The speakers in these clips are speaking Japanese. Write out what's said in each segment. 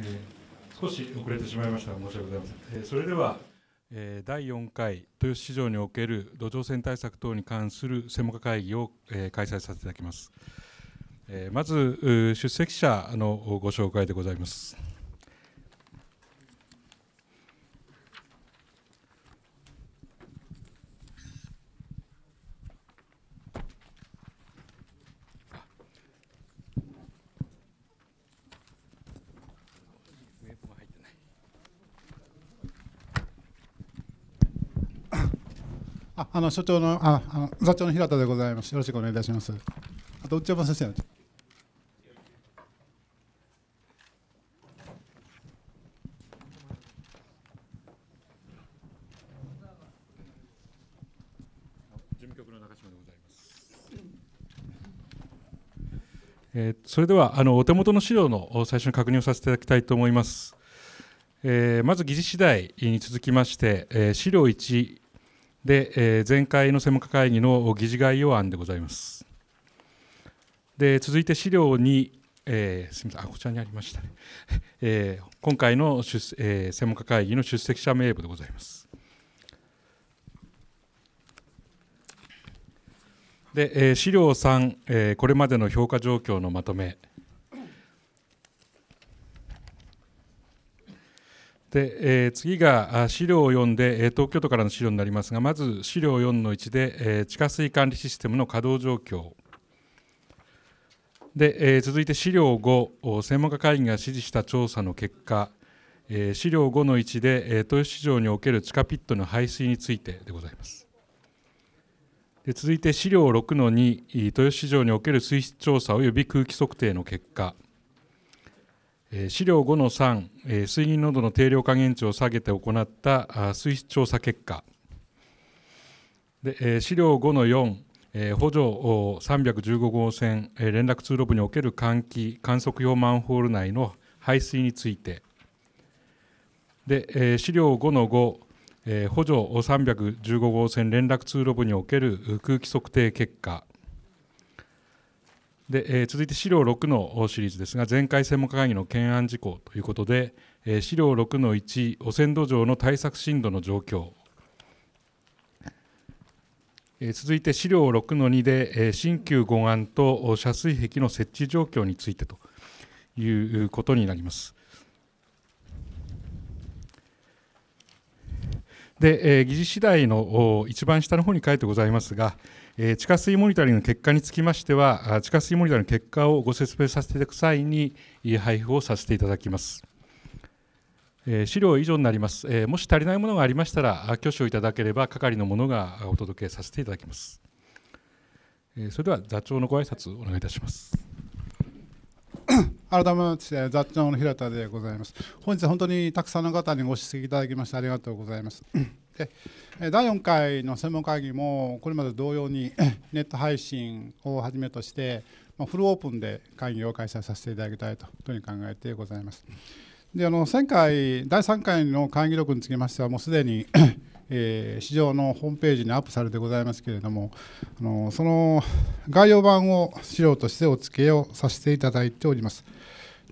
えー、少し遅れてしまいましたが申し訳ございません、えー、それでは、えー、第4回豊洲市場における土壌汚染対策等に関する専門家会議を、えー、開催させていただきます、えー、まず出席者のご紹介でございますあの所長のああの座長の平田でございます。よろしくお願いいたします。あと内山先生。えそれではあのお手元の資料の最初に確認をさせていただきたいと思います。えー、まず議事次第に続きまして、えー、資料1、で、えー、前回の専門家会議の議事概要案でございます。で続いて資料に、えー、すみませんあこちらにありましたね、えー、今回の出、えー、専門家会議の出席者名簿でございます。で、え資料3、えこれまでの評価状況のまとめ。で、えー、次が資料をで、えで東京都からの資料になりますが、まず資料4の1で、えー、地下水管理システムの稼働状況。で、えー、続いて資料5、専門家会議が指示した調査の結果、えー、資料5の1で、えー、豊洲市場における地下ピットの排水についてでございます。で続いて資料6の2、豊洲市場における水質調査及び空気測定の結果。資料5の3、水銀濃度の定量下限値を下げて行った水質調査結果で資料5の4、補助315号線連絡通路部における換気観測用マンホール内の排水についてで資料5の5、補助315号線連絡通路部における空気測定結果で、えー、続いて資料6のシリーズですが前回専門家会議の懸案事項ということで、えー、資料6の1汚染土壌の対策深度の状況、えー、続いて資料6の2で、えー、新旧護岸と遮水壁の設置状況についてということになります。で、えー、議事次第の一番下の方に書いてございますが、え地下水モニタリングの結果につきましては、地下水モニタリングの結果をご説明させていただく際に、配布をさせていただきます。え資料以上になります、えもし足りないものがありましたら、挙手をいただければ、係のものがお届けさせていただきます。えそれでは、座長のご挨拶お願いいたします。改めまして座長の平田でございます。本日は本当にたくさんの方にご出席いただきましてありがとうございます。で第4回の専門会議もこれまで同様に ネット配信をはじめとしてフルオープンで会議を開催させていただきたいというふうに考えてございます。であの前回第3回の会議録につきましてはもうすでに えー、市場のホームページにアップされてございますけれどもあのその概要版を資料としてお付けをさせていただいております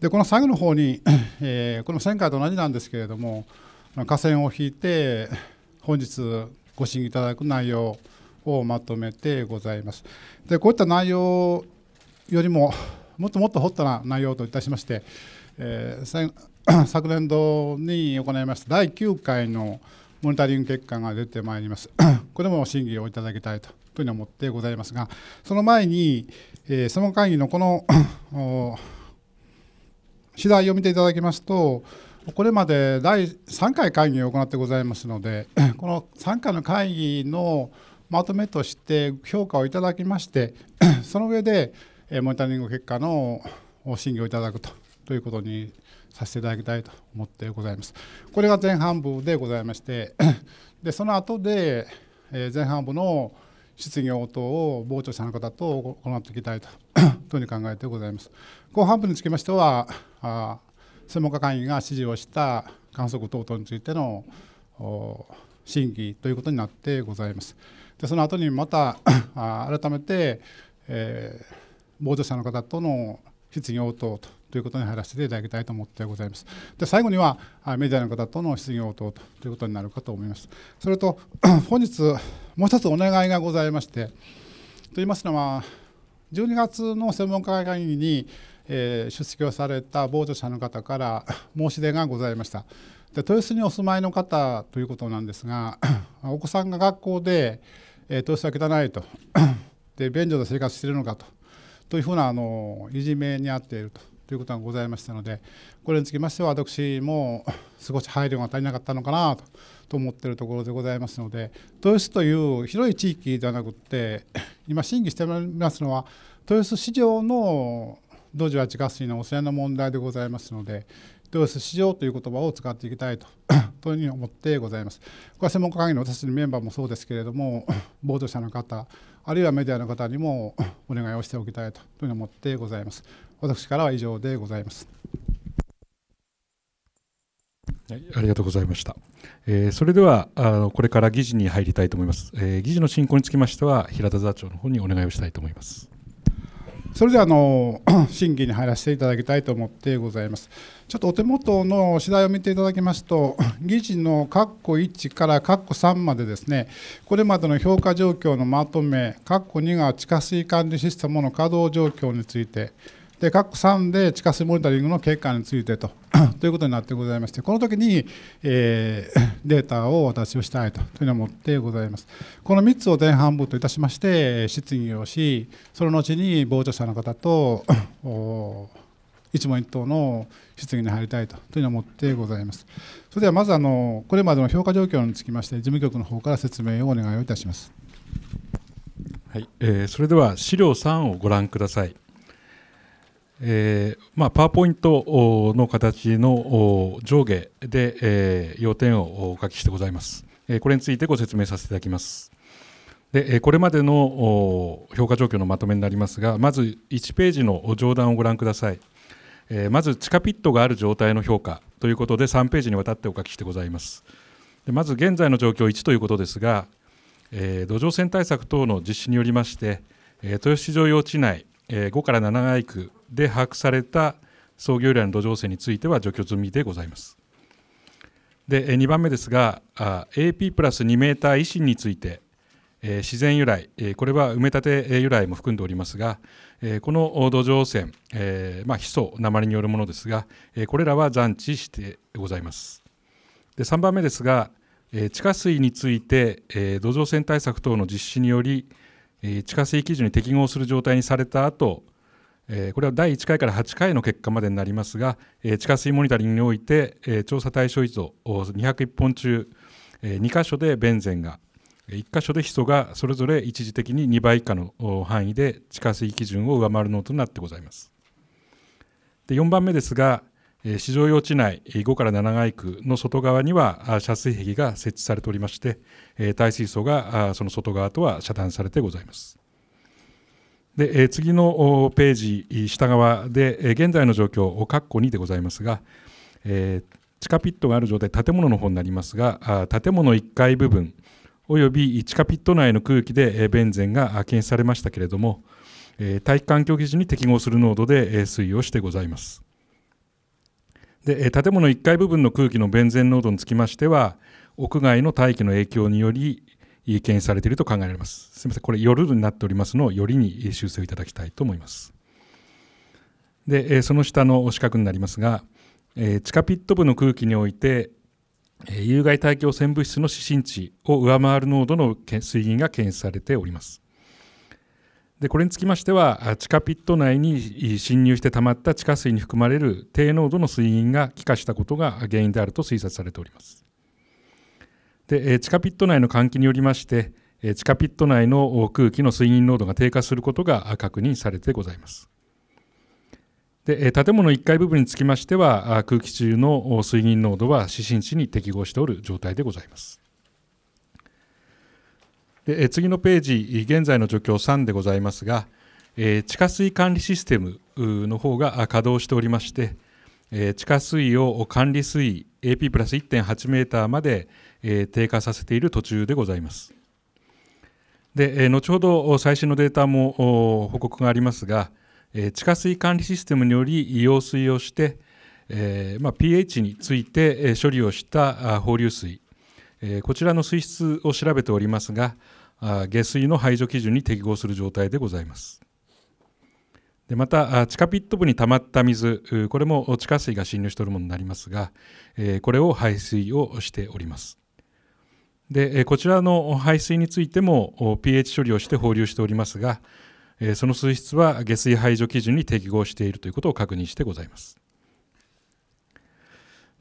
でこの最後の方に、えー、この前回と同じなんですけれども河川を引いて本日ご審議いただく内容をまとめてございます。でこういった内容よりももっともっとホットな内容といたしまして、えー、昨年度に行いました第9回のモニタリング結果が出てまいります。これも審議をいただきたいというふうに思ってございますが、その前に、えー、その会議のこの 次第を見ていただきますと、これまで第3回会議を行ってございますので この3回の会議のまとめとして評価をいただきまして その上でモニタリング結果の審議をいただくとということにさせていただきたいと思ってございます。これが前半部でございまして でその後で前半部の質疑応答を傍聴者の方と行っていきたいとというふうに考えてございます。後半部につきましては専門家会議が指示をした観測等々についての審議ということになってございます。でその後にまた 改めて、えー、傍聴者の方との質疑応答とということに入らせていただきたいと思ってございます。で最後にはメディアの方との質疑応答ということになるかと思います。それと 本日もう一つお願いがございましてと言いますのは12月の専門家会議にえー、出席をされた傍聴者の方から 申し出がございました。で豊洲にお住まいの方ということなんですが お子さんが学校で、えー、豊洲は汚いと で便所で生活しているのかとというふうなあのいじめに遭っていると。ということがございましたのでこれにつきましては私も少し配慮が足りなかったのかなとと思っているところでございますので豊洲という広い地域ではなくって今審議してますのは豊洲市場の同時は地下水の汚染の問題でございますのでドイツ市場という言葉を使っていきたいと というふうに思ってございます。これは専門家会議の私のメンバーもそうですけれども 傍聴者の方あるいはメディアの方にも お願いをしておきたいとというふうに思ってございます。私からは以上でございます。はい、ありがとうございました。えー、それではあのこれから議事に入りたいと思います、えー、議事の進行につきましては平田座長の方にお願いをしたいと思います。それではあの 審議に入らせていただきたいと思ってございます。ちょっとお手元の次第を見ていただきますと、議事の括弧1から括弧3までですね、これまでの評価状況のまとめ、括弧2が地下水管理システムの稼働状況について、で、括弧3で地下水モニタリングの結果についてと ということになってございまして、この時に、えー、データを渡しをしたいというのを持ってございます。この3つを前半部といたしまして、質疑をし、その後に傍聴者の方と 一問一答の質疑に入りたいとというのを持ってございます。それではまずあの、これまでの評価状況につきまして、事務局の方から説明をお願いをいたします。はいえー、それでは資料3をご覧ください。えーまあ、パワーポイントの形の上下で、えー、要点をお書きしてございます、えこれについてご説明させていただきます。でこれまでの評価状況のまとめになりますが、まず1ページの上段をご覧ください。えまず地下ピットがある状態の評価ということで、3ページにわたってお書きしてございます。でまず現在の状況1ということですが、え土壌汚染対策等の実施によりまして、え豊洲市場用地内、えー、5から7街区で把握された創業以来の土壌汚染については除去済みでございます。で2番目ですが AP プラス2メーター維新について自然由来これは埋め立て由来も含んでおりますがこの土壌汚染まあヒ素鉛によるものですがこれらは残置してございますで3番目ですが地下水について土壌汚染対策等の実施によりえ地下水基準に適合する状態にされた後、えこれは第1回から8回の結果までになりますが、え地下水モニタリングにおいて、え調査対象位置を201本中、え2箇所でベンゼンが1箇所でヒ素がそれぞれ一時的に2倍以下の範囲で地下水基準を上回るのとなってございます。で4番目ですが、市場用地内5から7街区の外側には遮水壁が設置されておりまして耐水槽がその外側とは遮断されてございます。で次のページ下側で現在の状況を括弧2でございますが、え地下ピットがある状態建物の方になりますが建物1階部分および地下ピット内の空気でベンゼンが検出されましたけれども体育環境基準に適合する濃度で推移をしてございます。で建物1階部分の空気のベンゼン濃度につきましては屋外の大気の影響により検出されていると考えられますすみませんこれ夜になっておりますのをよりに修正いただきたいと思いますでその下の四角になりますが地下ピット部の空気において有害大気汚染物質の指針値を上回る濃度の水銀が検出されておりますでこれにつきましては地下ピット内に侵入してたまった地下水に含まれる低濃度の水銀が気化したことが原因であると推察されておりますで地下ピット内の換気によりまして地下ピット内の空気の水銀濃度が低下することが確認されてございますで建物1階部分につきましては空気中の水銀濃度は指針値に適合しておる状態でございますで次のページ、現在の状況3でございますが、え地下水管理システムの方が稼働しておりまして、え地下水を管理水位 AP プラス1.8メーターまで、え低下させている途中でございます。で、え後ほど最新のデータも報告がありますが、え地下水管理システムにより用水をして、えまあ、pH について処理をした放流水えこちらの水質を調べておりますが下水の排除基準に適合する状態でございますでまた地下ピット部に溜まった水これも地下水が侵入しているものになりますが、えこれを排水をしておりますでこちらの排水についても pH 処理をして放流しておりますがその水質は下水排除基準に適合しているということを確認してございます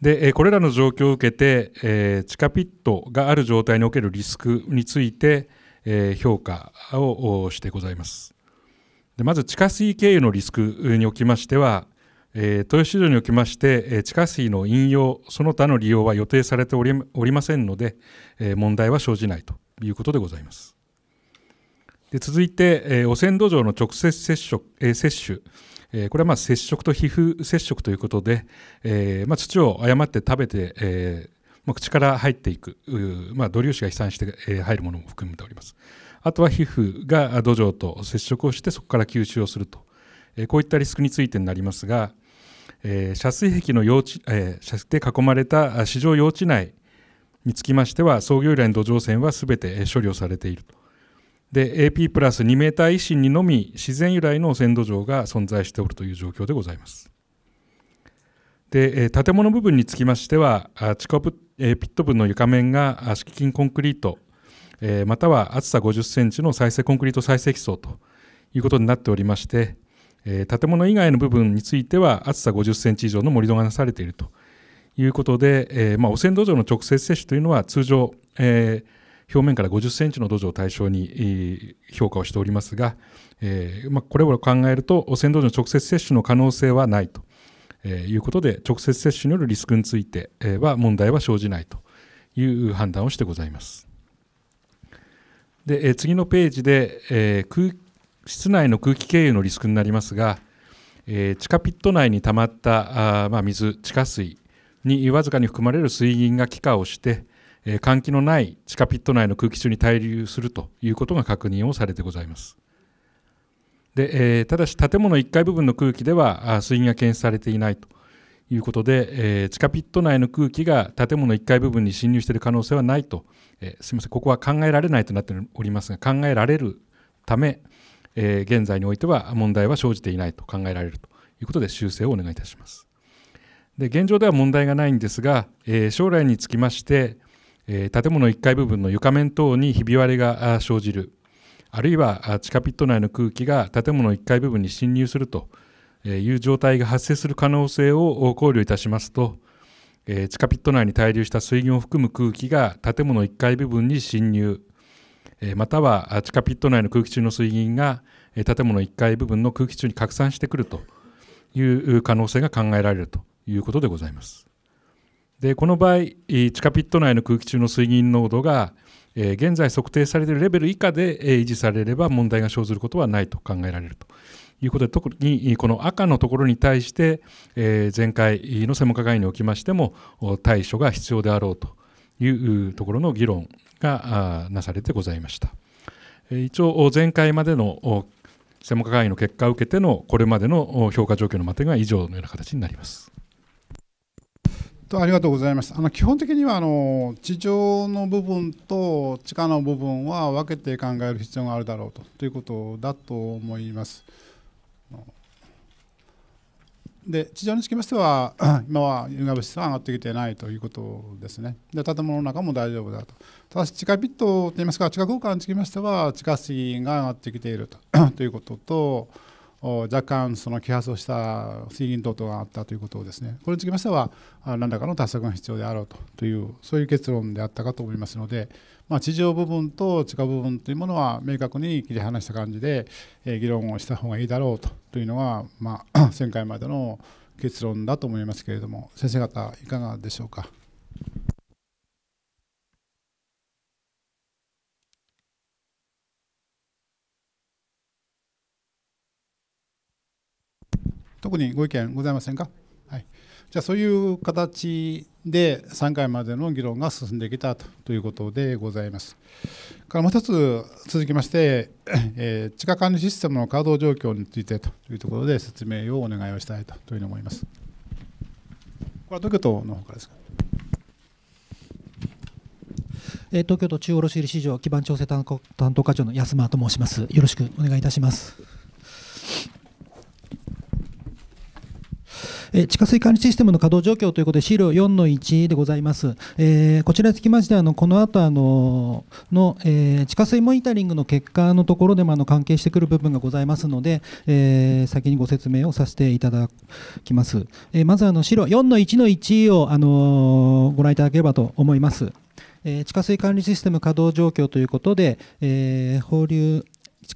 でこれらの状況を受けて、えー、地下ピットがある状態におけるリスクについて、えー、評価をしてございますでまず地下水経由のリスクにおきましては、えー、豊洲市場におきまして、え地下水の引用その他の利用は予定されておりませんので、え問題は生じないということでございますで続いて、え汚染土壌の直接接触、え接種えこれはま接触と皮膚接触ということで、えま土を誤って食べて、えま口から入っていく、まあ、土粒子が飛散して、え入るものも含めております。あとは皮膚が土壌と接触をしてそこから吸収をすると、えこういったリスクについてになりますが、えー、水壁の用地、えー、で囲まれた市場用地内につきましては創業以来の土壌線はすべて処理をされていると。で AP プラス2メーター維新にのみ自然由来の染土上が存在しておるという状況でございます。で建物部分につきましては地下ピット分の床面が敷金コンクリートまたは厚さ50センチの再生コンクリート再生基礎ということになっておりまして建物以外の部分については厚さ50センチ以上の盛り土がなされているということで、えまあ、汚染土壌の直接接種というのは通常、えー、表面から50センチの土壌を対象に評価をしておりますが、えーまあ、これを考えると汚染土壌の直接接種の可能性はないと、えー、いうことで直接接種によるリスクについては問題は生じないという判断をしてございます。で、えー、次のページで、えー、空室内の空気経由のリスクになりますが、えー、地下ピット内にたまったあ、まあ、水地下水にわずかに含まれる水銀が気化をしてえー、換気のない地下ピット内の空気中に滞留するということが確認をされてございます。でえー、ただし建物1階部分の空気では水銀が検出されていないということで、えー、地下ピット内の空気が建物1階部分に侵入している可能性はないと、えー、すみませんここは考えられないとなっておりますが考えられるため、え現在においては問題は生じていないと考えられるということで修正をお願いいたします。で現状では問題がないんですが、え将来につきまして、え建物1階部分の床面等にひび割れが生じるあるいは地下ピット内の空気が建物1階部分に侵入するという状態が発生する可能性を考慮いたしますと、え地下ピット内に滞留した水銀を含む空気が建物1階部分に侵入、えまたは地下ピット内の空気中の水銀が建物1階部分の空気中に拡散してくるという可能性が考えられるということでございます。でこの場合地下ピット内の空気中の水銀濃度が、え現在測定されているレベル以下で、え維持されれば問題が生ずることはないと考えられるということで特にこの赤のところに対して、え前回の専門家会議におきましても対処が必要であろうというところの議論がなされてございました。一応前回までの専門家会議の結果を受けてのこれまでの評価状況のまとめが以上のような形になります。とありがとうございます。あの基本的にはあの地上の部分と地下の部分は分けて考える必要があるだろうとということだと思います。で地上につきましては 今は有害物質は上がってきてないということですね。で建物の中も大丈夫だと。ただし地下ピットといいますか地下空間につきましては地下水が上がってきていると ということと。若干その揮発をした水銀等々があったということをですねこれにつきましては何らかの対策が必要であろうとというそういう結論であったかと思いますので、まあ、地上部分と地下部分というものは明確に切り離した感じで議論をした方がいいだろうとというのが、まあ、前回までの結論だと思いますけれども先生方いかがでしょうか。特にご意見ございませんか、はい、じゃあそういう形で3回までの議論が進んできたとということでございます。からもう一つ続きまして、えー、地下管理システムの稼働状況についてというところで説明をお願いをしたいというふうに思います。これは東京都の方からですか。え東京都中央卸売市場基盤調整担当課長の安間と申します。よろしくお願いいたします。え地下水管理システムの稼働状況ということで、資料4の1でございます。えこちらにつきましてあのこの後あのの、え地下水モニタリングの結果のところでもあの関係してくる部分がございますので、え先にご説明をさせていただきます。えまずあの資料4の1の1をあのご覧いただければと思います。え地下水管理システム稼働状況ということで、え放流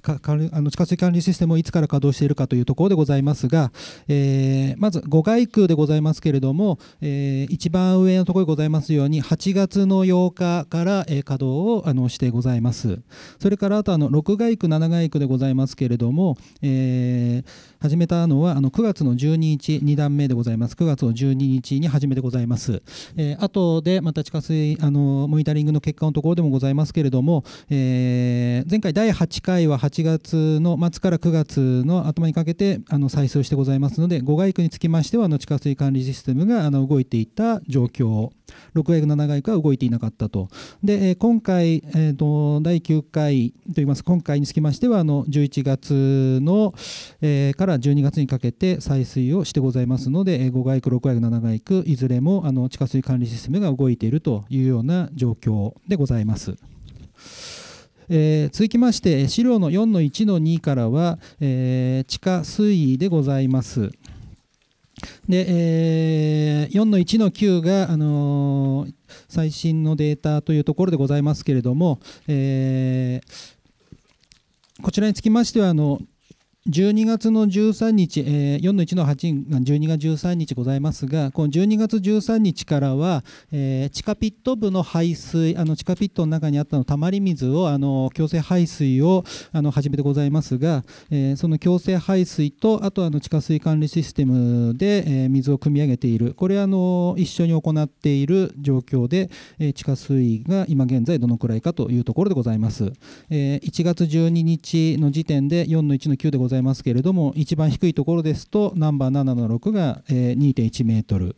地下あの地下水管理システムをいつから稼働しているかというところでございますが、えー、まず5街区でございますけれども、えー、一番上のところでございますように8月の8日から、えー、稼働をあのしてございますそれからあとあの6街区7街区でございますけれども、え始めたのはあの9月の12日2段目でございます9月の12日に始めてございます、え後でまた地下水あのモニタリングの結果のところでもございますけれども、え前回第8回は8月の末から9月の頭にかけてあの再数してございますので5外区につきましては地下水管理システムがあの動いていた状況6街区7外区は動いていなかったとで、え今回、えー、と第9回といいます今回につきましてはあの11月の、えから12月にかけて採水をしてございますので、え5外区6街区7外区いずれもあの地下水管理システムが動いているというような状況でございます。えー、続きまして資料の4の1の2からは、えー、地下水位でございます。で、えー、4の1の9が、あのー、最新のデータというところでございますけれども、えー、こちらにつきましてはあの12月の13日、えー、4の1の8が12月13日ございますが、この12月13日からは、えー、地下ピット部の排水、あの地下ピットの中にあったのたまり水を、あの強制排水をあの始めてございますが、えー、その強制排水と、あとあの地下水管理システムで、え水を汲み上げている、これあの一緒に行っている状況で、え地下水が今現在どのくらいかというところでございます。え1月12日の時点で4の1の9でございます。ございますけれども一番低いところですとナンバー7の6が、えー、2.1メートル、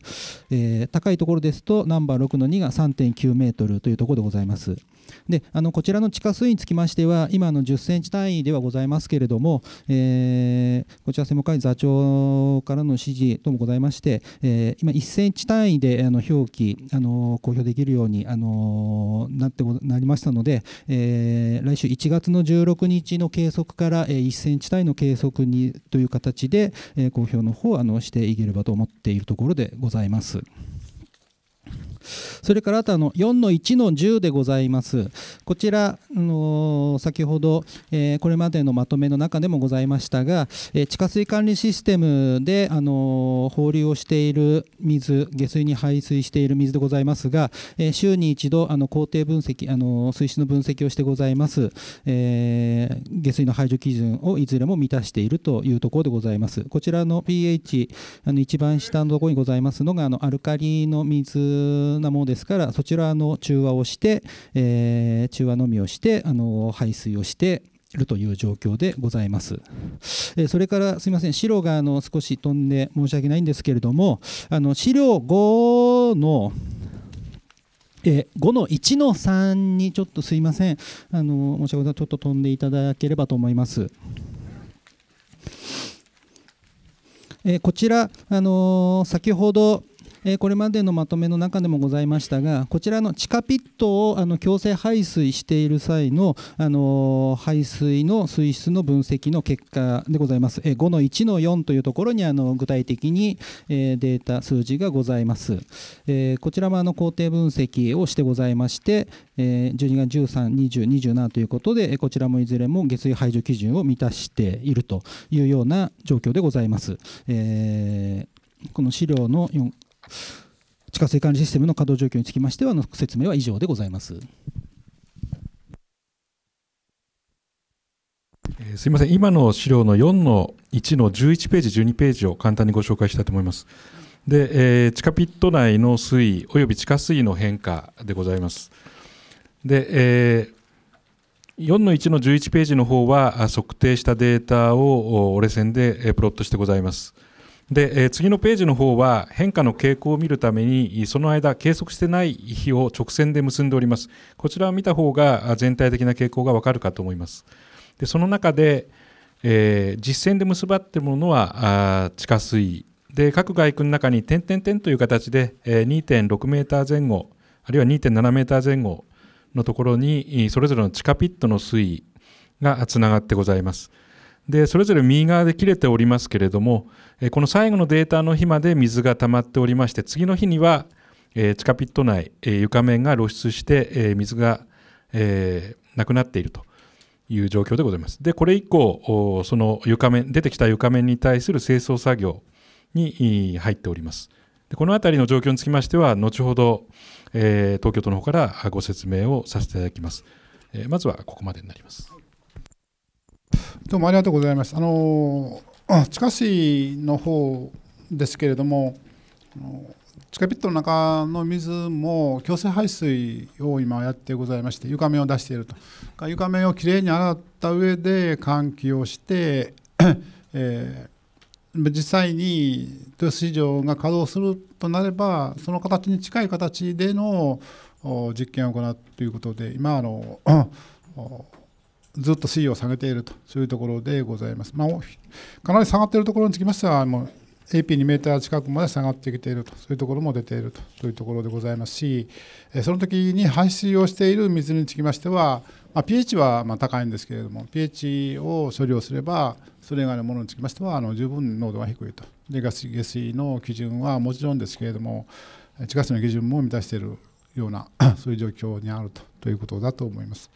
えー、高いところですとナンバー6の2が3.9メートルというところでございます。であのこちらの地下水につきましては今の10センチ単位ではございますけれども、えー、こちら専門家座長からの指示ともございまして、えー、今1センチ単位であの表記あの公表できるようにあのなってなりましたので、えー、来週1月の16日の計測から1センチ単位の計計測にという形で、え公表の方をあのしていければと思っているところでございます。それからあとあの4の1の10でございます。こちら、あの先ほど、えこれまでのまとめの中でもございましたが、え地下水管理システムで、あの放流をしている水、下水に排水している水でございますが、え週に一度あの工程分析、あの水質の分析をしてございます、え下水の排除基準をいずれも満たしているというところでございます。こちらの pH あの一番下のところにございますのがあのアルカリの水なものですからそちらの中和をして、えー、中和のみをしてあの排水をしているという状況でございます。えそれからすみません白があの少し飛んで申し訳ないんですけれどもあの資料5のえ5の1の3にちょっとすいませんあの申し訳ございませんちょっと飛んでいただければと思います。えこちら、あの先ほどえこれまでのまとめの中でもございましたがこちらの地下ピットをあの強制排水している際の、あの排水の水質の分析の結果でございます、え5の1の4というところにあの具体的に、えデータ数字がございます、えこちらもあの工程分析をしてございまして、え12月13、20、27ということで、えこちらもいずれも下水排除基準を満たしているというような状況でございます。えーこの資料の地下水管理システムの稼働状況につきましては、説明は以上でございます。すみません、今の資料の4の1の11ページ、12ページを簡単にご紹介したいと思います。で、えー、地下ピット内の水位および地下水位の変化でございます。で、えー、4の1の11ページの方は測定したデータを折れ線でプロットしてございます。で、えー、次のページの方は変化の傾向を見るためにその間計測してない日を直線で結んでおりますこちらを見た方が全体的な傾向がわかるかと思いますでその中で、えー、実線で結ばっているものはあ地下水で各外区の中に点々点という形で、えー、2.6メーター前後あるいは2.7メーター前後のところにそれぞれの地下ピットの水位がつながってございますでそれぞれ右側で切れておりますけれどもこの最後のデータの日まで水が溜まっておりまして次の日には地下ピット内床面が露出して水がなくなっているという状況でございます。でこれ以降その床面出てきた床面に対する清掃作業に入っております。でこの辺りの状況につきましては後ほど、え東京都の方からご説明をさせていただきます。えまずはここまでになります。どうもありがとうございます。あの地下水の方ですけれども、地下ピットの中の水も強制排水を今やってございまして、床面を出していると。床面をきれいに洗った上で換気をして、えー、実際に豊洲市場が稼働するとなれば、その形に近い形での実験を行うということで、今あの、ずっと水位を下げているとそういうところでございます。まあ、かなり下がっているところにつきましてはもう AP2 メーター近くまで下がってきていると、そういうところも出ているとというところでございますし、その時に排水をしている水につきましては、まあ、pH はま高いんですけれども、pH を処理をすれば、それ以外のものにつきましては、あの十分濃度が低いと。で、ガス下水の基準はもちろんですけれども、地下水の基準も満たしているような、そういう状況にあるとということだと思います。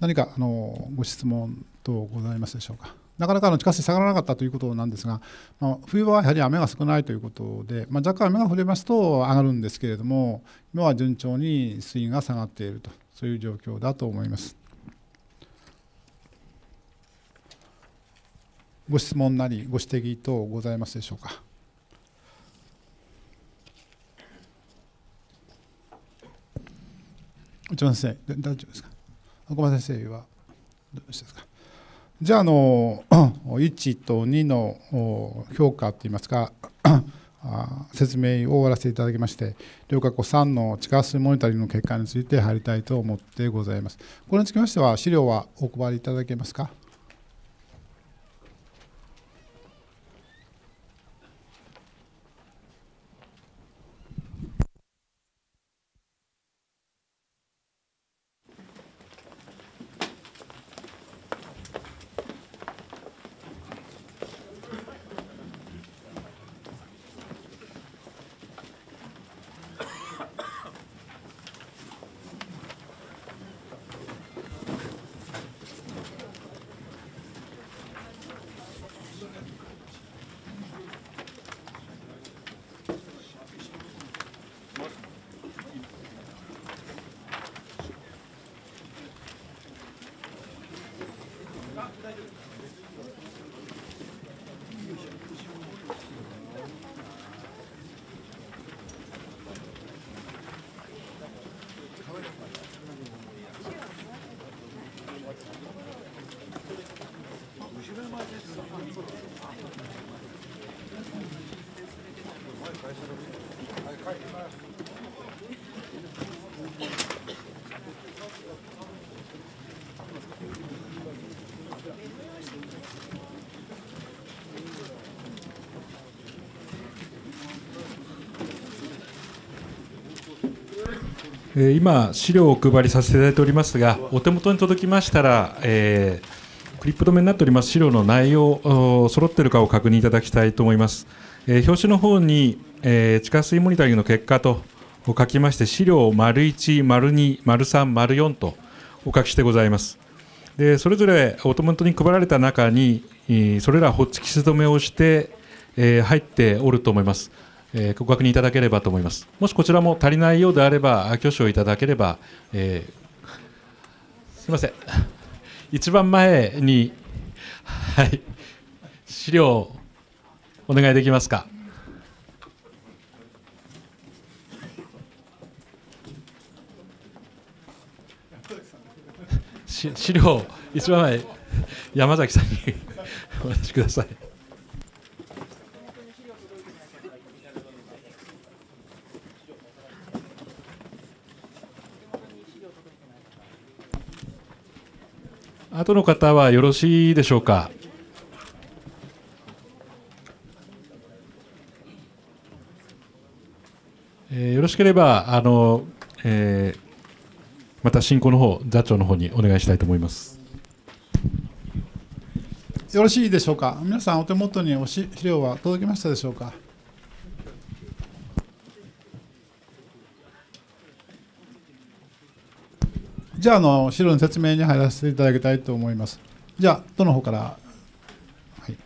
何かあのご質問等ございますでしょうか。なかなかの地下水下がらなかったということなんですが、まあ、冬場はやはり雨が少ないということで、まあ、若干雨が降れますと上がるんですけれども今は順調に水位が下がっているとそういう状況だと思います。ご質問なりご指摘等ございますでしょうか。内村先生大丈夫ですか。小林先生はどうですかじゃああの1 と2の評価といいますか 説明を終わらせていただきまして両学校3の地下水モニタリングの結果について入りたいと思ってございますこれにつきましては資料はお配りいただけますか今、資料をお配りさせていただいておりますが、お手元に届きましたら、えー、クリップ止めになっております資料の内容、揃っているかを確認いただきたいと思います。えー、表紙の方に、えー、地下水モニタリングの結果と書きまして、資料丸1、丸2、丸3、丸4とお書きしてございます。でそれぞれお手元に配られた中に、それらホッチキス止めをして、え入っておると思います。えー、ご確認いただければと思います。もしこちらも足りないようであれば、挙手をいただければ、えー、すみません、一番前に、はい、資料、お願いできますか。資料、一番前、山崎さんに お渡しください。後の方はよろしいでしょうか。えー、よろしければあの、えー、また進行の方座長の方にお願いしたいと思います。よろしいでしょうか。皆さんお手元にお資料は届きましたでしょうか。じゃああの資料の説明に入らせていただきたいと思います。じゃあどの方から、はい、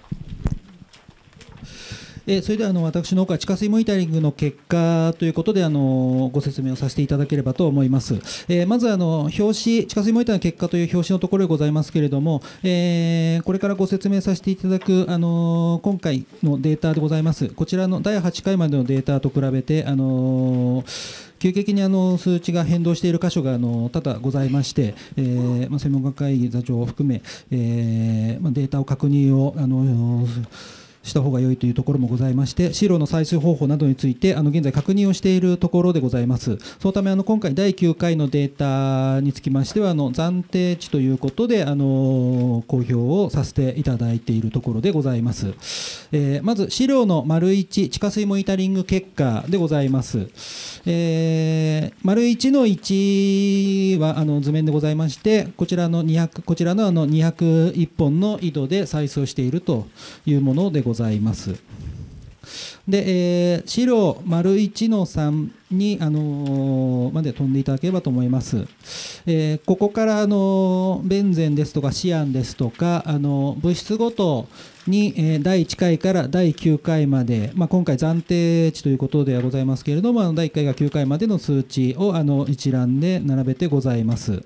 えそれではあの私の方から地下水モニタリングの結果ということであのご説明をさせていただければと思います。えー、まずあの表紙地下水モニターの結果という表紙のところでございますけれども、えー、これからご説明させていただくあの今回のデータでございます。こちらの第8回までのデータと比べてあのー急激にあの数値が変動している箇所があの多々ございまして、えーまあ、専門家会議座長を含め、えーまあ、データを確認をあのした方が良いというところもございまして資料の採取方法などについてあの現在確認をしているところでございますそのためあの今回第9回のデータにつきましてはあの暫定値ということであの公表をさせていただいているところでございます、えー、まず資料の丸1地下水モニタリング結果でございます、えー、丸1の1はあの図面でございましてこちらの200こちらのあの201本の井戸で採取をしているというものでございますございます。で、えー、資料丸1の3に、あのー、まで飛んでいただければと思います。えー、ここから、あのベンゼンですとかシアンですとか、あの物質ごとに、え第1回から第9回まで、まあ、今回暫定値ということではございますけれども、あの第1回が9回までの数値をあの一覧で並べてございます。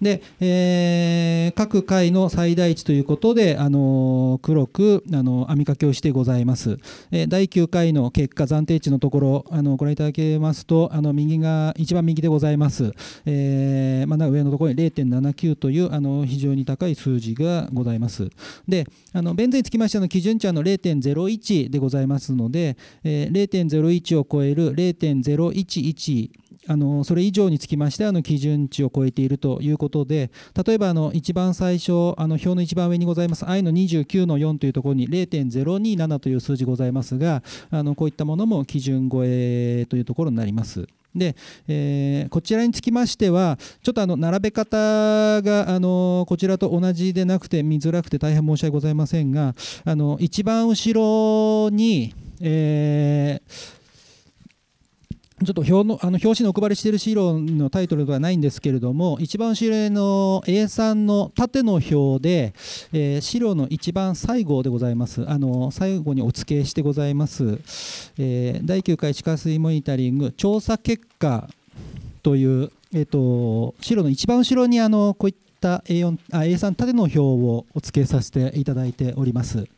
で、えー、各回の最大値ということで、あの黒く、あの網掛けをしてございます、えー、第9回の結果暫定値のところ、あのご覧いただけますとあの右が一番右でございます、えー、まあ、上のところに0.79というあの非常に高い数字がございますであのベンゼにつきましての基準値はの0.01でございますので、えー、0.01を超える0.011あのそれ以上につきましてあの基準値を超えているということことで例えばあの一番最初あの表の一番上にございます i の29の4というところに0.027という数字ございますがあのこういったものも基準超えというところになります。で、えー、こちらにつきましてはちょっとあの並べ方が、あのこちらと同じでなくて見づらくて大変申し訳ございませんがあの一番後ろに、えーちょっと表のあの表紙のお配りしている資料のタイトルではないんですけれども、一番後ろの A3 の縦の表で、えー、資料の一番最後でございます、あの最後にお付けしてございます、えー、第9回地下水モニタリング調査結果という、えーと、と資料の一番後ろにあのこういった A4 あ A3 縦の表をお付けさせていただいております。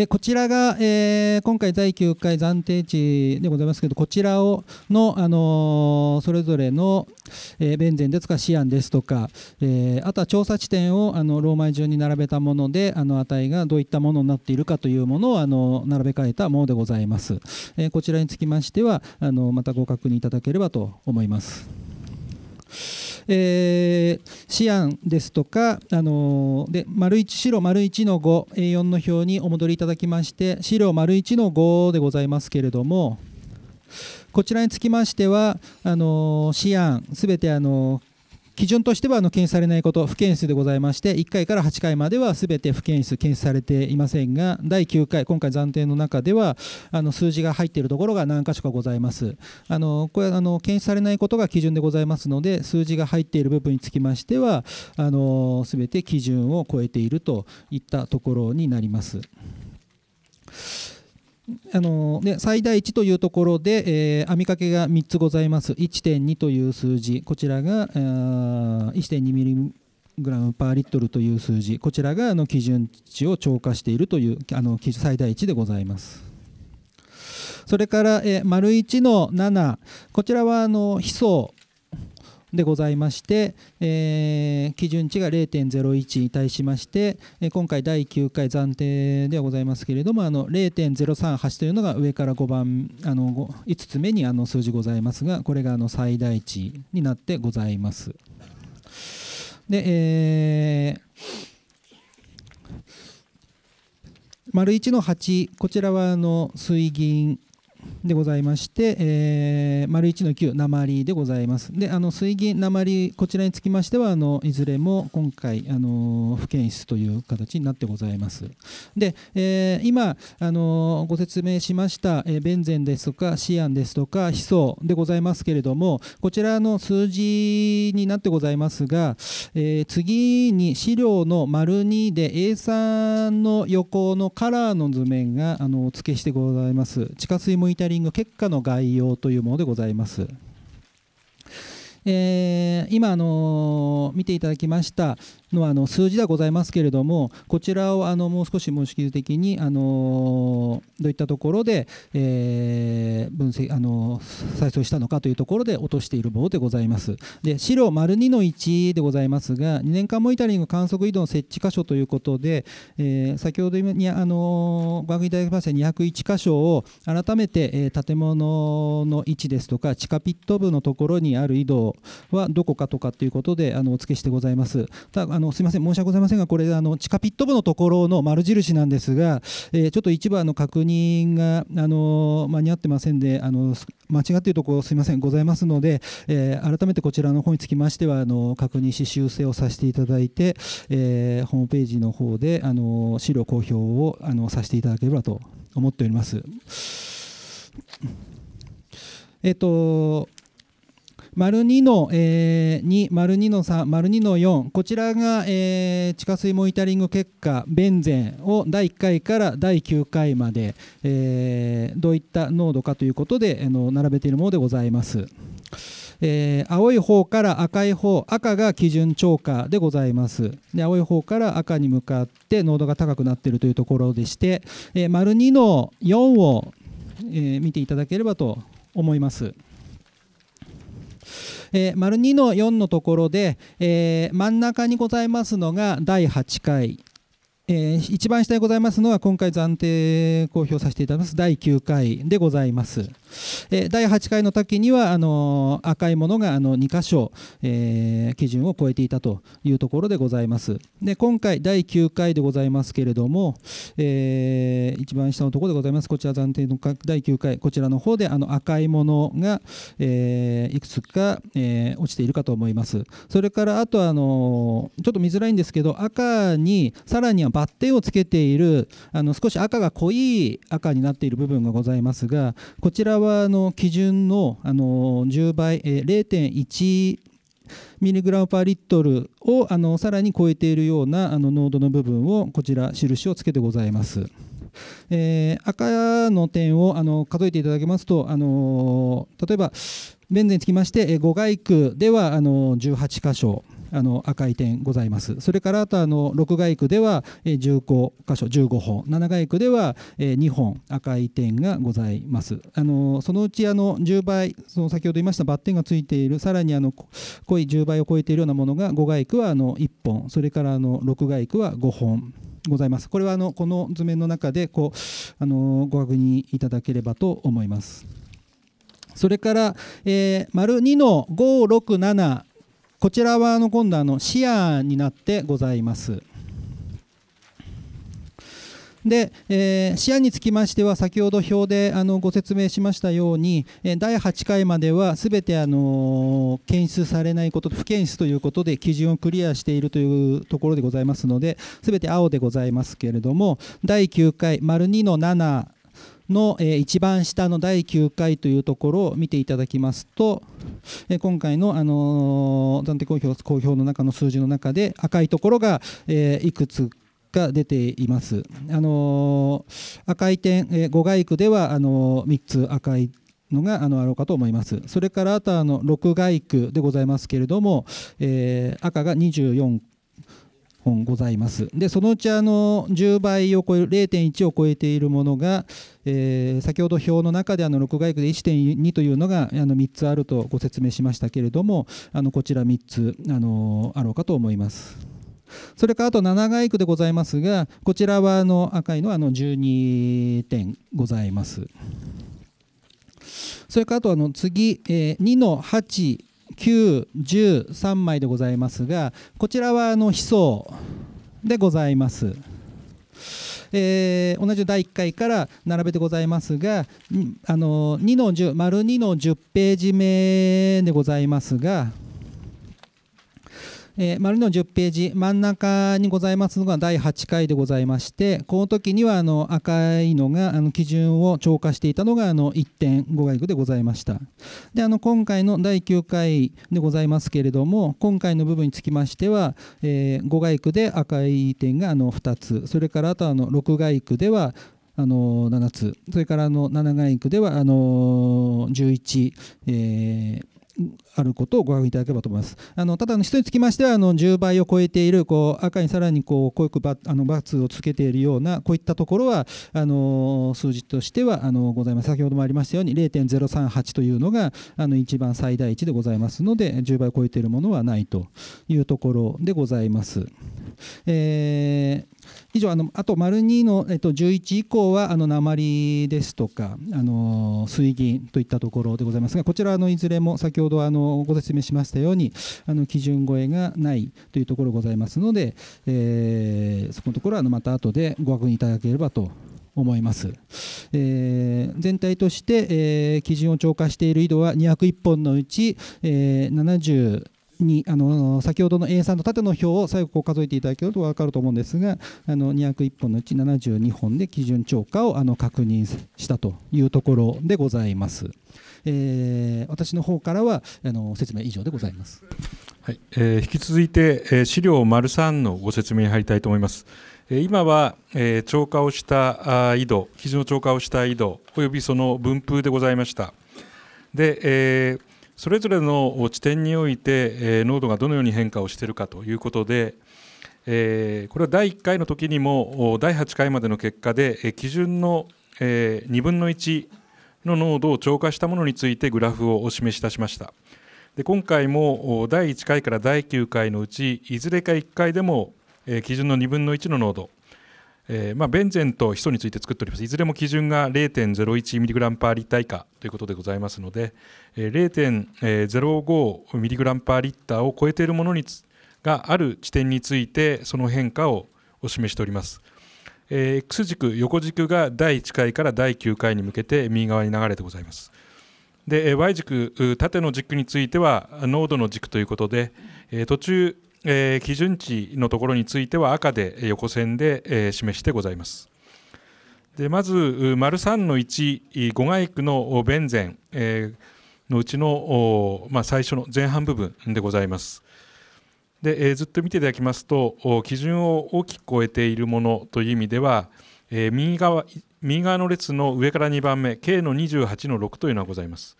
えこちらが、え今回第9回暫定値でございますけどこちらをの、あのそれぞれの、えベンゼンですとか思案ですとか、えあとは調査地点をあのローマ字順に並べたものであの値がどういったものになっているかというものをあの並べ替えたものでございます、えこちらにつきましてはあのまたご確認いただければと思います。えー、シアンですとか、あのー、で丸1白丸1の 5A4 の表にお戻りいただきまして資料丸1の5でございますけれどもこちらにつきましてはあのー、シアンすべてあのー基準としてはあの検出されないこと不検出でございまして1回から8回まではすべて不検出検出されていませんが第9回今回暫定の中ではあの数字が入っているところが何箇所かございますあのこれあの検出されないことが基準でございますので数字が入っている部分につきましてはすべて基準を超えているといったところになります。あのね、最大値というところで、えー、網掛けが3つございます。1.2という数字、こちらが1 2ラムパーリットルという数字、こちらがあの基準値を超過しているというあの最大値でございます。それから、えー、丸1の7、こちらはあの、ヒ素でございまして、えー、基準値が0.01に対しまして、え今回第9回暫定ではございますけれどもあの0.038というのが上から5番あの 5, 5つ目にあの数字ございますがこれがあの最大値になってございます。で、えー丸1の8こちらはあの水銀でございまして、えー、丸1の9、鉛でございます。で、あの水銀、鉛、こちらにつきましては、あのいずれも今回、あの不検出という形になってございます。で、えー、今、あのご説明しました、えー、ベンゼンですとか、シアンですとか、ヒ素でございますけれども、こちらの数字になってございますが、えー、次に資料の丸2で A3 の横のカラーの図面があのお付けしてございます。地下水もタリング結果の概要というものでございます。えー、今、あの見ていただきましたのはあの数字ではございますけれども、こちらをあのもう少し模式的に、あのどういったところで、えー、分析、あの再算したのかというところで落としている棒でございます。で資料丸2の1でございますが、2年間モニタリング観測移動設置箇所ということで、えー、先ほどに、あのご覧いただきました201箇所を改めて、え建物の位置ですとか、地下ピット部のところにある井戸はどこかとかっていうことであのお付けしてございますただあのすいません申し訳ございませんがこれあの地下ピット部のところの丸印なんですが、えー、ちょっと一部あの確認があの間に合ってませんであの間違っているところすいませんございますので、えー、改めてこちらの方につきましてはあの確認し修正をさせていただいて、えー、ホームページの方であの資料公表をあのさせていただければと思っております。えっ、と丸2の、2、丸2の3、丸2の4、こちらが、地下水モニタリング結果、ベンゼンを第1回から第9回まで、どういった濃度かということで、並べているものでございます。青い方から赤い方赤が基準超過でございますで青い方から赤に向かって濃度が高くなっているというところでして、丸2の4を、見ていただければと思います。えー、丸2の4のところで、えー、真ん中にございますのが第8回えー、一番下にございますのは今回暫定公表させていただきます第9回でございます。え第8回の時にはあの赤いものがあの2箇所、えー、基準を超えていたというところでございます。で今回第9回でございますけれども、えー、一番下のところでございますこちら暫定の第9回こちらの方であの赤いものが、えー、いくつか、え落ちているかと思います。それからあとあのちょっと見づらいんですけど赤にさらにはバッテンをつけているあの少し赤が濃い赤になっている部分がございますがこちらははあの基準のあの10倍、えー、0.1ミリグラムパーリットルをあのさらに超えているようなあの濃度の部分をこちら印をつけてございます。えー、赤の点をあの数えていただけますと、あの例えばベンゼにつきまして、え5外区ではあの18箇所、あの赤い点ございます。それからあとあの六街区では15箇所15本、7街区では2本赤い点がございます。あのそのうちあの10倍、その先ほど言いましたバッテンがついている、さらにあの濃い10倍を超えているようなものが5街区はあの1本、それからあの六街区は5本。ございますこれはあのこの図面の中でこうあのご確認いただければと思います。それから、えー、丸2の567こちらはあの今度あのシアになってございます。で、えー、視野につきましては先ほど表であのご説明しましたように、え第8回までは全て、あの検出されないこと不検出ということで基準をクリアしているというところでございますので全て青でございますけれども第9回2の7の、一番下の第9回というところを見ていただきますと、今回の、あの暫定公表公表の中の数字の中で赤いところが、いくつかが出ています。あの赤い点、えー、5街区ではあの3つ赤いのがあのあろうかと思います。それからあとあの6街区でございますけれども、赤が24本ございます。でそのうちあの10倍を超える0.1を超えているものが、えー、先ほど表の中であの6外区で1.2というのがあの3つあるとご説明しましたけれどもあのこちら3つあのあろうかと思います。それからあと7街区でございますが、こちらはあの赤いのはあの12点ございます。それからあとあの次、えー、2の8 9 1 0 3枚でございますがこちらはあの飛層でございます。えー、同じ第1回から並べてございますが、あの2の10、丸2の10ページ目でございますが、えー、丸の10ページ真ん中にございますのが第8回でございましてこの時にはあの赤いのがあの基準を超過していたのがあの1.5外区でございましたであの今回の第9回でございますけれども今回の部分につきましては、えー、5外区で赤い点があの2つそれからあとあの6外区ではあの7つそれからあの7外区ではあの11、えーあることをご確認いただければと思います。あのただ、人につきましてはあの10倍を超えているこう赤にさらにこう濃くばあの罰をつけているようなこういったところはあの数字としてはあのございます。先ほどもありましたように0.038というのがあの一番最大値でございますので10倍を超えているものはないというところでございます。えー以上あのあと丸2の、えっと、11以降はあの鉛ですとかあの水銀といったところでございますがこちらあのいずれも先ほどあのご説明しましたようにあの基準超えがないというところございますので、えー、そこのところはまた後でご確認いただければと思います、えー、全体として、えー、基準を超過している井戸は201本のうち、えー、70にあの先ほどの A さんの縦の表を最後こう数えていただけると分かると思うんですがあの201本のうち72本で基準超過をあの確認したというところでございます。えー、私の方からはあの説明以上でございます。はいえー、引き続いて、えー、資料丸3のご説明に入りたいと思います。えー、今は、えー、超過をした緯度、基準の超過をした緯度、およびその分布でございました。で、えー、それぞれの地点において、えー、濃度がどのように変化をしているかということで、えー、これは第1回の時にも第8回までの結果で基準の2分の1の濃度を超過したものについてグラフをお示しいたしましたで今回も第1回から第9回のうちいずれか1回でも基準の2分の1の濃度えーまあ、ベンゼンとヒ素について作っておりますいずれも基準が 0.01mg パーリッター以下ということでございますので、え 0.05mg パーリッターを超えているものにがある地点についてその変化をお示しております。えー、X 軸横軸が第1回から第9回に向けて右側に流れてございますで Y 軸縦の軸については濃度の軸ということで、えー、途中、えー、基準値のところについては赤で横線で、えー、示してございますでまず丸三の1五外区のベンゼン、えー、のうちの、まあ、最初の前半部分でございますで、えー、ずっと見ていただきますと基準を大きく超えているものという意味では、えー、右側右側の列の上から2番目 K の28の6というのがございます。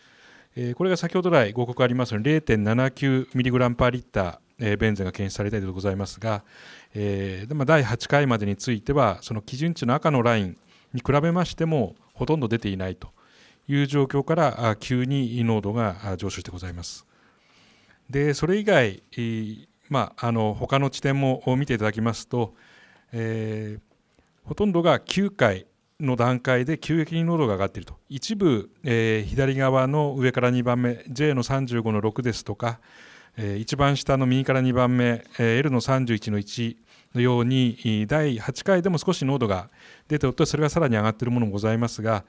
えこれが先ほど来ご報告ありますように0 7 9ラムパーリッターえベンゼンが検出されたりでございますが、えで第8回までについてはその基準値の赤のラインに比べましてもほとんど出ていないという状況から急に濃度が上昇してございます。でそれ以外、まあ、あの他の地点も見ていただきますと、えー、ほとんどが9回の段階で急激に濃度が上がっていると一部、えー、左側の上から2番目 J の35の6ですとか、えー、一番下の右から2番目、えー、L の31の1のように第8回でも少し濃度が出ておってそれがさらに上がっているものもございますが、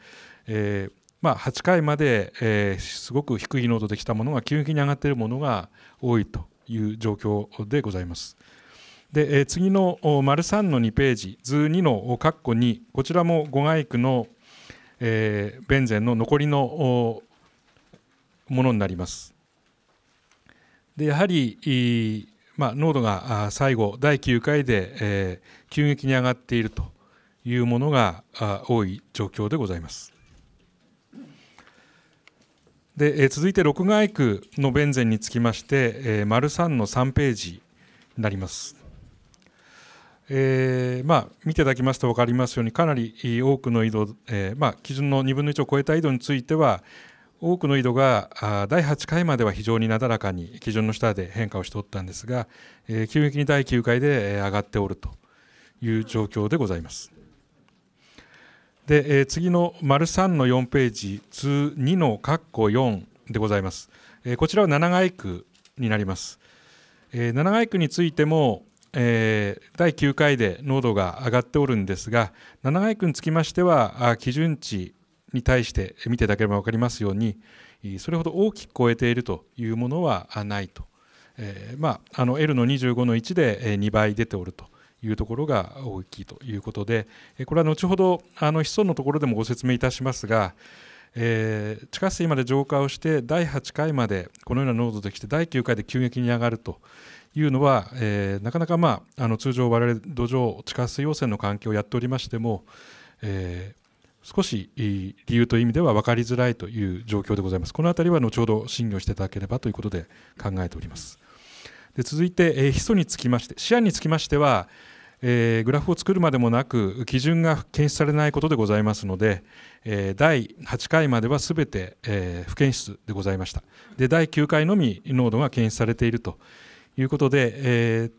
えーまあ、8回まで、えー、すごく低い濃度できたものが急激に上がっているものが多いという状況でございます。で次の丸3の2ページ図2の括弧2こちらも五街区の、えー、ベンゼンの残りのものになります。でやはり、まあ、濃度が最後第9回で、えー、急激に上がっているというものが多い状況でございます。で、えー、続いて録画区の弁前につきまして、えー、丸3の3ページになります。えー、まあ、見ていただきますと分かりますようにかなり多くの井戸、えー、まあ、基準の2分の1を超えた井戸については多くの井戸が第8回までは非常になだらかに基準の下で変化をしておったんですが、え急激に第9回で上がっておるという状況でございます。で、えー、次の丸3の4ページ、図2の括弧4でございます。えー、こちらは七ヶ区になります。えー、七ヶ区についても、えー、第9回で濃度が上がっておるんですが、七ヶ区につきましては、基準値に対して見ていただければ分かりますように、それほど大きく超えているというものはないと。えー、まあ、あの L の25の1で2倍出ておると。いうところが大きいということでこれは後ほどあの子孫のところでもご説明いたしますが、えー、地下水まで浄化をして第8回までこのような濃度できて第9回で急激に上がるというのは、えー、なかなか、まあ、あの通常我々土壌地下水汚染の環境をやっておりましても、えー少し理由という意味では分かりづらいという状況でございます。この辺りは後ほど審議をしていただければということで考えております。で続いて、えー、ヒ素につきまして、シアにつきましては、えー、グラフを作るまでもなく基準が検出されないことでございますので、えー、第8回まではすべて、えー、不検出でございましたで第9回のみ濃度が検出されているということで、え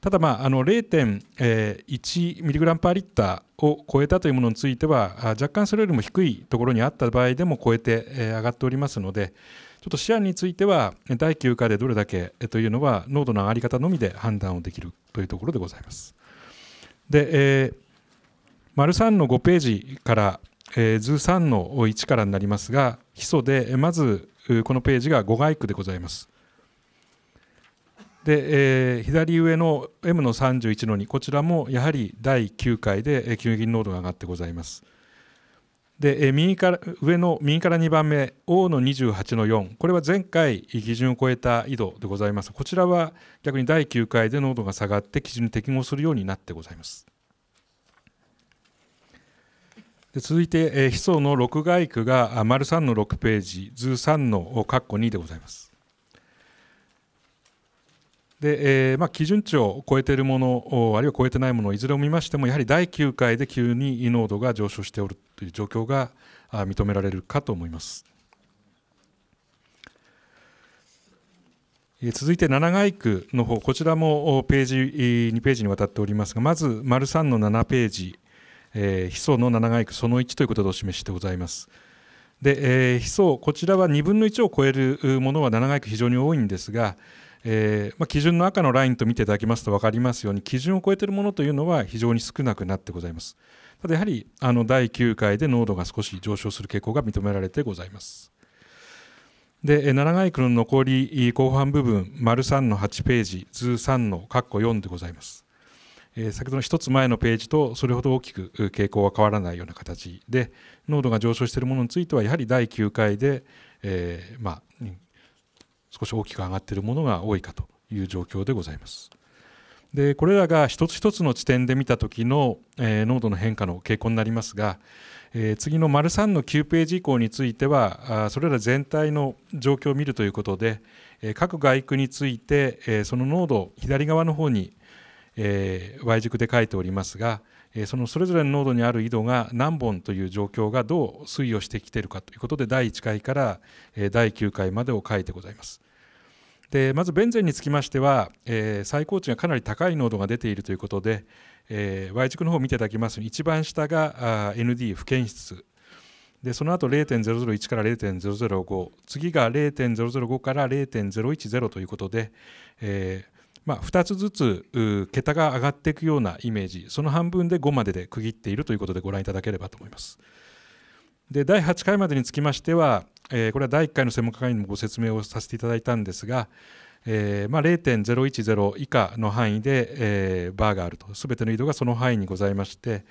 ただ、まあ、あの0.1ミリグラムパーリッターを超えたというものについては若干それよりも低いところにあった場合でも超えて、え上がっておりますのでちょっとシアンについては第9回でどれだけというのは濃度の上がり方のみで判断をできるというところでございます。で、えー、丸3の5ページから、えー、図3の1からになりますが基礎でまずこのページが5外区でございます。で、えー、左上の M の31の2こちらもやはり第9回で急激に濃度が上がってございます。で右から上の右から2番目 O の28の4これは前回基準を超えた緯度でございますこちらは逆に第9回で濃度が下がって基準に適合するようになってございますで続いて、えー、ヒ素の6外区が丸3の6ページ図3の括弧2でございますで、えーまあ、基準値を超えているものあるいは超えてないものいずれを見ましてもやはり第9回で急に濃度が上昇しておるという状況が認められるかと思います。続いて7街区の方こちらもページ2ページにわたっておりますがまず丸3の7ページ、えー、ヒ素の7街区その1ということでお示してございます。で、えー、ヒ素こちらは2分の1を超えるものは7街区非常に多いんですが、えー、まあ、基準の赤のラインと見ていただきますと分かりますように基準を超えているものというのは非常に少なくなってございますただやはりあの第9回で濃度が少し上昇する傾向が認められてございますで7概区の残り後半部分丸3の8ページ図3の括弧4でございますえ先ほどの1つ前のページとそれほど大きく傾向は変わらないような形で濃度が上昇しているものについてはやはり第9回で、えま少し大きく上がっているものが多いかという状況でございます。でこれらが一つ一つの地点で見た時の、え濃度の変化の傾向になりますが、え次の丸3の9ページ以降についてはあそれら全体の状況を見るということで、え各外区について、えその濃度左側の方に、え Y 軸で書いておりますが、そのそれぞれの濃度にある緯度が何本という状況がどう推移をしてきているかということで第1回から第9回までを書いてございます。でまずベンゼンにつきましては、えー、最高値がかなり高い濃度が出ているということで、えー、Y 軸の方を見ていただきますに一番下があ ND 不検出でその後0.001から0.005次が0.005から0.010ということで、えーまあ、2つずつ桁が上がっていくようなイメージその半分で5までで区切っているということでご覧いただければと思います。で第8回までにつきましては、えー、これは第1回の専門家会にもご説明をさせていただいたんですが、えーまあ、0.010以下の範囲で、えー、バーがあると全ての移動がその範囲にございまして、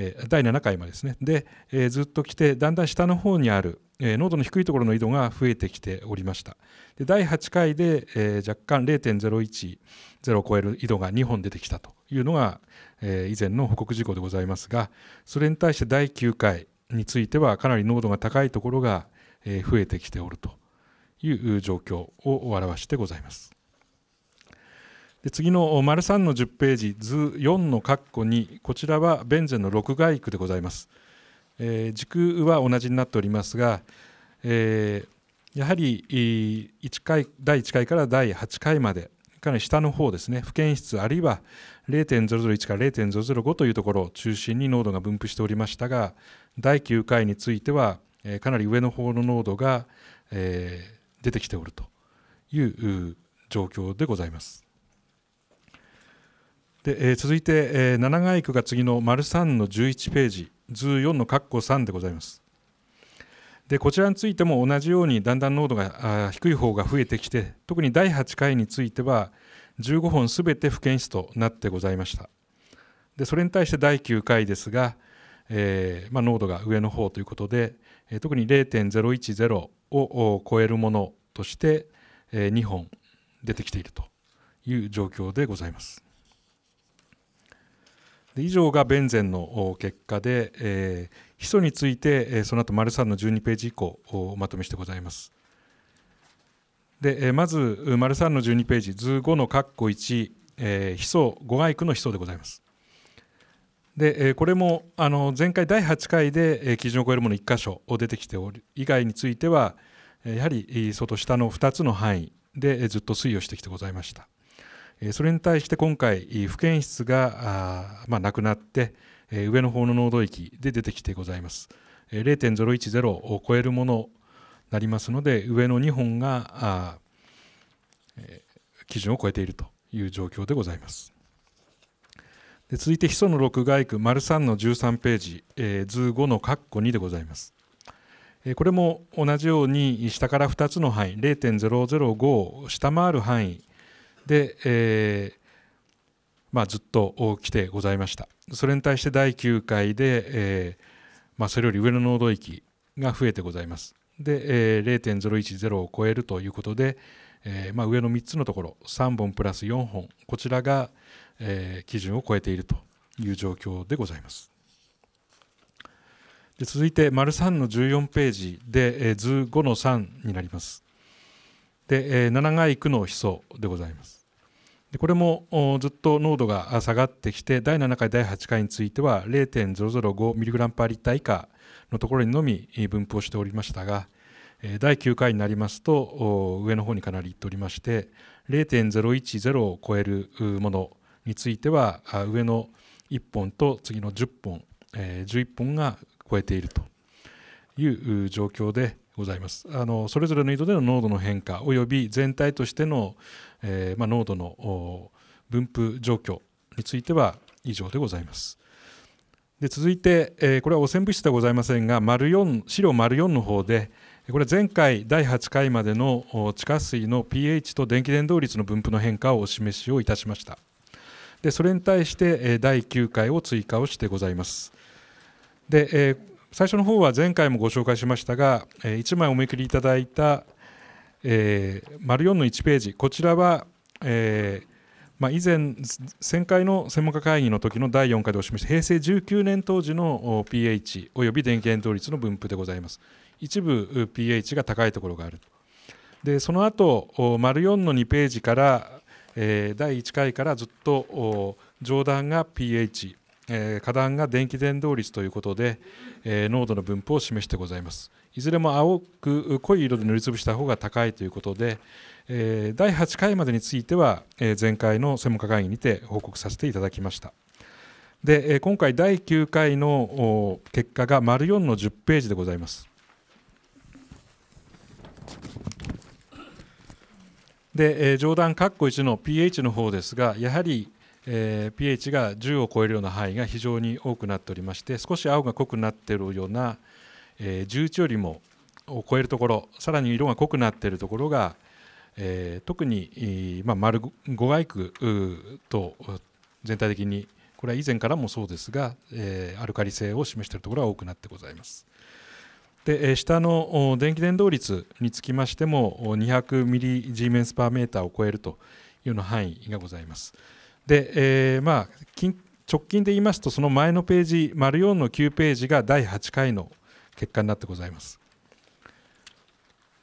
え第7回までですねで、えずっと来てだんだん下の方にある、え濃度の低いところの緯度が増えてきておりましたで第8回で、え若干0.010を超える緯度が2本出てきたというのが、え以前の報告事項でございますがそれに対して第9回についてはかなり濃度が高いところが増えてきておるという状況を表してございます。で次の丸3の10ページ図4の括弧2こちらはベンゼンの6外区でございます、えー、軸は同じになっておりますが、えー、やはり1回第1回から第8回までかなり下の方ですね不検出あるいは0.001から0.005というところを中心に濃度が分布しておりましたが第9回については、かなり上の方の濃度が、出てきておるという状況でございます。で、えー、続いて、えー、7階区が次の丸3の11ページ図4の括弧3でございますでこちらについても同じようにだんだん濃度が低い方が増えてきて特に第8回については15本すべて不検出となってございましたでそれに対して第9回ですが、えーまあ、濃度が上の方ということで、え特に0.010を超えるものとして、え2本出てきているという状況でございます。以上がベンゼンの結果で、えー、基礎について、えー、その後丸三の12ページ以降おまとめしてございます。で、えー、まず丸三の12ページ図5の括弧1、えー、基礎5外区の基礎でございます。で、えー、これもあの前回第8回で、えー、基準を超えるもの1箇所出てきておる以外についてはやはり外下の2つの範囲でずっと推移をしてきてございました。それに対して今回不検出があ、まあ、なくなってえ上の方の濃度域で出てきてございますえ0.010を超えるものになりますので上の2本があ、え基準を超えているという状況でございますで続いてヒ素の6外区丸3の13ページ、えー、図5の括弧2でございます、えこれも同じように下から2つの範囲0.005を下回る範囲で、えーまあ、ずっと来てございましたそれに対して第9回で、えーまあ、それより上の濃度域が増えてございますで、えー、0.010を超えるということで、えーまあ、上の3つのところ3本プラス4本こちらが、えー、基準を超えているという状況でございますで続いて丸3の14ページで、えー、図5の3になりますで、えー、7がいくの思想でございますでこれもずっと濃度が下がってきて第7回第8回については 0.005mg パーリッター以下のところにのみ分布をしておりましたが第9回になりますと上の方にかなりいっておりまして0.010を超えるものについては上の1本と次の10本11本が超えているという状況でございますあのそれぞれの井戸での濃度の変化および全体としてのえー、まあ、濃度の分布状況については以上でございます。で続いて、えー、これは汚染物質ではございませんが丸4資料丸4の方でこれ前回第8回までの地下水の pH と電気伝導率の分布の変化をお示しをいたしました。でそれに対して第9回を追加をしてございます。で、えー、最初の方は前回もご紹介しましたが1枚おめくりいただいたえー、丸4の1ページこちらは、えーまあ、以前1回の専門家会議の時の第4回でお示した平成19年当時の pH および電気伝導率の分布でございます一部 pH が高いところがあるでその後丸4の2ページから、えー、第1回からずっと上段が pH えー、が電気伝導率ということで、えー、濃度の分布を示してございます。いずれも青く濃い色で塗りつぶした方が高いということで、え第8回までについては、え前回の専門家会議にて報告させていただきました。で、え今回第9回の結果が丸4の10ページでございます。で、えー、上段括弧1の pH の方ですがやはり、えー、pH が10を超えるような範囲が非常に多くなっておりまして少し青が濃くなっているような、えー、11よりもを超えるところさらに色が濃くなっているところが、えー、特に、まあ、丸五外区と全体的にこれは以前からもそうですが、えー、アルカリ性を示しているところが多くなってございます。で下の電気伝導率につきましても2 0 0リ g メンスパーメーターを超えるというの範囲がございます。で、えー、まあ直近で言いますとその前のページ丸4の9ページが第8回の結果になってございます。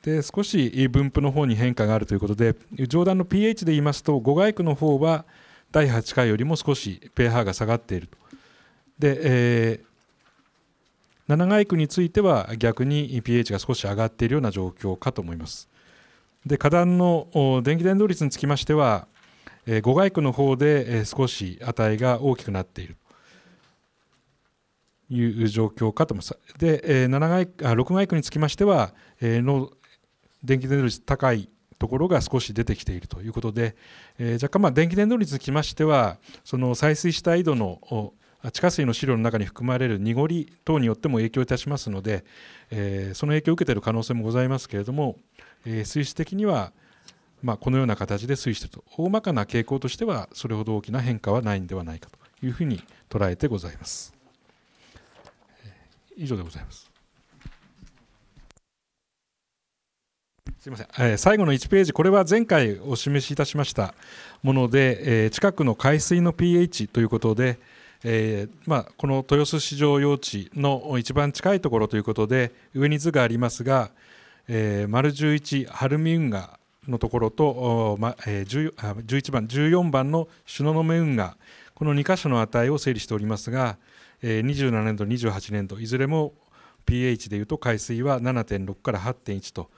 で少し分布の方に変化があるということで上段の pH で言いますと五外区の方は第8回よりも少し pH が下がっているとで、えー、7外区については逆に pH が少し上がっているような状況かと思いますで下段の電気伝導率につきましては5外区の方で少し値が大きくなっているいう状況かと思います。で、えあ6外区につきましては、えー、の電気伝導率高いところが少し出てきているということで、えー、若干まあ電気伝導率につきましてはその採水した井戸の地下水の資料の中に含まれる濁り等によっても影響いたしますので、えー、その影響を受けている可能性もございますけれども、えー、水質的にはまあこのような形で推移していると大まかな傾向としてはそれほど大きな変化はないんではないかというふうに捉えてございます。以上でございます。すみません、えー、最後の1ページ、これは前回お示しいたしましたもので、えー、近くの海水の pH ということで、えー、まあ、この豊洲市場用地の一番近いところということで、上に図がありますが、えー、丸11、晴海運河のところと、まえー、11番、14番の東雲運河、この2箇所の値を整理しておりますが、えー、27年度、28年度いずれも pH でいうと海水は7.6から8.1と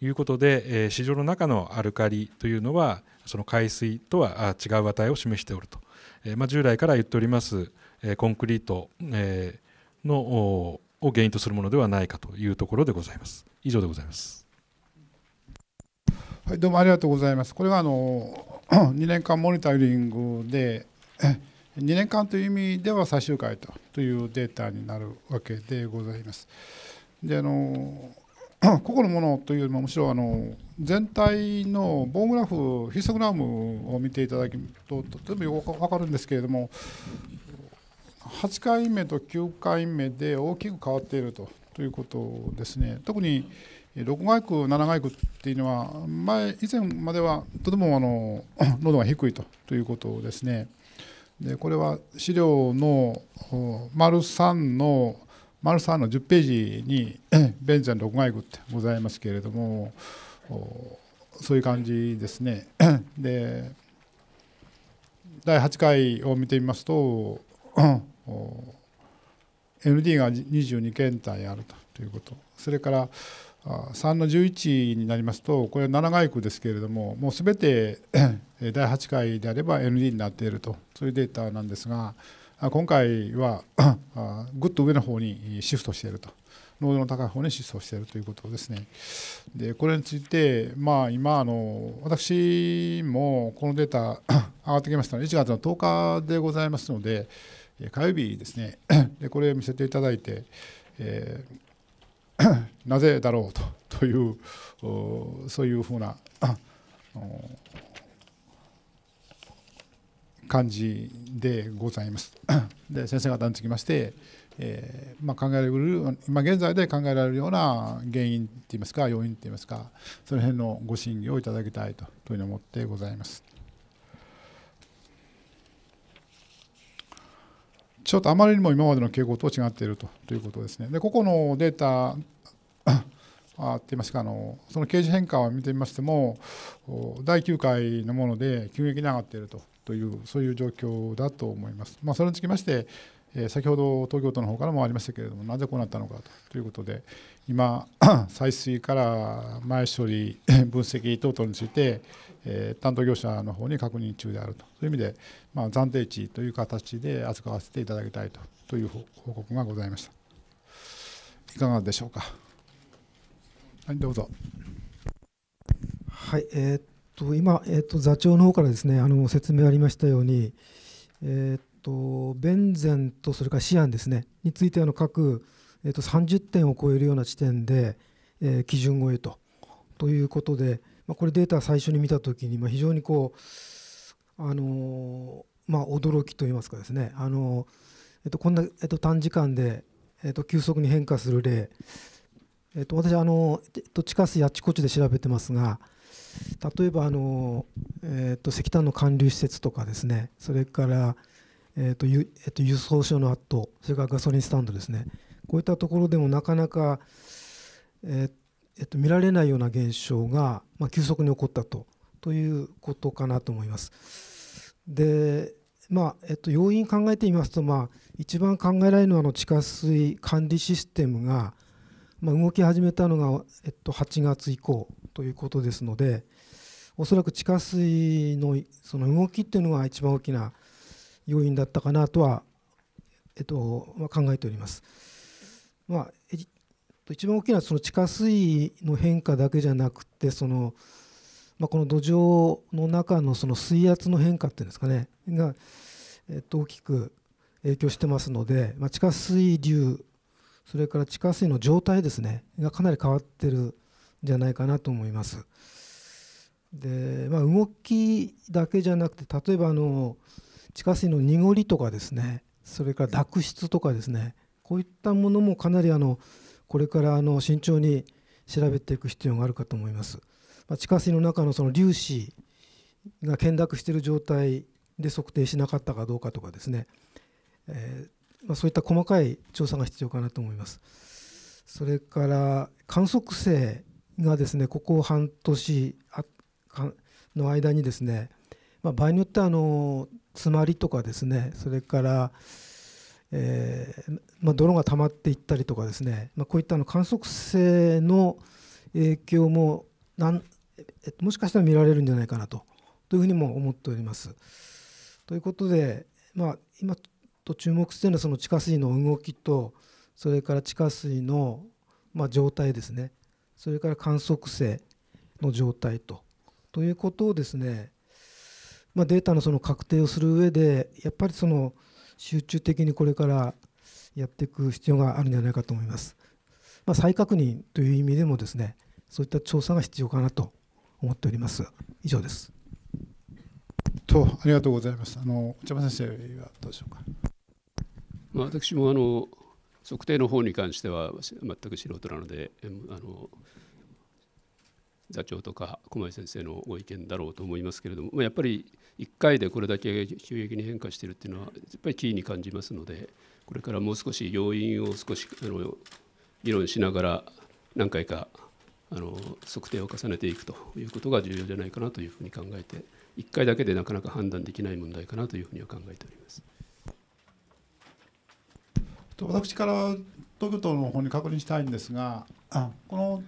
いうことで、えー、市場の中のアルカリというのはその海水とは違う値を示しておると、えー、まあ、従来から言っておりますコンクリート、えー、のを原因とするものではないかというところでございます。以上でございます。はい、どうもありがとうございます。これはあの2年間モニタリングで2年間という意味では最終回とというデータになるわけでございます。であの個々 のものというよりもむしろあの全体の棒グラフヒストグラムを見ていただくととてもよく分かるんですけれども8回目と9回目で大きく変わっているとということですね。特に6外区、7外区っていうのは前以前まではとてもあの 濃度が低いとということですね。でこれは資料の丸3の丸3の10ページに「ベンゼン六外具」ってございますけれどもそういう感じですね。で第8回を見てみますと ND が22検体あるということそれから3の11になりますとこれは7街区ですけれどももうすべて第8回であれば ND になっているとそういうデータなんですが今回はぐっと上の方にシフトしていると濃度の高い方にシフトしているということですねでこれについて、まあ、今あの私もこのデータ 上がってきましたので1月の10日でございますので火曜日ですね でこれ見せていただいて、えー なぜだろうとというそういうふうな 感じでございます。で先生方につきまして、えーまあ、考えられる今現在で考えられるような原因といいますか要因といいますかその辺のご審議をいただきたいというふうに思ってございます。ちょっとあまりにも今までの傾向と違っているということですね。でここのデータあって言いますかあのその形状変化を見てみましても第9回のもので急激に上がっているとというそういう状況だと思います。まあ、それにつきまして、え先ほど東京都の方からもありましたけれどもなぜこうなったのかということで今 採水から前処理分析等々についてえ担当業者の方に確認中であるとそういう意味で、まあ、暫定値という形で扱わせていただきたいとという報告がございましたいかがでしょうかはいどうぞはいえー、っと今、えー、っと座長の方からですねあの説明ありましたようにえー、っとベンゼンとそれからシアンですねについてあの各、えっと三十点を超えるような地点で、え基準超えとということで、まあ、これデータ最初に見た時に、まあ、非常にこうあのまあ驚きと言いますかですねあの、えっと、こんな、えっと、短時間で、えっと、急速に変化する例、えっと、私あの、えっと、地下水あちこちで調べてますが例えばあの、えっと、石炭の還流施設とかですねそれからえっとゆえっと輸送所の後それからガソリンスタンドですねこういったところでもなかなか、えー、えっと、見られないような現象が、まあ、急速に起こったとということかなと思います。でまあえっと、要因考えてみますと、まあ、一番考えられるのはあの地下水管理システムが、まあ、動き始めたのが、えっと、8月以降ということですのでおそらく地下水のその動きっていうのが一番大きな要因だったかなとは、えっとまあ、考えております。まあ一番大きなその地下水の変化だけじゃなくてその、まあ、この土壌の中のその水圧の変化っていうんですかねが、えっと、大きく影響してますので、まあ、地下水流それから地下水の状態ですねがかなり変わってるんじゃないかなと思います。でまあ、動きだけじゃなくて例えばあの地下水の濁りとかですねそれから濁質とかですねこういったものもかなりあの、うんこれからあの慎重に調べていく必要があるかと思います。まあ、地下水の中のその粒子が見濁している状態で測定しなかったかどうかとかですね、えー、まあ、そういった細かい調査が必要かなと思います。それから観測性がですねここ半年の間にですね、まあ、場合によってあの詰まりとかですねそれからえー、まあ、泥が溜まっていったりとかですね、まあ、こういったの観測性の影響もなんもしかしたら見られるんじゃないかなとというふうにも思っております。ということで、まあ、今と注目しているのはその地下水の動きとそれから地下水の、まあ、状態ですねそれから観測性の状態とということをですね、まあ、データのその確定をする上でやっぱりその集中的にこれからやっていく必要があるんじゃないかと思います。まあ、再確認という意味でもですね、そういった調査が必要かなと思っております。以上です。とありがとうございます。あの内山先生はどうでしょうか。まあ、私もあの測定の方に関しては全く素人なので、あの座長とか駒井先生のご意見だろうと思いますけれどもやっぱり1回でこれだけ急激に変化しているっていうのはやっぱりキーに感じますのでこれからもう少し要因を少しあの議論しながら何回かあの測定を重ねていくということが重要じゃないかなというふうに考えて1回だけでなかなか判断できない問題かなというふうには考えております。私から東京都の方に確認したいんですが、この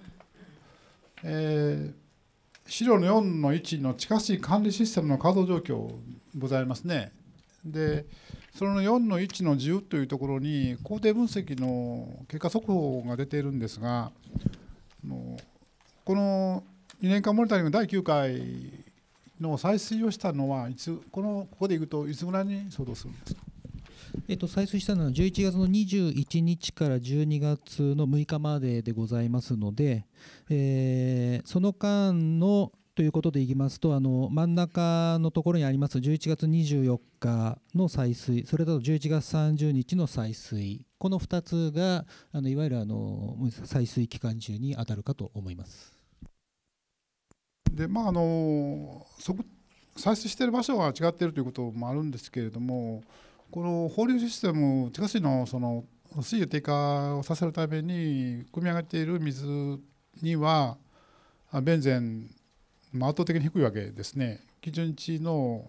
えー、資料の4の1の近しい管理システムの稼働状況ございますね。でその4の1の10というところに工程分析の結果速報が出ているんですがこの2年間モニタリング第9回の採水をしたのはいつこのここでいくといつぐらいに相当するんですかえっと、採水したのは11月の21日から12月の6日まででございますので、えー、その間のということでいきますとあの真ん中のところにあります11月24日の採水それと11月30日の採水この2つがあのいわゆるあの採水期間中に当たるかと思います。でまああのそこ採水している場所が違っているということもあるんですけれども。この放流システム地下水のその水位低下をさせるために汲み上げている水にはベンゼン、圧倒的に低いわけですね基準値の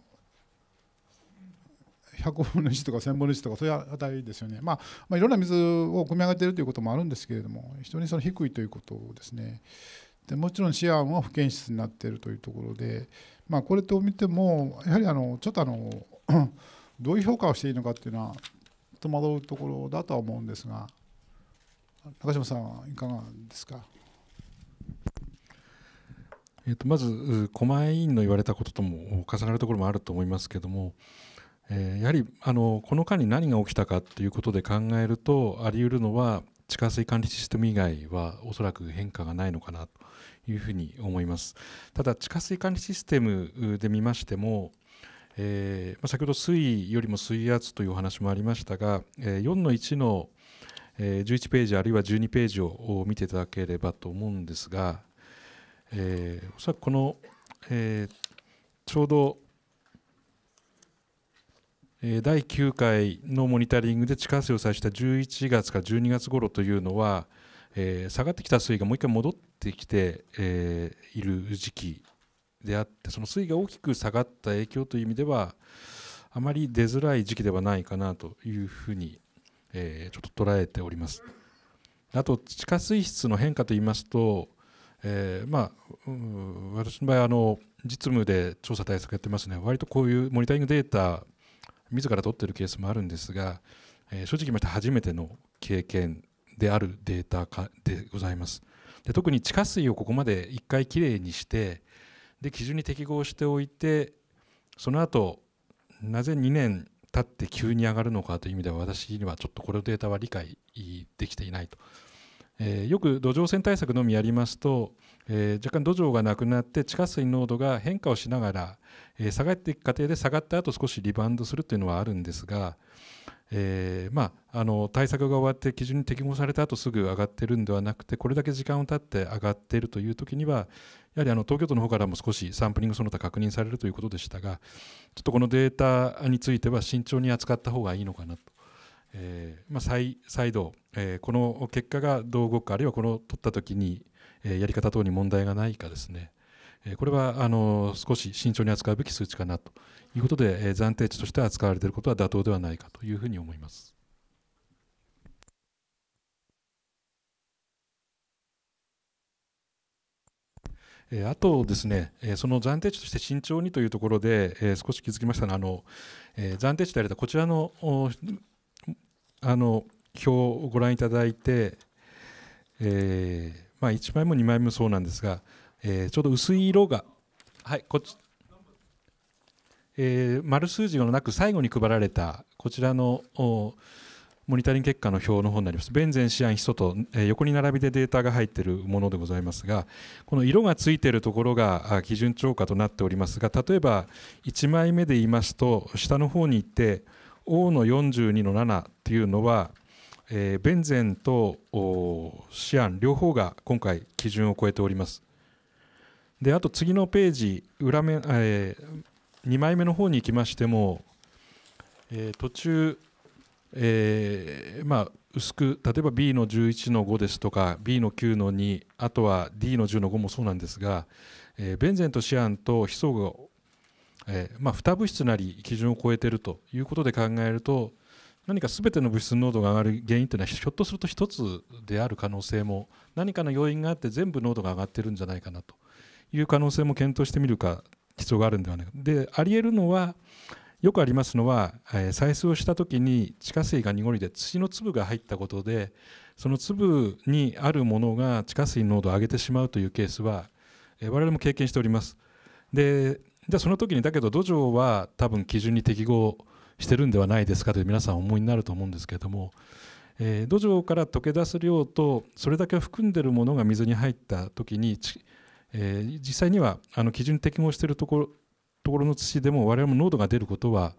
100分の1とか1000分の1とかそういうあたりですよね、まあ、まあいろんな水を汲み上げているということもあるんですけれども非常にその低いということですねでもちろんシアンは不検出になっているというところで、まあ、これと見てもやはりあのちょっとあのどういう評価をしていいのかっていうのは戸惑うところだとは思うんですが中島さんはいかがですか。えー、とまず駒井委員の言われたこととも重なるところもあると思いますけども、えー、やはりあのこの間に何が起きたかということで考えるとあり得るのは地下水管理システム以外はおそらく変化がないのかなというふうに思いますただ地下水管理システムで見ましてもえー、先ほど水位よりも水圧というお話もありましたが、えー、4の1の11ページあるいは12ページを見ていただければと思うんですが、えー、おそらくこの、えー、ちょうど、え第9回のモニタリングで地下水を採した11月から12月頃というのは、え下がってきた水位がもう一回戻ってきて、えいる時期であってその水位が大きく下がった影響という意味ではあまり出づらい時期ではないかなというふうに、えー、ちょっと捉えております。あと地下水質の変化といいますと、えー、まあ、私の場合あの実務で調査対策やってますね割とこういうモニタリングデータ自ら取ってるケースもあるんですが、えー、正直言いまして初めての経験であるデータ化でございます。で特に地下水をここまで1回きれいにしてで基準に適合しておいてその後なぜ2年経って急に上がるのかという意味では私にはちょっとこのデータは理解できていないと、えー、よく土壌汚染対策のみやりますと、えー、若干土壌がなくなって地下水濃度が変化をしながら、えー、下がっていく過程で下がった後少しリバウンドするというのはあるんですがえー、まあ、あの対策が終わって基準に適合された後すぐ上がってるんではなくてこれだけ時間を経って上がっているという時にはやはりあの東京都の方からも少しサンプリングその他確認されるということでしたがちょっとこのデータについては慎重に扱った方がいいのかなと。えー、まあ、再再度、えー、この結果がどう動くかあるいはこの取った時に、えやり方等に問題がないかですね、これはあの少し慎重に扱うべき数値かなということで、暫定値として扱われていることは妥当ではないかというふうに思います。あとですね、その暫定値として慎重にというところで、少し気づきましたのあの暫定値であればこちらのあの表をご覧いただいて、えーまあ、1枚も2枚もそうなんですが、えー、ちょうど薄い色が、はい、こっち、えー、丸数字がなく最後に配られたこちらのモニタリング結果の表の方になります。ベンゼン、シアン、ヒ素と、えー、横に並びでデータが入っているものでございますが、この色がついているところが基準超過となっておりますが、例えば1枚目で言いますと、下の方に行って、O の42の7っていうのは、えー、ベンゼンとシアン両方が今回基準を超えております。であと次のページ裏面、えー、2枚目の方に行きましても、えー、途中、えー、まあ、薄く例えば B の11の5ですとか B の9の2あとは D の10の5もそうなんですが、えー、ベンゼンとシアンとヒ素が、えまあ、2物質なり基準を超えているということで考えると何か全ての物質濃度が上がる原因というのはひょっとすると1つである可能性も何かの要因があって全部濃度が上がってるんじゃないかなと。いう可能性も検討してみるか必要があるんではないかでありえるのはよくありますのは、えー、採水をした時に地下水が濁りで土の粒が入ったことでその粒にあるものが地下水濃度を上げてしまうというケースは、えー、我々も経験しております。でじゃあその時にだけど土壌は多分基準に適合してるんではないですかと皆さん思いになると思うんですけれども、えー、土壌から溶け出す量とそれだけ含んでるものが水に入った時にえー、実際にはあの基準適合しているところところの土でも我々も濃度が出ることは、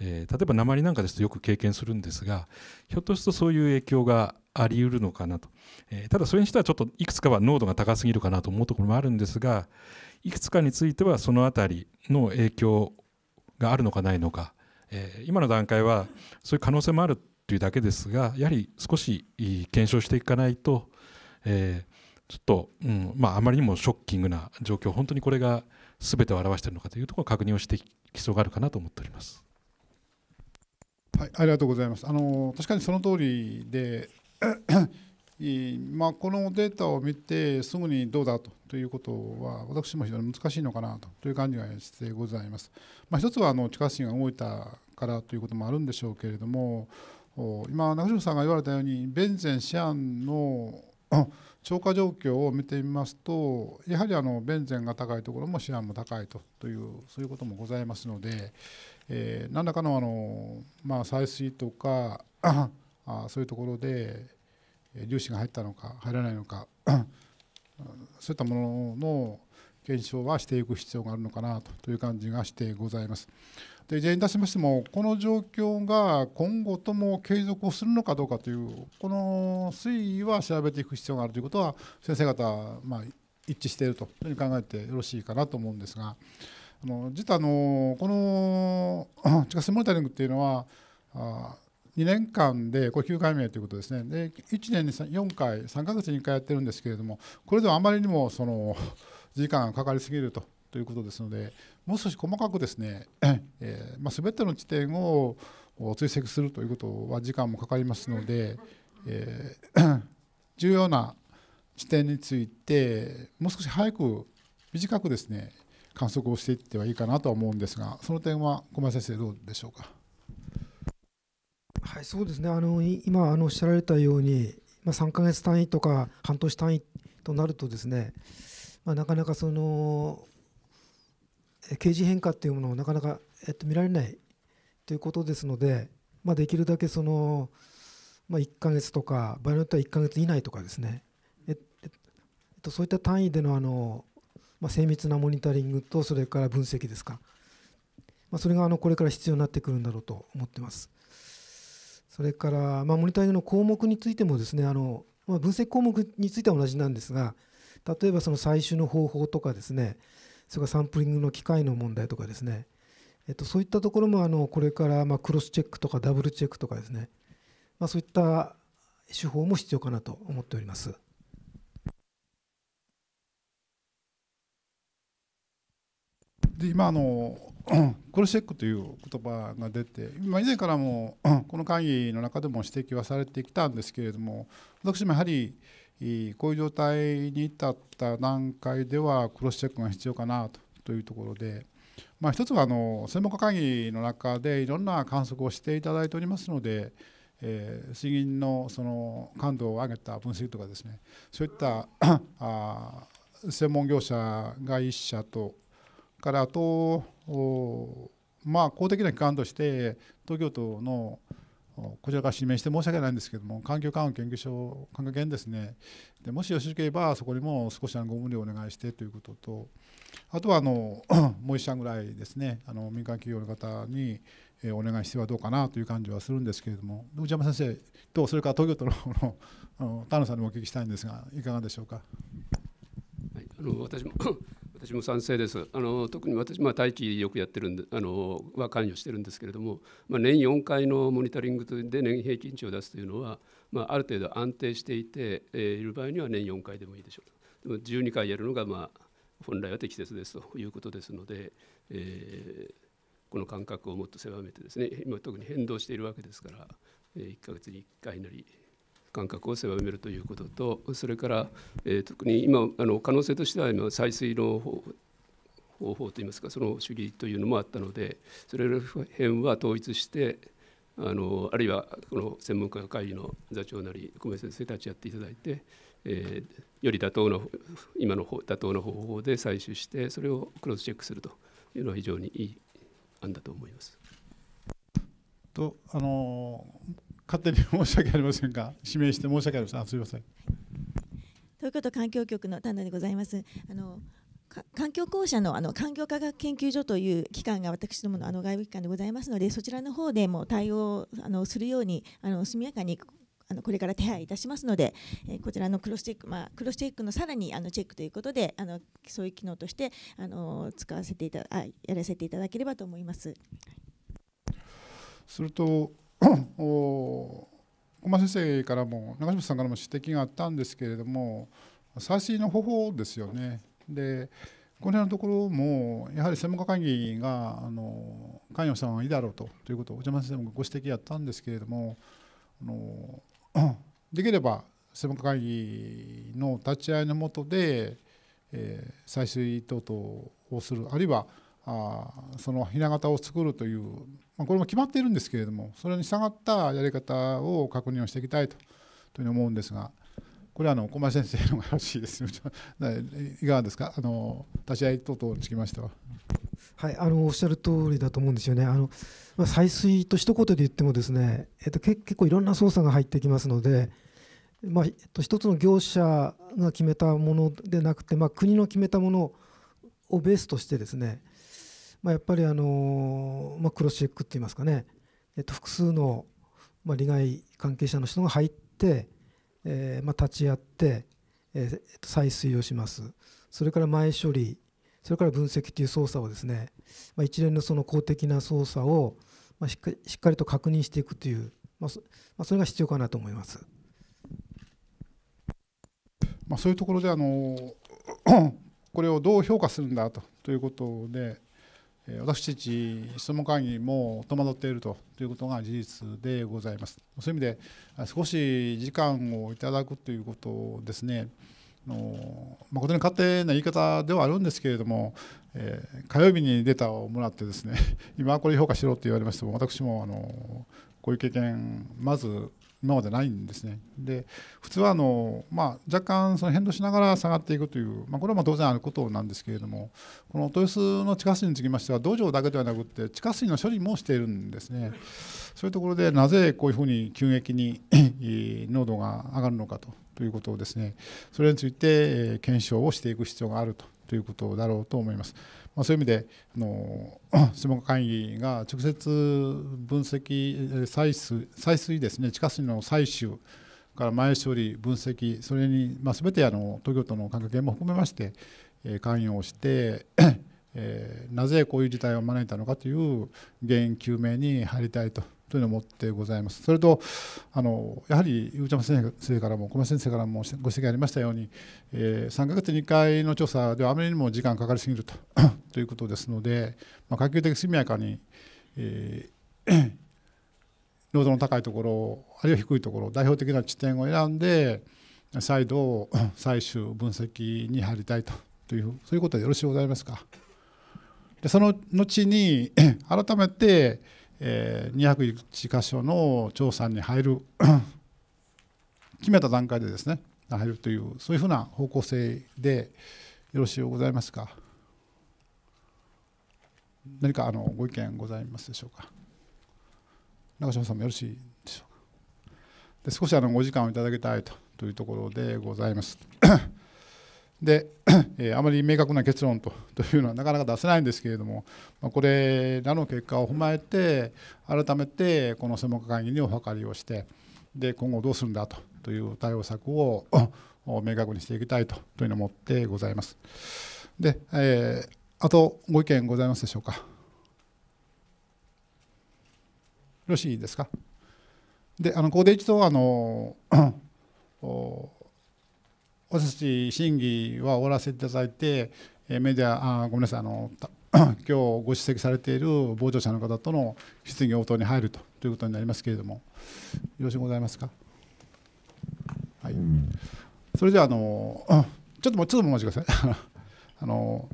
えー、例えば鉛なんかですとよく経験するんですがひょっとするとそういう影響があり得るのかなと、えー、ただそれにしてはちょっといくつかは濃度が高すぎるかなと思うところもあるんですがいくつかについてはその辺りの影響があるのかないのか、えー、今の段階はそういう可能性もあるというだけですがやはり少し検証していかないと、えー、ちょっと、うんまあ、あまりにもショッキングな状況本当にこれが全てを表しているのかというところを確認をしていく必要があるかなと思っております。はい、ありがとうございます。あの確かにその通りで まあ、このデータを見てすぐにどうだとということは私も非常に難しいのかなという感じがしてございます。まあ、一つはあの地下水が動いたからということもあるんでしょうけれども今中島さんが言われたようにベンゼンシアンの超過状況を見てみますとやはりあのベンゼンが高いところもシアンも高いとというそういうこともございますので、えー、何らかのあの、まあ、採水とか あそういうところで粒子が入ったのか入らないのか そういったものの検証はしていく必要があるのかなという感じがしてございます。でいにいたしましても、この状況が今後とも継続をするのかどうかという、この推移は調べていく必要があるということは、先生方、まあ、一致しているというふうに考えてよろしいかなと思うんですが、あの実はあのこの 地下水モニタリングっていうのは、あ2年間でこれ9回目ということですねで1年に4回3ヶ月に1回やってるんですけれどもこれではあまりにもその時間がかかりすぎるとということですのでもう少し細かくですね、えー、まあ、全ての地点を追跡するということは時間もかかりますので、えー、重要な地点についてもう少し早く短くですね観測をしていってはいいかなとは思うんですがその点は小林先生どうでしょうか。はい、そうですねあの今あのおっしゃられたように、まあ、3か月単位とか半年単位となるとですね、まあ、なかなかその刑事変化っていうものをなかなか、えっと、見られないということですので、まあ、できるだけその、まあ、1か月とか場合によっては1か月以内とかですね、えっと、そういった単位でのあの、まあ、精密なモニタリングとそれから分析ですか、まあ、それがあのこれから必要になってくるんだろうと思ってます。それから、まあ、モニタリングの項目についてもですねあの、まあ、分析項目については同じなんですが例えばその採取の方法とかですねそれからサンプリングの機械の問題とかですね、えっと、そういったところもあのこれからまクロスチェックとかダブルチェックとかですね、まあ、そういった手法も必要かなと思っております。で今あの クロスチェックという言葉が出て今以前からも この会議の中でも指摘はされてきたんですけれども私もやはりこういう状態に至った段階ではクロスチェックが必要かなというところで、まあ、一つはあの専門家会議の中でいろんな観測をしていただいておりますので、えー、水銀のその感度を上げた分析とかですねそういったあ専門業者が1社とからあとまあ公的な機関として東京都のこちらが指名して申し訳ないんですけども環境科学研究所関係研ですねでもしよろしければそこにも少しのご無理をお願いしてということとあとはあのもう1社ぐらいですねあの民間企業の方にお願いしてはどうかなという感じはするんですけれども内山先生とそれから東京都ののあの田野さんにもお聞きしたいんですがいかがでしょうか。はい、あの私も私も賛成です。あの特に私、まあ、待機よくやってるんであのは関与してるんですけれども、まあ、年4回のモニタリングで年平均値を出すというのは、まあ、ある程度安定していて、えー、いる場合には年4回でもいいでしょうでも12回やるのが、まあ、本来は適切ですということですので、えー、この間隔をもっと狭めてですね今特に変動しているわけですから、えー、1ヶ月に1回なり感覚を狭めるということとそれから、えー、特に今あの可能性としては今採水の方方法といいますかその主義というのもあったのでそれら辺は統一してあのあるいはこの専門家会議の座長なり小梅先生立ち会っていただいて、えー、より妥当な今の妥当な方法で採取してそれをクロスチェックするというのは非常にいい案だと思います。とあの勝手に申し訳ありませんが、指名して申し訳ありません。あすみません。東京都環境局の丹野でございます。あの環境公社のあの環境科学研究所という機関が私どものあの外部機関でございますのでそちらの方でも対応あのするようにあの速やかにあのこれから手配いたしますので、えこちらのクロスチェック、まあ、クロスチェックのさらにあのチェックということであのそういう機能としてあの使わせていたあやらせていただければと思います。すると小先生からも長嶋さんからも指摘があったんですけれども再生の方法ですよね。でこの辺のところもやはり専門家会議があの関与さんはいいだろうとということを小島先生もご指摘やったんですけれどもあの できれば専門家会議の立ち会いのもとで、えー、採水等々をするあるいはあそのひな形を作るという、まあ、これも決まっているんですけれどもそれに従ったやり方を確認をしていきたいとというふうに思うんですがこれはあの小林先生のがよろしいです いかがですかあの立ち会い等々につきましては。はい、あのおっしゃる通りだと思うんですよね。あのまあ、採水と一言で言ってもですね、えっと、結構いろんな操作が入ってきますので、まあえっと、一つの業者が決めたものでなくて、まあ、国の決めたものをベースとしてですねまあ、やっぱりあの、まあ、クロスチェックって言いますかね、えっと、複数の、まあ、利害関係者の人が入って、えーまあ、立ち会って、えー、採水をしますそれから前処理それから分析という操作をですね、まあ、一連のその公的な操作を、まあ、しっかりしっかりと確認していくという、まあそまあ、それが必要かなと思います。まあ、そういうところであの これをどう評価するんだとということで私たち質問会議も戸惑っているということが事実でございます。そういう意味で少し時間をいただくということですね。の誠に勝手な言い方ではあるんですけれども、えー、火曜日にデータをもらってですね 今これ評価しろって言われましても私もあのこういう経験まず今までないんですね。で普通はあの、まあ、若干その変動しながら下がっていくという、まあ、これはま当然あることなんですけれどもこの豊洲の地下水につきましては道場だけではなくて地下水の処理もしているんですね。そういうところでなぜこういうふうに急激に濃度が上がるのかとということをですねそれについて検証をしていく必要があるということだろうと思います。まあ、そういう意味であの専門家会議が直接分析採取採水ですね地下水の採取から前処理分析それに、まあ、全てあの東京都の関係も含めまして、えー、関与をしてえー、なぜこういう事態を招いたのかという原因究明に入りたいとというのを持ってございます。それとあのやはり宇山先生からも小林先生からもご指摘ありましたように、えー、3ヶ月に2回の調査ではあまりにも時間かかりすぎると ということですので、まあ、可及的速やかに、えー 濃度の高いところあるいは低いところ代表的な地点を選んで再度採取 分析に入りたいとというそういうことでよろしゅうございますか。でその後に改めてえー、201箇所の調査に入る 決めた段階でですね入るというそういうふうな方向性でよろしゅうございますか何かあのご意見ございますでしょうか長嶋さんもよろしいでしょうかで少しあのお時間をいただきたいとというところでございますで、えー、あまり明確な結論 というのはなかなか出せないんですけれども、まこれらの結果を踏まえて改めてこの専門家会議にお諮りをしてで今後どうするんだとという対応策を 明確にしていきたいとというのを思ってございます。で、えー、あとご意見ございますでしょうか。よろしいですか。であのここで一度あの 私審議は終わらせていただいて、えメディアあごめんなさいあの 今日ご出席されている傍聴者の方との質疑応答に入るとということになりますけれども、よろしゅうございますか。はい、それではあの ちょっともうちょっとお待ちください。あの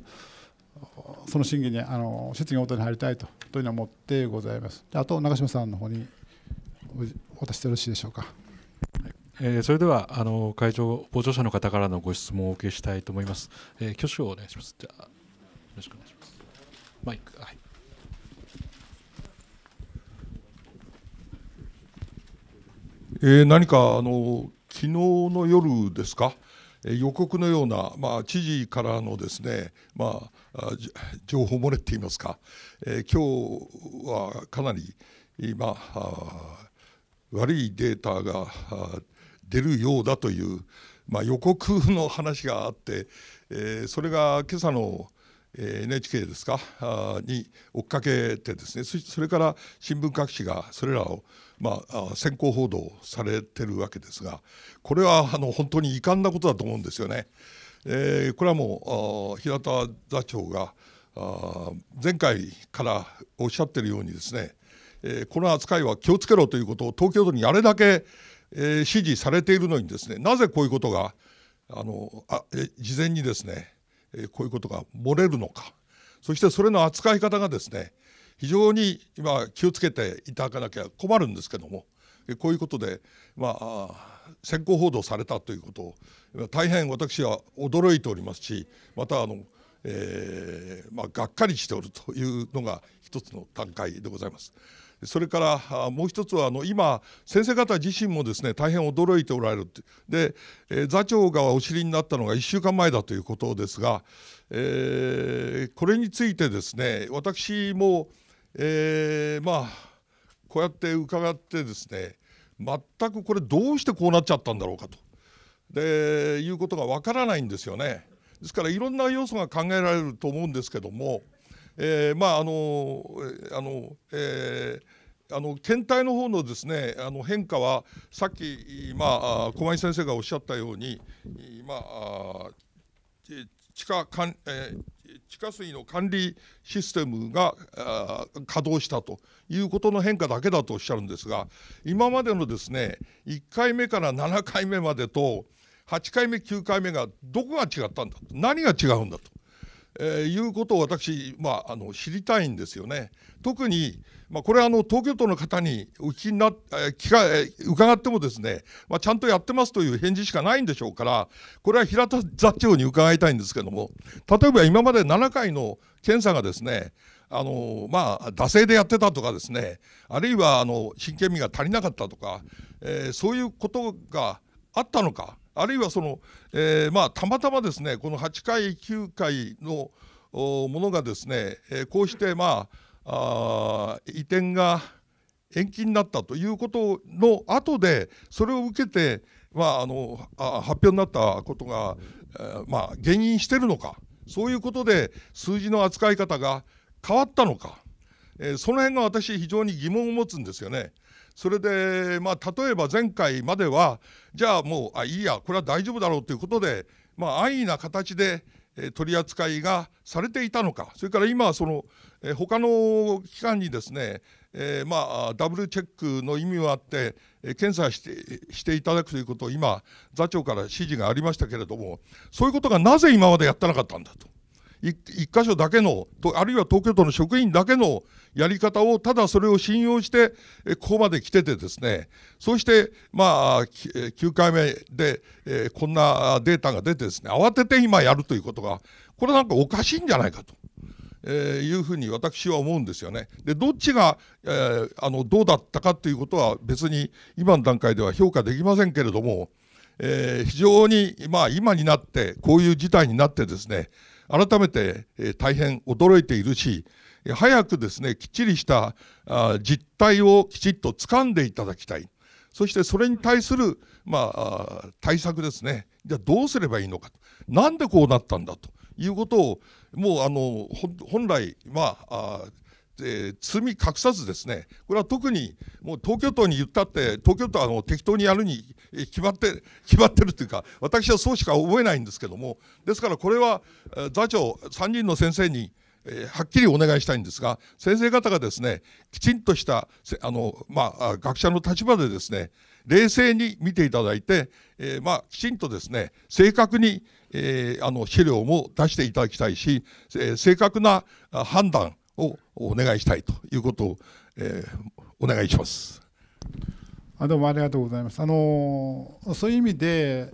その審議にあの質疑応答に入りたいとというのを持ってございます。あと長嶋さんの方にお渡してよろしいでしょうか。はいえー、それではあの会場傍聴者の方からのご質問をお受けしたいと思います。えー、挙手をお願いします。じゃあよろしくお願いします。マイクはい。えー、何かあの昨日の夜ですか。え予告のような、まあ、知事からのですね、まあ、情報漏れって言いますか、えー、今日はかなり今悪いデータが出るようだという、まあ、予告の話があって、えー、それが今朝のえ NHK ですかに追っかけてですねそれから新聞各紙がそれらを、まあ、先行報道されてるわけですがこれはあの本当に遺憾なことだと思うんですよね。えー、これはもう平田座長が前回からおっしゃってるようにですね、えー、この扱いは気をつけろということを東京都にあれだけ、えー、支持されているのにですねなぜこういうことがあのあ、えー、事前にですね、えー、こういうことが漏れるのかそしてそれの扱い方がですね非常に今気をつけていただかなきゃ困るんですけどもこういうことで、まあ、先行報道されたということを大変私は驚いておりますしまたあの、えーまあ、がっかりしておるというのが一つの段階でございます。それからもう一つはあの今先生方自身もですね大変驚いておられるで、えー、座長がお知りになったのが1週間前だということですが、えー、これについてですね私も、えー、まあこうやって伺ってですね全くこれどうしてこうなっちゃったんだろうかとでいうことがわからないんですよね。ですからいろんな要素が考えられると思うんですけどもえー、まああのあの、えー、あの検体の方のですねあの変化はさっき、まあ、小林先生がおっしゃったように、まあ、地下かん、え地下水の管理システムが稼働したということの変化だけだとおっしゃるんですが今までのですね1回目から7回目までと8回目9回目がどこが違ったんだと何が違うんだとえー、いうことを私、まあ、あの知りたいんですよね。特に、まあ、これあの東京都の方にお聞きにな、えかえ伺ってもですね、まあ、ちゃんとやってますという返事しかないんでしょうからこれは平田座長に伺いたいんですけども例えば今まで7回の検査がですねあのまあ、惰性でやってたとかですねあるいはあの真剣味が足りなかったとか、えー、そういうことがあったのかあるいはその、えーまあ、たまたまですねこの8回9回のものがですね、えー、こうしてまああ移転が延期になったということの後でそれを受けて、まあ、あのあ発表になったことが、えー、まあ、原因しているのかそういうことで数字の扱い方が変わったのか、えー、その辺が私非常に疑問を持つんですよね。それで、まあ、例えば前回まではじゃあもうあいいやこれは大丈夫だろうということで、まあ、安易な形で取り扱いがされていたのかそれから今その他の機関にですねえー、まあ、ダブルチェックの意味もあって、え検査してしていただくということを今座長から指示がありましたけれどもそういうことがなぜ今までやってなかったんだと一箇所だけのあるいは東京都の職員だけのやり方をただそれを信用してここまで来ててですねそしてまあ9回目で、こんなデータが出てですね慌てて今やるということがこれなんかおかしいんじゃないかと。えー、いうふうに私は思うんですよね。でどっちが、えー、あのどうだったかということは別に今の段階では評価できませんけれども、え非常に、まあ、今になってこういう事態になってですね改めて、え大変驚いているし、早くですね、きっちりしたあ実態をきちっと掴んでいただきたい。そしてそれに対する、まあ、対策ですね。じゃあどうすればいいのか。なんでこうなったんだということを、もうあの、本来、まあ、あえー、罪隠さずですね、これは特にもう東京都に言ったって、東京都はあの適当にやるに決まって、決まってるというか、私はそうしか思えないんですけども、ですからこれは、座長、3人の先生に、えー、はっきりお願いしたいんですが、先生方がですね、きちんとした、あの、まあ、学者の立場でですね、冷静に見ていただいて、えー、まあ、きちんとですね、正確に、えー、あの、資料も出していただきたいし、え正確な判断、をお願いしたいということを、えー、お願いします。あどうもありがとうございます。あのそういう意味で、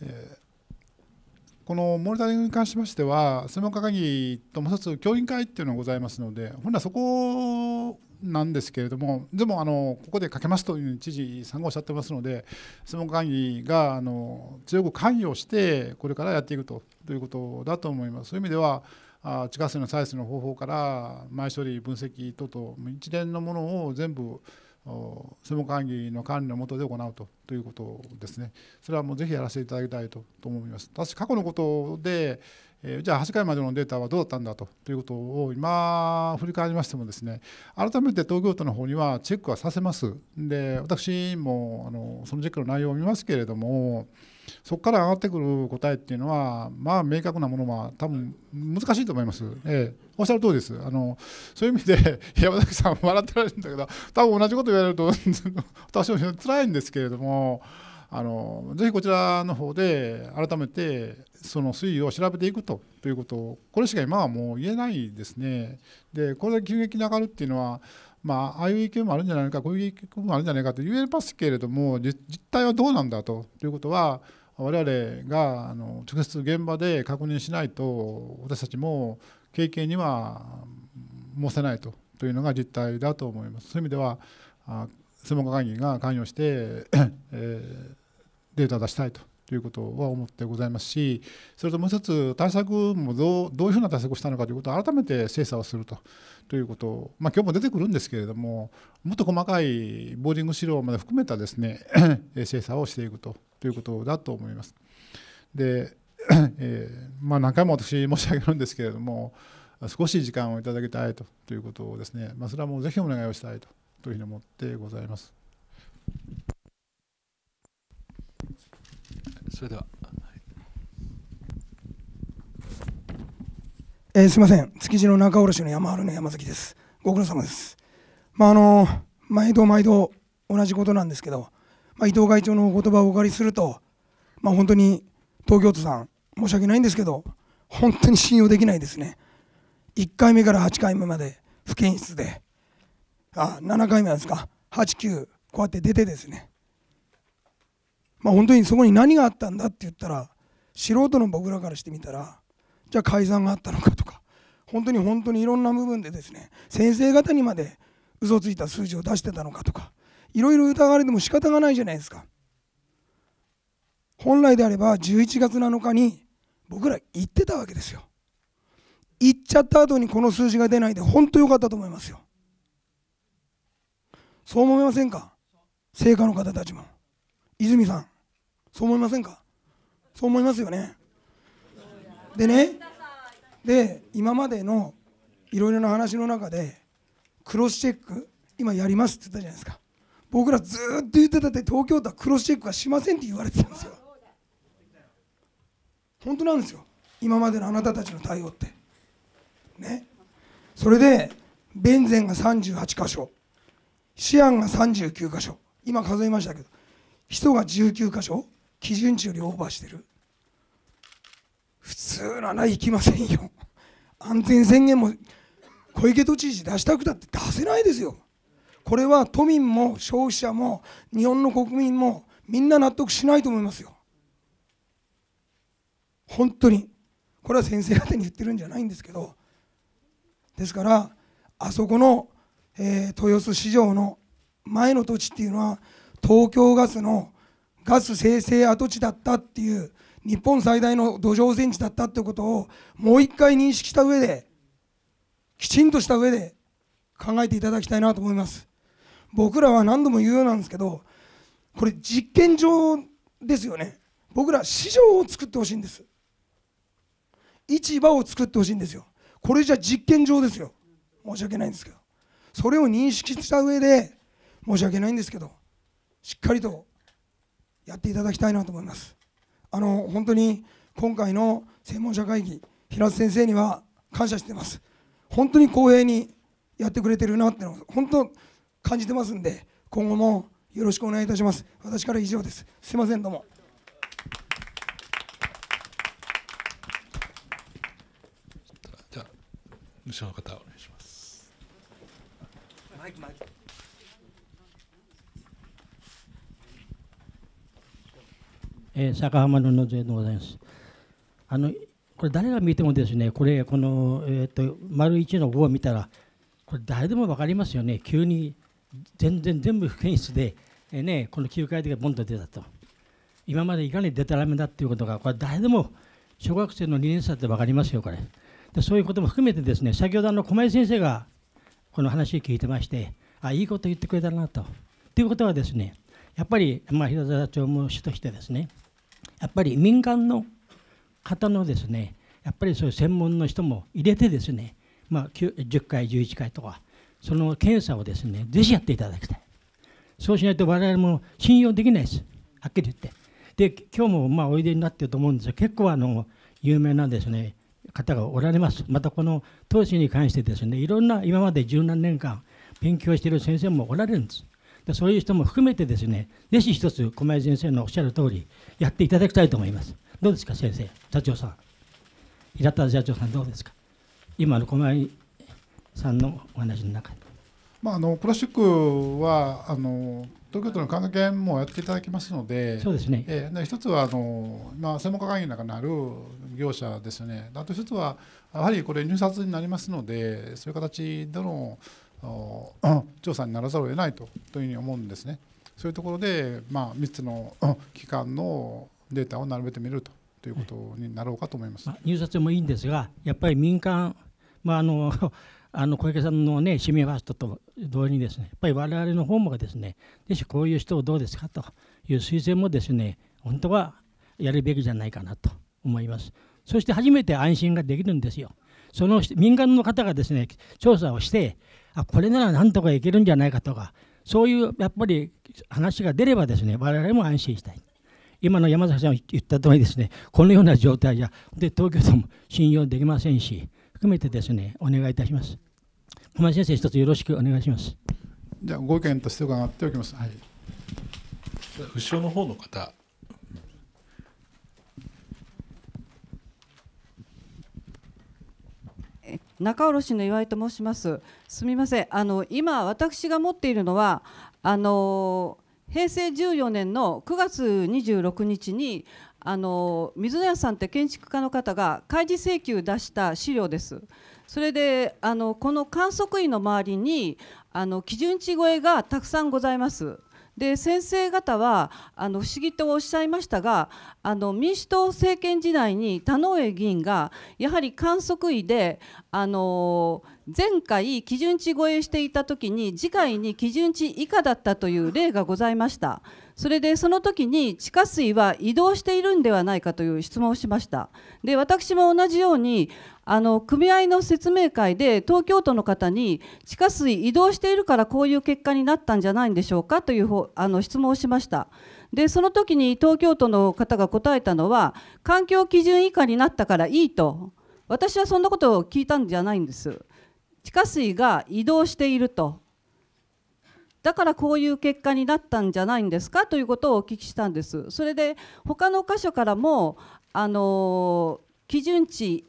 えー、このモニタリングに関しましては専門家会議ともう一つ教員会っていうのがございますので本来そこなんですけれどもでもあのここでかけますという知事さんがおっしゃってますので専門家会議があの強く関与してこれからやっていくとということだと思います。そういう意味ではあ地下水の採取の方法から前処理分析等々一連のものを全部専門会議の管理のもとで行うとということですね、それはもうぜひやらせていただきたいとと思います。私過去のことで、えー、じゃあ8回までのデータはどうだったんだとということを今振り返りましてもですね改めて東京都の方にはチェックはさせますで私もあのそのチェックの内容を見ますけれどもそこから上がってくる答えっていうのは、まあ、明確なものは多分難しいと思います、ええ、おっしゃる通りですあの、そういう意味で 山崎さん、笑ってられるんだけど、多分同じこと言われると 私も辛いんですけれども。あのぜひこちらの方で改めてその推移を調べていくとということこれしか今はもう言えないですね。でこれで急激に上がるっていうのはまあ、ああいう意見もあるんじゃないかこういう意見もあるんじゃないかと言えますけれども実態はどうなんだということは我々があの直接現場で確認しないと私たちも経験には申せないとというのが実態だと思います。そういう意味では専門家会議が関与して えデータを出したいということは思ってございますしそれともう一つ対策もどうどういうふうな対策をしたのかということを改めて精査をすると。ということまあ、今日も出てくるんですけれどももっと細かいボーリング資料まで含めたですね 精査をしていくとということだと思います。で、えー、まあ、何回も私申し上げるんですけれども少し時間をいただきたいとということをですね、まあ、それはもうぜひお願いをしたいとというふうに思ってございます。それではえー、すいません、築地の中卸の山春の山崎です。ご苦労様です。まあ、あの、毎度毎度同じことなんですけど、まあ、伊藤会長のお言葉をお借りすると、まあ、本当に東京都さん、申し訳ないんですけど、本当に信用できないですね。1回目から8回目まで不検出で、あ、7回目なんですか、8、9、こうやって出てですね、まあ、本当にそこに何があったんだって言ったら、素人の僕らからしてみたら、じゃあ改ざんがあったのかとか本当に本当にいろんな部分でですね先生方にまで嘘ついた数字を出してたのかとかいろいろ疑われても仕方がないじゃないですか本来であれば11月7日に僕ら行ってたわけですよ行っちゃった後にこの数字が出ないで本当良かったと思いますよそう思いませんか聖火の方たちも泉さんそう思いませんかそう思いますよねでねで今までのいろいろな話の中でクロスチェック今やりますって言ったじゃないですか僕らずっと言ってたって東京都はクロスチェックはしませんって言われてたんですよ本当なんですよ今までのあなたたちの対応ってねそれでベンゼンが38箇所シアンが39箇所今数えましたけどヒ素が19箇所基準値よりオーバーしてる普通なら行きませんよ安全宣言も小池都知事出したくたって出せないですよこれは都民も消費者も日本の国民もみんな納得しないと思いますよ本当にこれは先生方に言ってるんじゃないんですけどですからあそこの、えー、豊洲市場の前の土地っていうのは東京ガスのガス生成跡地だったっていう日本最大の土壌戦地だったということをもう一回認識した上できちんとした上で考えていただきたいなと思います僕らは何度も言うようなんですけどこれ実験場ですよね僕ら市場を作ってほしいんです市場を作ってほしいんですよこれじゃ実験場ですよ申し訳ないんですけどそれを認識した上で申し訳ないんですけどしっかりとやっていただきたいなと思いますあの本当に今回の専門者会議、平瀬先生には感謝してます。本当に公平にやってくれてるなってのを本当感じてますんで、今後もよろしくお願いいたします。私から以上です。すいません、どうも。じゃあ、無償の方、お願いします。マイクマイクえー、坂浜の野添でございます。あのこれ誰が見てもですねこれこの、えーと、丸1の5を見たらこれ誰でも分かりますよね急に全然全部不検出で、えー、ね、この9回でボンと出たと今までいかにでたらめだっていうことがこれ誰でも小学生の2年生って分かりますよこれでそういうことも含めてですね先ほどあの小前先生がこの話聞いてましてあいいこと言ってくれたなと。ということはですねやっぱり、まあ、平沢社長も主としてですねやっぱり民間の方のですねやっぱりそういう専門の人も入れてですね、まあ、10回11回とかその検査をですねぜひやっていただきたいそうしないと我々も信用できないですはっきり言ってで今日もまあおいでになってると思うんですが結構あの有名なですね方がおられますまたこの投資に関してですねいろんな今まで十何年間勉強している先生もおられるんですでそういう人も含めてですねぜひ一つ駒井先生のおっしゃる通りやっていただきたいと思いますどうですか先生社長さん平田社長さんどうですか今の駒井さんのお話の中で。まあ、あのプラスチックはあの東京都の還元もやっていただきますので、そうですね。えー、で一つはあのまあ専門家会議の中にある業者ですよね。あと一つはやはりこれ入札になりますので、そういう形での 調査にならざるを得ないとというふうに思うんですね。そういうところで、まあ、3つの 機関のデータを並べてみるとということになろうかと思います、まあ、入札もいいんですが、やっぱり民間、まあ、あの あの小池さんの、ね、市民ファーストと同時にです、ね、やっぱり我々の方もです、ね、ぜひこういう人をどうですかという推薦もです、ね、本当はやるべきじゃないかなと思います。そして初めて安心ができるんですよ。その民間の方がですね調査をしてあこれならなんとかいけるんじゃないかとかそういうやっぱり話が出ればですね我々も安心したい今の山崎さんが言った通りですねこのような状態じゃで東京都も信用できませんし含めてですねお願いいたします小林先生一つよろしくお願いしますじゃご意見として伺っておきます、はい、後ろの方の方中卸の岩井と申します。すみません。あの今私が持っているのはあの平成14年の9月26日にあの水野屋さんって建築家の方が開示請求出した資料です。それであのこの観測員の周りにあの基準値超えがたくさんございます。で先生方はあの不思議とおっしゃいましたがあの民主党政権時代に田上議員がやはり観測医であの前回基準値超えしていた時に次回に基準値以下だったという例がございました。それでその時に地下水は移動しているんではないかという質問をしましたで私も同じようにあの組合の説明会で東京都の方に地下水移動しているからこういう結果になったんじゃないんでしょうかというあの質問をしましたでその時に東京都の方が答えたのは環境基準以下になったからいいと私はそんなことを聞いたんじゃないんです地下水が移動しているとだからこういう結果になったんじゃないんですかということをお聞きしたんです。それで他の箇所からもあの基準値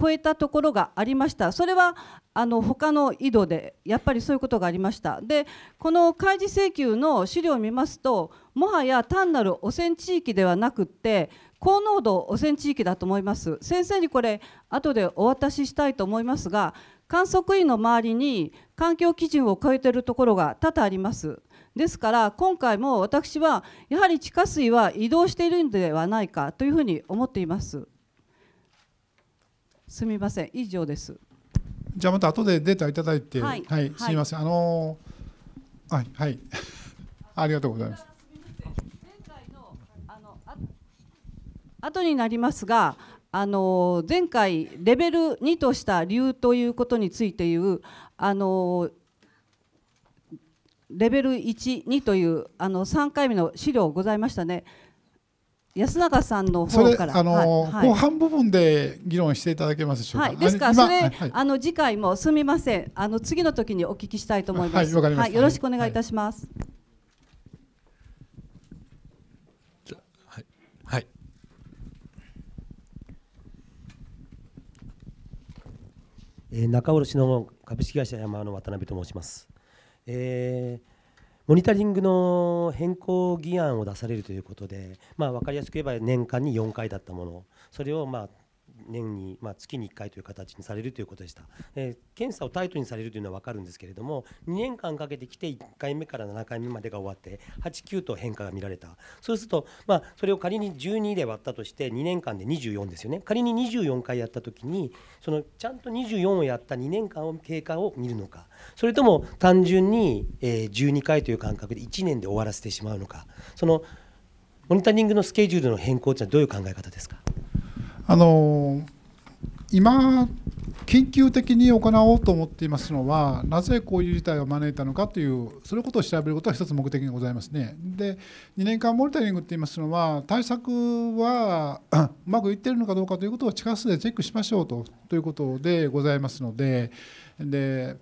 超えたところがありました。それはあの他の井戸でやっぱりそういうことがありましたでこの開示請求の資料を見ますともはや単なる汚染地域ではなくって高濃度汚染地域だと思います先生にこれ後でお渡ししたいと思いますが観測員の周りに環境基準を超えているところが多々あります。ですから今回も私はやはり地下水は移動しているのではないかというふうに思っています。すみません以上です。じゃあまた後でデータいただいて、はい、はい、すみません、はい、あのー、はいはい ありがとうございます。前回のあの後になりますが、あの前回レベル2とした理由ということについていうあのレベル1、2というあの3回目の資料ございましたね。安永さんの方からあの、はい、後半部分で議論していただけますでしょうか。はい、ですからそれ、はい、あの次回もすみませんあの次の時にお聞きしたいと思います。はい、はい、よろしくお願いいたします。え中卸の株式会社山の渡辺と申します、えー、モニタリングの変更議案を出されるということで、まあ、分かりやすく言えば年間に4回だったものそれをまあ年に、まあ、月に1回という形にされるということでした、えー、検査をタイトにされるというのは分かるんですけれども2年間かけてきて1回目から7回目までが終わって89と変化が見られたそうすると、まあ、それを仮に12で割ったとして2年間で24ですよね仮に24回やった時にそのちゃんと24をやった2年間を経過を見るのかそれとも単純に、えー、12回という感覚で1年で終わらせてしまうのかそのモニタリングのスケジュールの変更というのはどういう考え方ですかあの今緊急的に行おうと思っていますのはなぜこういう事態を招いたのかというそれことを調べることは一つ目的にございますね。で2年間モニタリングっていいますのは対策は うまくいってるのかどうかということを地下室でチェックしましょうとということでございますのでで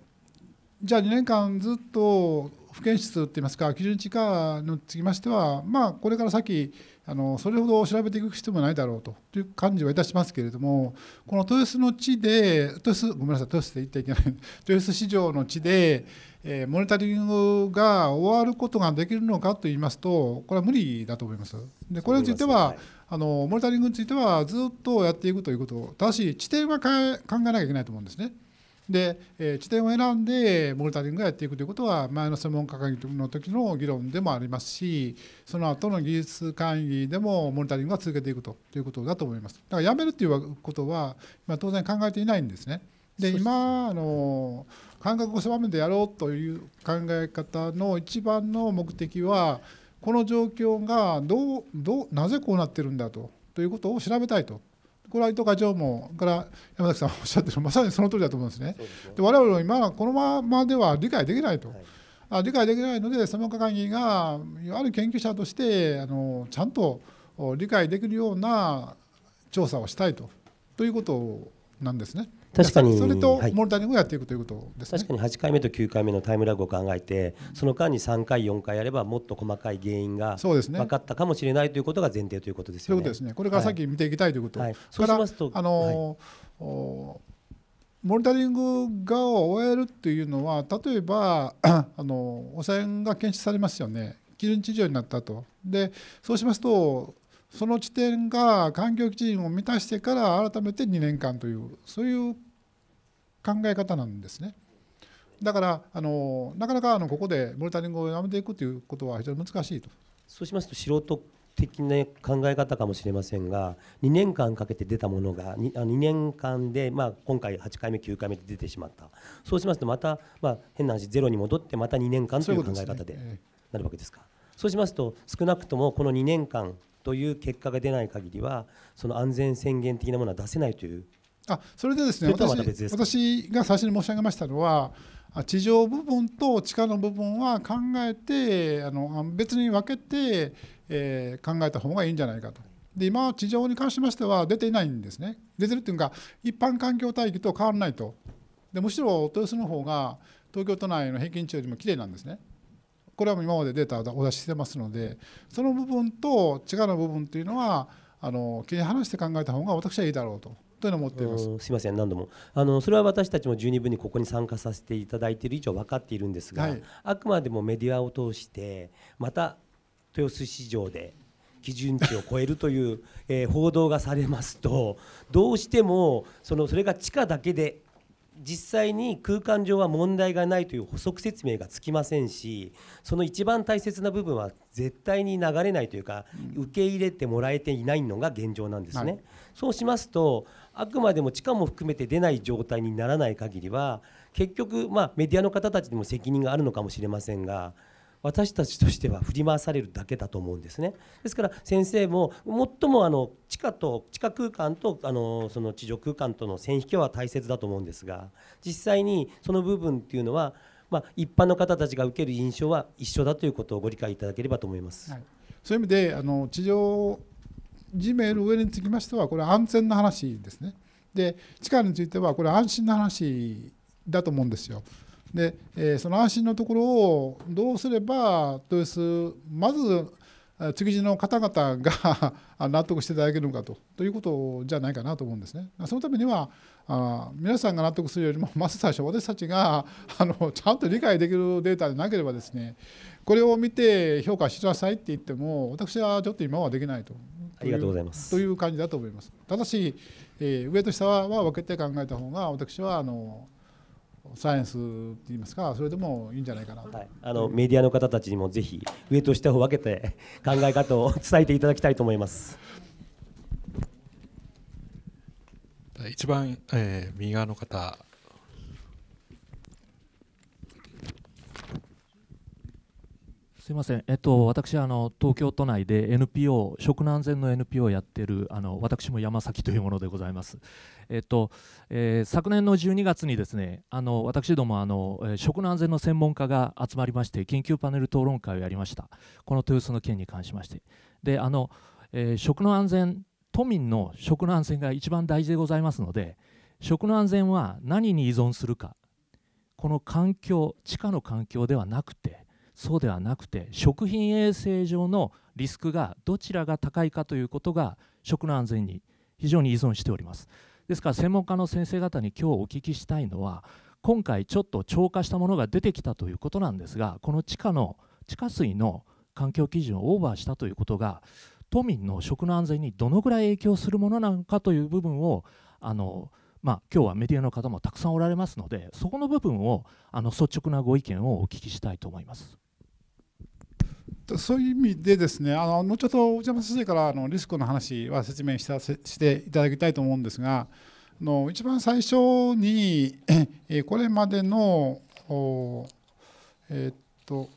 じゃあ2年間ずっと不検出っていいますか基準地下につきましてはまあこれから先あのそれほど調べていく必要もないだろうとという感じはいたしますけれどもこの豊洲の地で豊洲ごめんなさい豊洲で言ってはいけない 豊洲市場の地で、えー、モニタリングが終わることができるのかと言いますとこれは無理だと思います。でこれについては、あのモニタリングについてはずっとやっていくということただし地点は考えなきゃいけないと思うんですね。で、えー、地点を選んでモニタリングをやっていくということは前の専門家会議の時の議論でもありますしその後の技術会議でもモニタリングは続けていくということだと思います。だからやめるっていうことは、ま当然考えていないんですね。で今あの感覚を狭めてやろうという考え方の一番の目的はこの状況がどうどうなぜこうなってるんだとということを調べたいとご来と課長もから山崎さんおっしゃってるまさにその通りだと思うんですね。で我々は今このままでは理解できないと。はいあ理解できないので専門家会議がいわゆる研究者としてあのちゃんと理解できるような調査をしたいとということなんですね。確かにそれとモルダリングをやっていくということです、ね、確かに8回目と9回目のタイムラグを考えてその間に3回、4回やればもっと細かい原因が分かったかもしれないということが前提ということですよね。ということですねこれから先見ていきたいということ、はい、そうしますとあのーはい、モニタリングが終えるっていうのは例えば あの汚染が検出されますよね基準治療上になったとでそうしますとその地点が環境基準を満たしてから改めて2年間というそういう考え方なんですね。だからあのなかなかあのここでモニタリングをやめていくということは非常に難しいと。そうしますと素人的な考え方かもしれませんが2年間かけて出たものが 2, 2年間で、まあ、今回8回目9回目で出てしまったそうしますとまた、まあ、変な話ゼロに戻ってまた2年間という考え方でなるわけですかそうしますと少なくともこの2年間という結果が出ない限りはその安全宣言的なものは出せないというあそれでですね私私が最初に申し上げましたのは地上部分と地下の部分は考えてあの別に分けて、えー、考えた方がいいんじゃないかと。で今地上に関しましては出ていないんですね。出てるっていうか一般環境帯域と変わらないと。でむしろ豊洲の方が東京都内の平均値よりもきれいなんですね。これは今までデータをお出ししてますのでその部分と違う部分というのはあの切り離して考えた方が私はいいだろうと。というのを持っていますすみません、何度もあのそれは私たちも十二分にここに参加させていただいている以上分かっているんですが、はい、あくまでもメディアを通して、また豊洲市場で基準値を超えるという、えー、報道がされますとどうしてもそのそれが地下だけで実際に空間上は問題がないという補足説明がつきませんしその一番大切な部分は絶対に流れないというか、受け入れてもらえていないのが現状なんですね。そうしますとあくまでも地下も含めて出ない状態にならない限りは結局、まあ、メディアの方たちにも責任があるのかもしれませんが。私たちとしては振り回されるだけだと思うんですね。ですから先生も最もあの地下と地下空間とあのその地上空間との線引きは大切だと思うんですが実際にその部分っていうのは、まあ、一般の方たちが受ける印象は一緒だということをご理解いただければと思います。はい、そういう意味であの地上地面の上につきましてはこれ安全な話ですね。で地下についてはこれ安心な話だと思うんですよ。で、えー、その安心のところをどうすれば豊洲まず築地の方々が 納得していただけるのかとということじゃないかなと思うんですね。そのためにはあ皆さんが納得するよりも まず最初私たちが あのちゃんと理解できるデータでなければですねこれを見て評価してくださいって言っても私はちょっと今はできないと。ありがとうございますという感じだと思います。ただし、えー、上と下は分けて考えた方が私はあのサイエンスっていいますかそれでもいいんじゃないかなと、はい、あのメディアの方たちにもぜひ上と下を分けて考え方を伝えていただきたいと思います。一番、えー、右側の方すいません、えっと、私あの、東京都内で NPO、食の安全の NPO をやっているあの、私も山崎というものでございます。えっとえー、昨年の12月にですねあの私どもあの、えー、食の安全の専門家が集まりまして、緊急パネル討論会をやりました、この豊洲の件に関しまして。であのえー、食の安全、都民の食の安全が一番大事でございますので、食の安全は何に依存するか、この環境、地下の環境ではなくて、そうではなくて食品衛生上のリスクがどちらが高いかということが食の安全に非常に依存しておりますですから専門家の先生方に今日お聞きしたいのは今回ちょっと超過したものが出てきたということなんですがこの地下の地下水の環境基準をオーバーしたということが都民の食の安全にどのぐらい影響するものなのかという部分をあのまあ、今日はメディアの方もたくさんおられますのでそこの部分をあの率直なご意見をお聞きしたいと思います。そういう意味でですねあの後ほどお邪魔先生からあのリスクの話は説明したしていただきたいと思うんですがあの一番最初にこれまでのえー、っと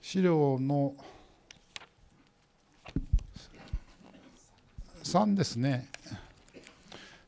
資料の3ですね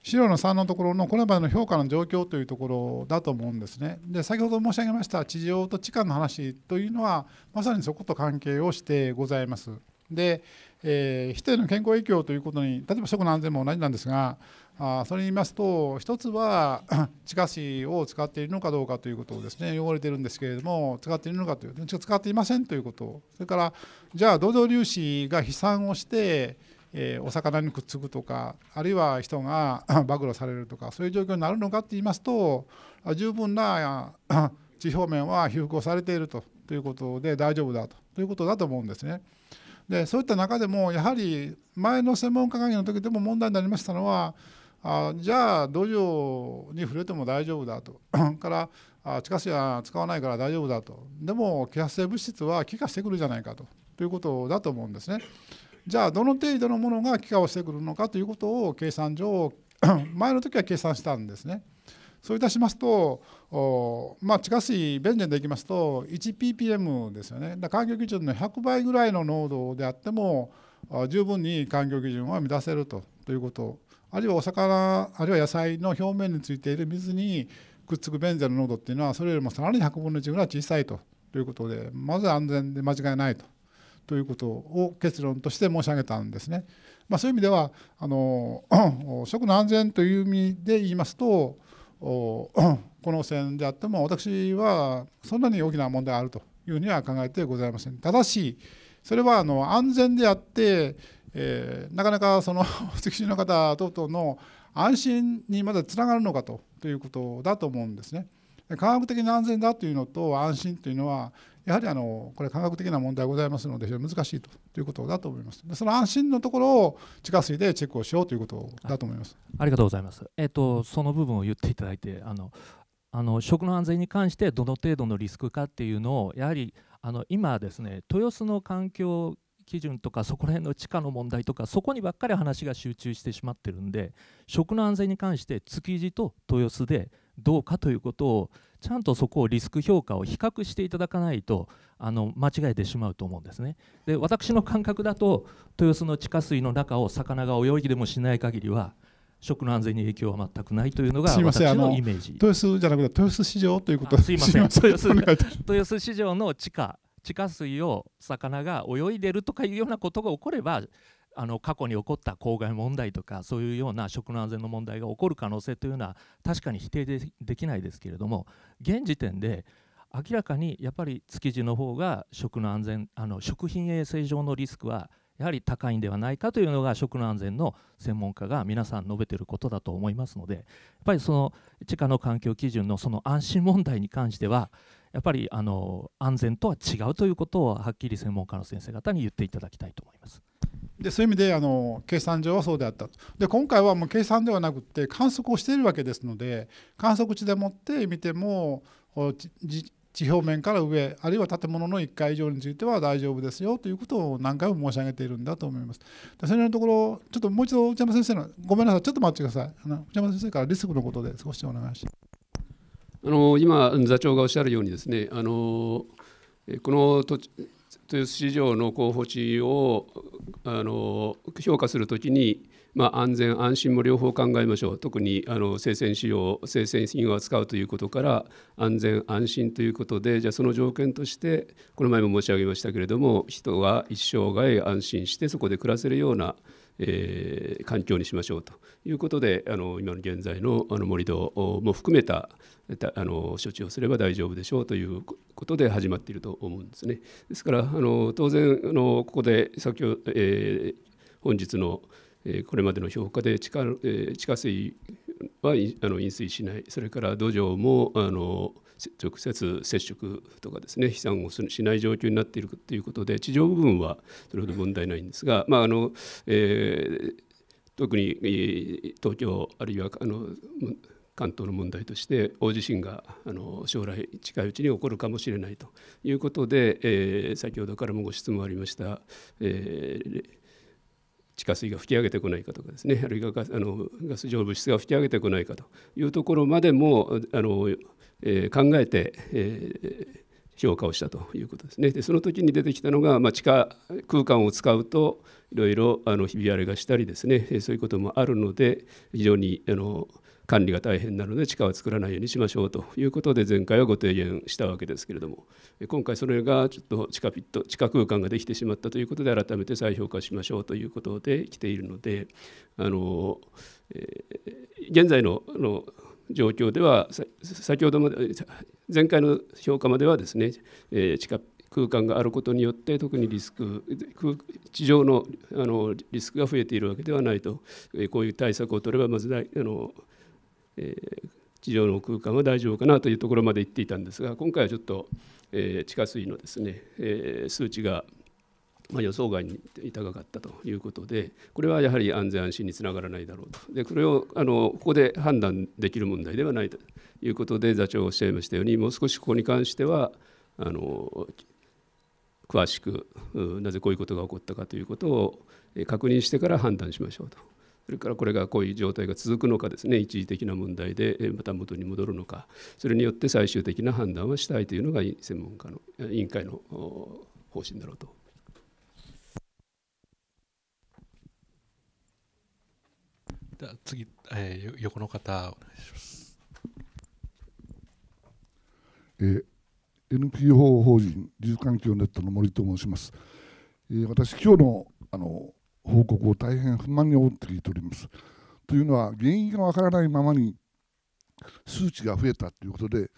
資料の3のところのこれまでの評価の状況というところだと思うんですね。で先ほど申し上げました地上と地下の話というのはまさにそこと関係をしてございます。で、えー、人への健康影響ということに例えば食の安全も同じなんですがあそれに言いますと一つは 地下水を使っているのかどうかということをですね汚れてるんですけれども使っているのかという使っていませんということそれからじゃあ土壌粒子が飛散をしてえお魚にくっつくとかあるいは人が 暴露されるとかそういう状況になるのかっていいますと十分な 地表面は被覆をされているとということで大丈夫だとということだと思うんですね。でそういった中でもやはり前の専門家会議の時でも問題になりましたのはあじゃあ土壌に触れても大丈夫だと からあ地下水は使わないから大丈夫だとでも揮発性物質は気化してくるじゃないかとということだと思うんですね。じゃあどの程度のものが気化をしてくるのかということを計算上 前の時は計算したんですね。そういたしますと、まあ、地下水ベンジェンでいきますと 1ppm ですよねだ環境基準の100倍ぐらいの濃度であっても十分に環境基準は満たせるとということあるいはお魚あるいは野菜の表面についている水にくっつくベンゼンの濃度っていうのはそれよりもさらに100分の1ぐらい小さいということでまず安全で間違いないとということを結論として申し上げたんですね。まあ、そういう意味ではあの 食の安全という意味で言いますと この線であっても私はそんなに大きな問題があるというふうには考えてございません。ただしそれはあの安全であって、えー、なかなかその関心 の方等々の安心にまだつながるのかとということだと思うんですね。科学的な安全だというのと安心というのはやはりあのこれ科学的な問題ございますので非常に難しいということだと思いますその安心のところを地下水でチェックをしようということだと思いますありがとうございます、えーとその部分を言っていただいてあのあの食の安全に関してどの程度のリスクかっていうのをやはりあの今ですね豊洲の環境基準とかそこら辺の地下の問題とかそこにばっかり話が集中してしまってるんで食の安全に関して築地と豊洲でどうかということをちゃんとそこをリスク評価を比較していただかないとあの間違えてしまうと思うんですねで私の感覚だと豊洲の地下水の中を魚が泳ぎでもしない限りは食の安全に影響は全くないというのが私のイメージ豊洲じゃなくて豊洲市場ということすいません豊洲豊洲市場の地下地下水を魚が泳いでるとかいうようなことが起こればあの過去に起こった公害問題とかそういうような食の安全の問題が起こる可能性というのは確かに否定できないですけれども現時点で明らかにやっぱり築地の方が食の安全あの食品衛生上のリスクはやはり高いんではないかというのが食の安全の専門家が皆さん述べていることだと思いますのでやっぱりその地下の環境基準のその安心問題に関してはやっぱりあの安全とは違うということをはっきり専門家の先生方に言っていただきたいと思います。でそういう意味であの計算上はそうであったとで今回はもう計算ではなくて観測をしているわけですので観測地でもって見ても地表面から上あるいは建物の1階以上については大丈夫ですよということを何回も申し上げているんだと思います。でそれのところちょっともう一度内山先生のごめんなさいちょっと待ってくださいあの内山先生からリスクのことで少しお願いします。あの今座長がおっしゃるようにですねあのこの土地豊洲市場の候補地をあの評価するときに、まあ、安全安心も両方考えましょう特にあの生鮮使用生鮮品を扱うということから安全安心ということでじゃあその条件としてこの前も申し上げましたけれども人が一生涯安心してそこで暮らせるようなえー、環境にしましょうということであの今の現在のあの盛り土も含めたあの処置をすれば大丈夫でしょうということで始まっていると思うんですね。ですからあの当然あのここで先ほど、えー、本日の、えー、これまでの評価で地下,、えー、地下水はあの飲水しないそれから土壌もあの直接接触とかですね飛散をしない状況になっているということで地上部分はそれほど問題ないんですが、まああのえー、特に東京あるいはあの関東の問題として大地震があの将来近いうちに起こるかもしれないということで、えー、先ほどからもご質問ありました、えー、地下水が吹き上げてこないかとかですねあるいはガスあのガス状物質が吹き上げてこないかというところまでもあのえー、考えて、えー、評価をしたということですね。でその時に出てきたのが、まあ、地下空間を使うといろいろあのひび割れがしたりですねそういうこともあるので非常にあの管理が大変なので地下は作らないようにしましょうということで前回はご提言したわけですけれども今回それがちょっと地下ピット地下空間ができてしまったということで改めて再評価しましょうということで来ているのであの、えー、現在のの状況では先ほども前回の評価まではですね、え地下空間があることによって特にリスク地上のあのリスクが増えているわけではないと、えこういう対策を取ればまずあの、え地上の空間は大丈夫かなというところまで言っていたんですが今回はちょっと、え地下水のですね、え数値がまあ、予想外に高かったということでこれはやはり安全安心につながらないだろうとでこれをあのここで判断できる問題ではないということで座長おっしゃいましたようにもう少しここに関してはあの詳しくなぜこういうことが起こったかということを確認してから判断しましょうとそれからこれがこういう状態が続くのかですね一時的な問題でまた元に戻るのかそれによって最終的な判断はしたいというのが専門家の委員会の方針だろうとでは次、えー、横の方お願いします。えー、NPO 法人自由環境ネットの森と申します。えー、私今日のあの報告を大変不満に思って聞いております。というのは原因がわからないままに数値が増えたということで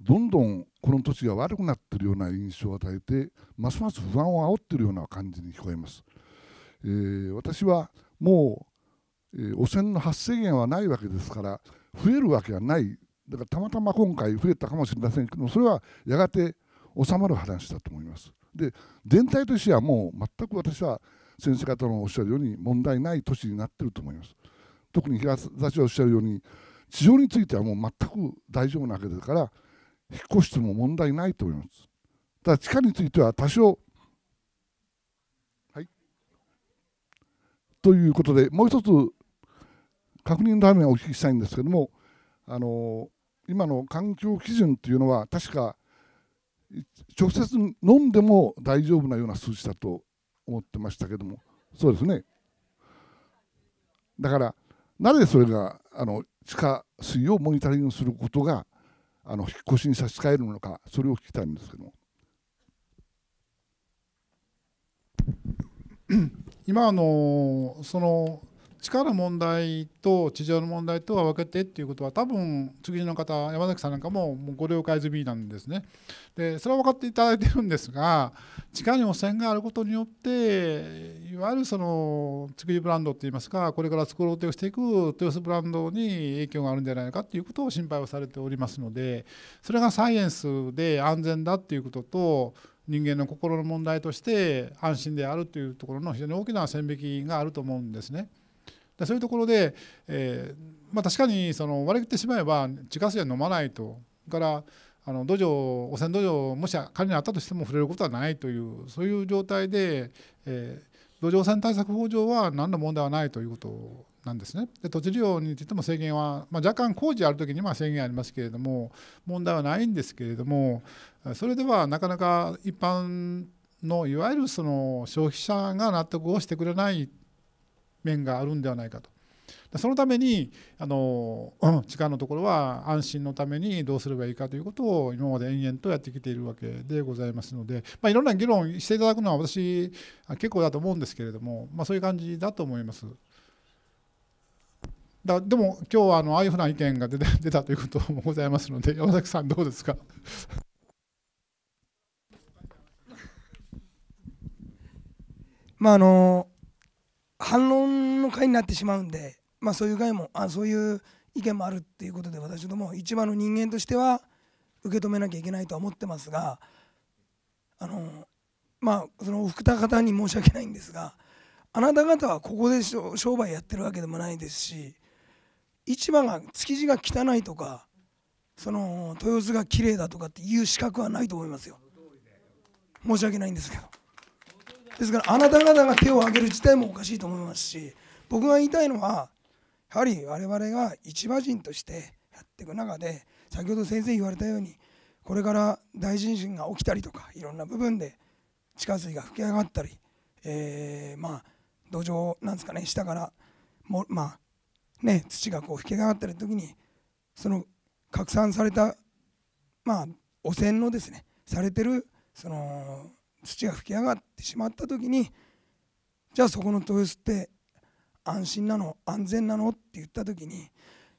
どんどんこの土地が悪くなっているような印象を与えてますます不安を煽っているような感じに聞こえます。えー、私はも汚染の発生源はないわけですから増えるわけはないだからたまたま今回増えたかもしれませんけどもそれはやがて収まる話だと思います。で全体としてはもう全く私は先生方のおっしゃるように問題ない都市になってると思います。特に東田氏がおっしゃるように地上についてはもう全く大丈夫なわけですから引っ越しても問題ないと思います。ただ地下については多少はいということでもう一つ確認のためにお聞きしたいんですけどもあの今の環境基準というのは確か直接飲んでも大丈夫なような数値だと思ってましたけどもそうですねだからなぜそれがあの地下水をモニタリングすることがあの引っ越しに差し支えるのかそれを聞きたいんですけども。今あのその地下の問題と地上の問題とは分けてっていうことは多分次の方山崎さんなんかももうご了解済みなんですね。でそれは分かっていただいてるんですが地下に汚染があることによっていわゆるその作りブランドっていいますかこれから作ろうとしていく豊洲ブランドに影響があるんじゃないかっていうことを心配をされておりますのでそれがサイエンスで安全だっていうことと人間の心の問題として安心であるというところの非常に大きな線引きがあると思うんですね。でそういうところで、えー、まあ、確かにその割り切ってしまえば自家製は飲まないとからあの土壌汚染土壌もし仮にあったとしても触れることはないというそういう状態で、えー、土壌汚染対策法上は何の問題はないということなんですね。で土地利用についても制限は、まあ、若干工事ある時には制限ありますけれども問題はないんですけれどもそれではなかなか一般のいわゆるその消費者が納得をしてくれない面があるんではないかと。そのためにあの時間のところは安心のためにどうすればいいかということを今まで延々とやってきているわけでございますので、まあ、いろんな議論していただくのは私結構だと思うんですけれども、まあ、そういう感じだと思います。だでも今日はあのああいうふうな意見が出た 出たということもございますので山崎さんどうですか まああの反論の会になってしまうんで、まあ、そういう会もあそういう意見もあるっていうことで私ども一番の人間としては受け止めなきゃいけないとは思ってますがあのまあそのお二方に申し訳ないんですがあなた方はここで商売やってるわけでもないですし市場が築地が汚いとかその豊洲が綺麗だとかっていう資格はないと思いますよ申し訳ないんですけどですからあなた方が手を挙げる事態もおかしいと思いますし僕が言いたいのはやはり我々が市場人としてやっていく中で先ほど先生言われたようにこれから大地震が起きたりとかいろんな部分で地下水が噴き上がったり、えー、まあ土壌なんですかね下からもまあね土がこう噴き上がったりの時にその拡散されたまあ汚染のですねされてるその土が吹き上がってしまった時にじゃあそこの豊洲って安心なの安全なのって言った時に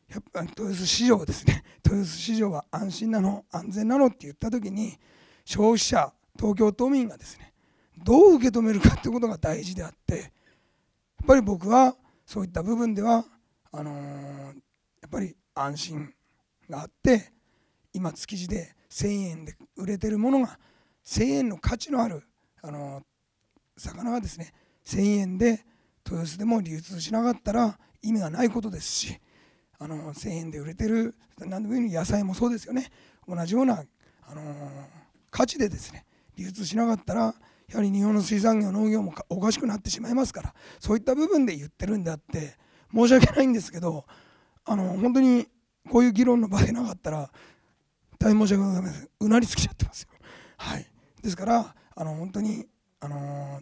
やっぱ豊洲市場ですね 豊洲市場は安心なの安全なのって言った時に消費者東京都民がですねどう受け止めるかってことが大事であってやっぱり僕はそういった部分ではあのー、やっぱり安心があって今築地で1000円で売れてるものが1000円の価値のあるあの魚がですね1000円で豊洲でも流通しなかったら意味がないことですしあの1000円で売れてる何でもいい野菜もそうですよね同じようなあの価値でですね流通しなかったらやはり日本の水産業農業もおかしくなってしまいますからそういった部分で言ってるんであって申し訳ないんですけどあの本当にこういう議論の場でなかったら大変申し訳ございませんうなりつきちゃってますよはいですからあの本当にあの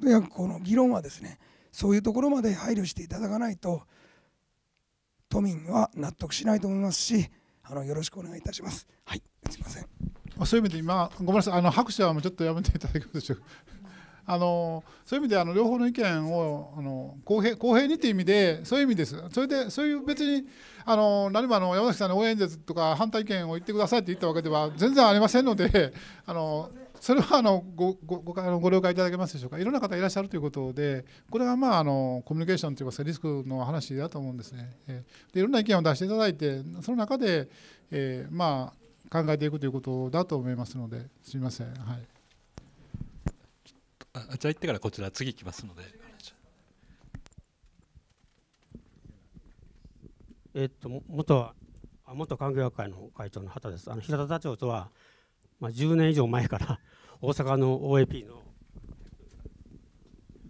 とにかくこの議論はですねそういうところまで配慮していただかないと都民は納得しないと思いますしあのよろしくお願いいたします。はい、すみません。そういう意味で今ごめんなさいあの拍手はもうちょっとやめていただけますでしょうか。あのそういう意味であの両方の意見をあの公平公平にという意味でそういう意味ですそれでそういう別にあの何もあの山崎さんの応援演説とか反対意見を言ってくださいって言ったわけでは全然ありませんので あのそれはあのごごごご了解いただけますでしょうかいろんな方いらっしゃるということでこれはまああのコミュニケーションというかリスクの話だと思うんですね。えでいろんな意見を出していただいてその中で、えー、まあ考えていくということだと思いますのですみません。はいあじゃら行ってからこちら次行きますので。えっとも元元環境学会の会長の畑です。あの平田座長とは、まあ、10年以上前から 大阪の OAP の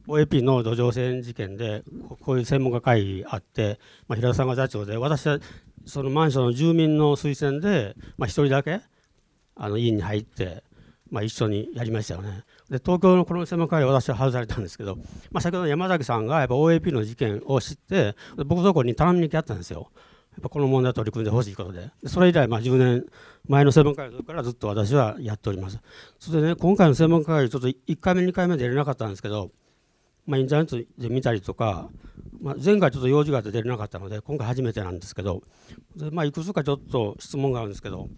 OAP の土壌汚染事件でこういう専門家会議あって、まあ、平田さんが座長で私はそのマンションの住民の推薦で、まあ、1人だけあの委員に入って、まあ、一緒にやりましたよね。で東京のこの専門会を私は外されたんですけど、まあ、先ほど山崎さんがやっぱ OAP の事件を知って僕のところに頼みに来あったんですよ。やっぱこの問題取り組んでほしいことでそれ以来まあ10年前の専門会議からずっと私はやっておりますそれでね今回の専門会ちょっと1回目2回目出れなかったんですけど、まあ、インターネットで見たりとか、まあ、前回ちょっと用事があって出れなかったので今回初めてなんですけどで、まあ、いくつかちょっと質問があるんですけど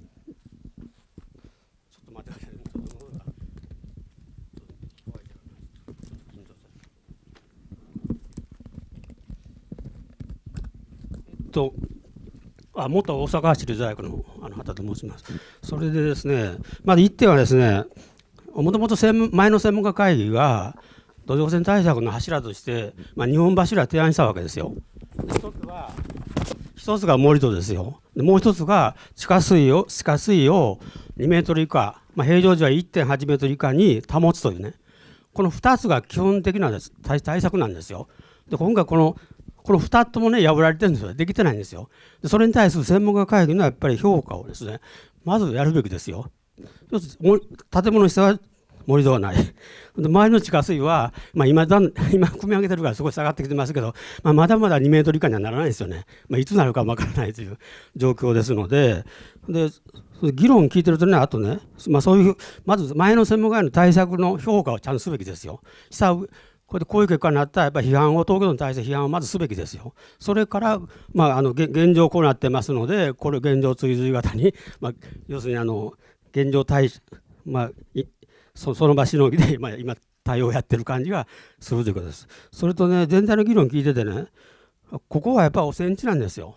とあ元大阪市立大学のあの畑と申します。それでですね、まず1点はですね、もともと前の専門家会議が土壌汚染対策の柱として、まあ、日本柱を提案したわけですよ。一つは一つが盛土ですよ。もう一つが地下水を地下水を2メートル以下、まあ、平常時は1.8メートル以下に保つというね、この2つが基本的なです対策なんですよ。で今回このこの2つともね破られてるんですよできてないんですよでそれに対する専門家会議のやっぱり評価をですねまずやるべきですよ建物の下は盛り土はない。前の地下水は、まあ、今だ今、組み上げてるからすごい下がってきてますけど、まあ、まだまだ2メートル以下にはならないですよね。まあ、いつなるかわからないという状況ですので、で議論聞いてるとね、あとね、まあ、そういう、まず前の専門家の対策の評価をちゃんとすべきですよ。下これでこういう結果になったらやっぱ批判を東京都に対して批判をまずすべきですよ。それから、まあ、あの現状こうなってますのでこれ現状追随型に、まあ、要するにあの現状対、まあ、その場しのぎで まあ、今対応をやってる感じがするということです。それとね全体の議論聞いててねここはやっぱ汚染地なんですよ。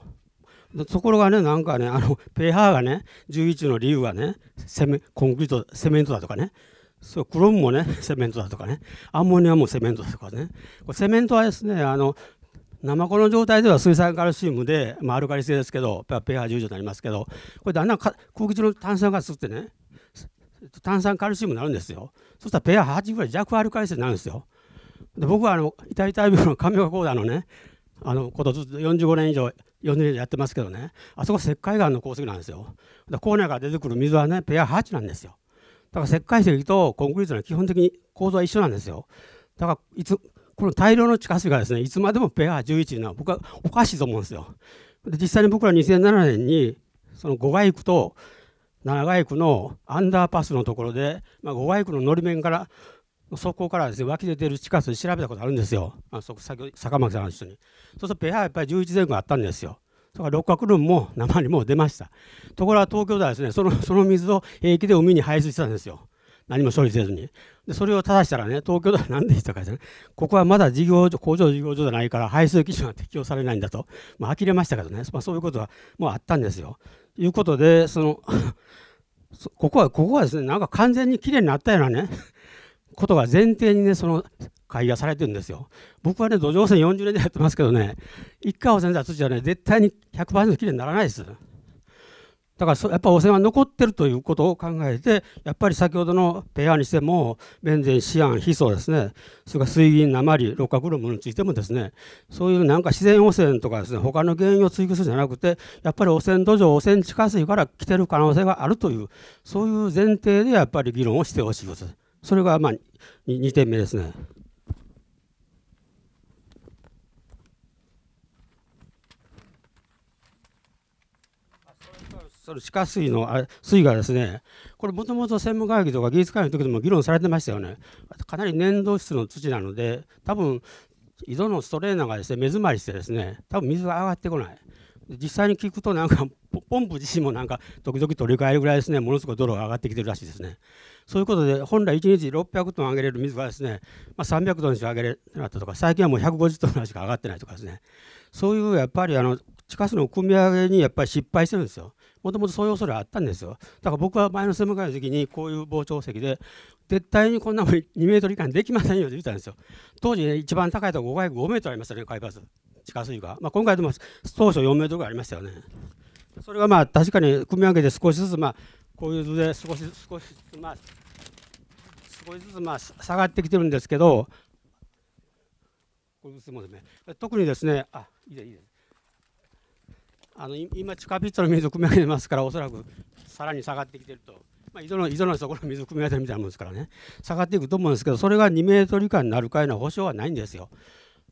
ところがね、なんかね、あの、ペーハーがね、11の理由はね、セメコンクリート、セメントだとかね、そうクロムもね セメントだとかねアンモニアもセメントだとかねセメントはですねあの生粉の状態では水酸カルシウムで、まあ、アルカリ性ですけどペア1 0になりますけどこれだんだん空気中の炭酸ガスってね炭酸カルシウムになるんですよそしたらペア8ぐらい弱アルカリ性になるんですよで僕はあのイタリア病の神岡講座のねあのことずっと45年以上40年以上やってますけどねあそこ石灰岩の鉱石なんですよコナーから出てくる水はねペア8なんですよだから石灰石とコンクリートの基本的に構造は一緒なんですよ。だからいつこの大量の地下水がですねいつまでもペア1 1な僕はおかしいと思うんですよ。で実際に僕ら2007年にその五街区と七街区のアンダーパスのところで、まあ、五街区ののり面から側溝からですね湧き出てる地下水調べたことあるんですよあそ先坂巻さんの人にそうするとアはやっぱり11前後あったんですよとか六角ルムも生にも出ましたところが東京ではですねその その水を平気で海に排水してたんですよ何も処理せずにでそれを正したらね東京では何でしたかですねここはまだ事業所工場事業所じゃないから排水基準が適用されないんだと、まあ、呆れましたけどね、まあ、そういうことはもうあったんですよということでその ここはここはですねなんか完全にきれいになったようなね ことが前提にねその開業されてるんですよ。僕はね、土壌汚染40年でやってますけどね、一回汚染した土はね、絶対に100%きれいにならないです。だからやっぱ汚染は残ってるということを考えて、やっぱり先ほどのペアにしても、便然、シアン、ヒ素ですね、それから水銀、鉛、六角ロムについてもですね、そういうなんか自然汚染とかですね、他の原因を追求するじゃなくて、やっぱり汚染土壌、汚染地下水から来てる可能性があるという、そういう前提でやっぱり議論をしてほしいことです。それがまあ2点目ですね。そ地下水のあ水がですねこれもともと専門会議とか技術会議の時でも議論されてましたよねかなり粘土質の土なので多分井戸のストレーナーがですね目詰まりしてですね多分水が上がってこない実際に聞くとなんかポンプ自身もなんか時々取り替えるぐらいですねものすごい泥が上がってきてるらしいですねそういうことで本来1日600トン上げれる水がですね、まあ、300トンしか上げれなかったとか最近はもう150トンしか上がってないとかですねそういうやっぱりあの地下水の組み上げにやっぱり失敗してるんですよもともとそういう恐れあったんですよ。だから僕は前の専門家の時にこういう傍聴席で、絶対にこんなもん2メートル以下にできませんよって言ったんですよ。当時、ね、一番高いとこ5 5メートルありましたね、海抜、地下水が。まあ、今回でも当初4メートルぐらいありましたよね。それがまあ確かに組み上げて少しずつ、まあ、こういう図で少し少しずつ、まあ、少しずつまあ下がってきてるんですけど、こでね、特にですね、あいいです、いいです。あの今、地下ピットの水を汲み上げてますから、おそらくさらに下がってきてると、まあ、井戸の井戸の底の水を汲み上げてるみたいなもんですからね、下がっていくと思うんですけど、それが2メートル以下になるかいうのは保証はないんですよ。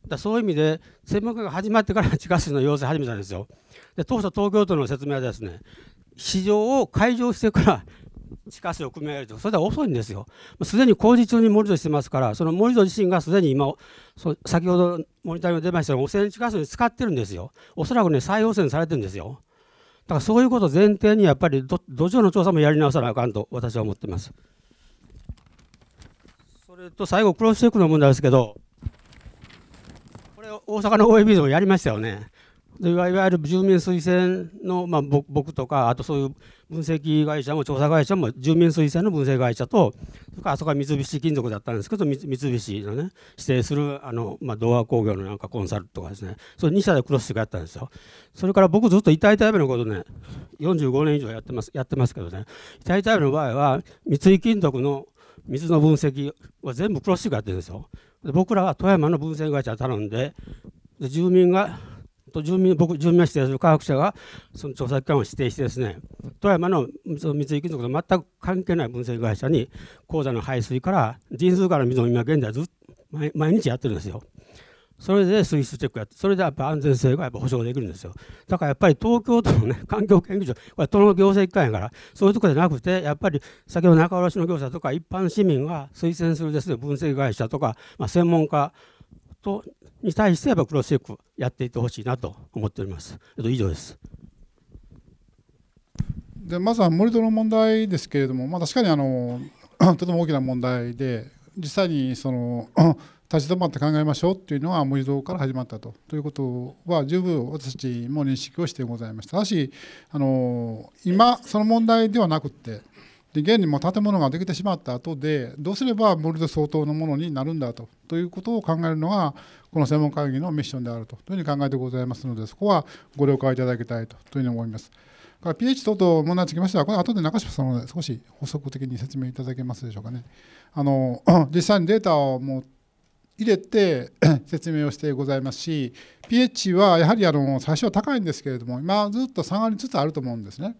だそういう意味で、専門家が始まってから地下水の要請始めたんですよ。で当初、東京都の説明はですね、市場を開場してから地下水を組み上げるとそれでは遅いんですよ。すでに工事中に盛り土してますからその盛り土自身がすでに今そ先ほどモニターにも出ましたように汚染地下水に使ってるんですよ。おそらくね再汚染されてるんですよ。だからそういうことを前提にやっぱり土壌の調査もやり直さなあかんと私は思ってます。それと最後クロスチェックの問題ですけどこれ大阪の OAB でもやりましたよね。いわゆる住民推薦の、まあ、僕とかあとそういう分析会社も調査会社も住民推薦の分析会社とそあそこは三菱金属だったんですけど三菱のね指定するあの、まあ、童話工業のなんかコンサルとかですねそれ2社でクロスしてやったんですよそれから僕ずっと遺いタイプのことね45年以上やってますやってますけどね遺体タイプの場合は三井金属の水の分析は全部クロスしてやってるんですよで僕らは富山の分析会社頼んでで住民がと住民僕住民が指定する科学者がその調査機関を指定してですね富山のその水域族と全く関係ない分析会社に鉱山の排水から人数から水を今現在ずっと毎日やってるんですよ。それで水質チェックやって、それでやっぱ安全性がやっぱ保証できるんですよ。だからやっぱり東京都のね、環境研究所、これ、都の行政機関やから、そういうとこじゃなくて、やっぱり先ほど中卸の業者とか、一般市民が推薦するですね、分析会社とか、まあ、専門家、ことに対してやっぱクロスチェックやっていってほしいなと思っております。えっと、以上です。でまずは盛土の問題ですけれども、まあ、確かにあの とても大きな問題で実際にその 立ち止まって考えましょうっていうのは盛土から始まったとということは十分私たちも認識をしてございました。ただしあの今その問題ではなくてで現にも建物ができてしまった後でどうすればモル相当のものになるんだとということを考えるのがこの専門会議のミッションであるというふうに考えてございますのでそこはご了解いただきたいというふうに思います。から pH 等々問題につきましては、これ後で中島さんの少し補足的に説明いただけますでしょうかね。あの 実際にデータをもう入れて 説明をしてございますし、pH はやはりあの最初は高いんですけれども、今ずっと下がりつつあると思うんですね。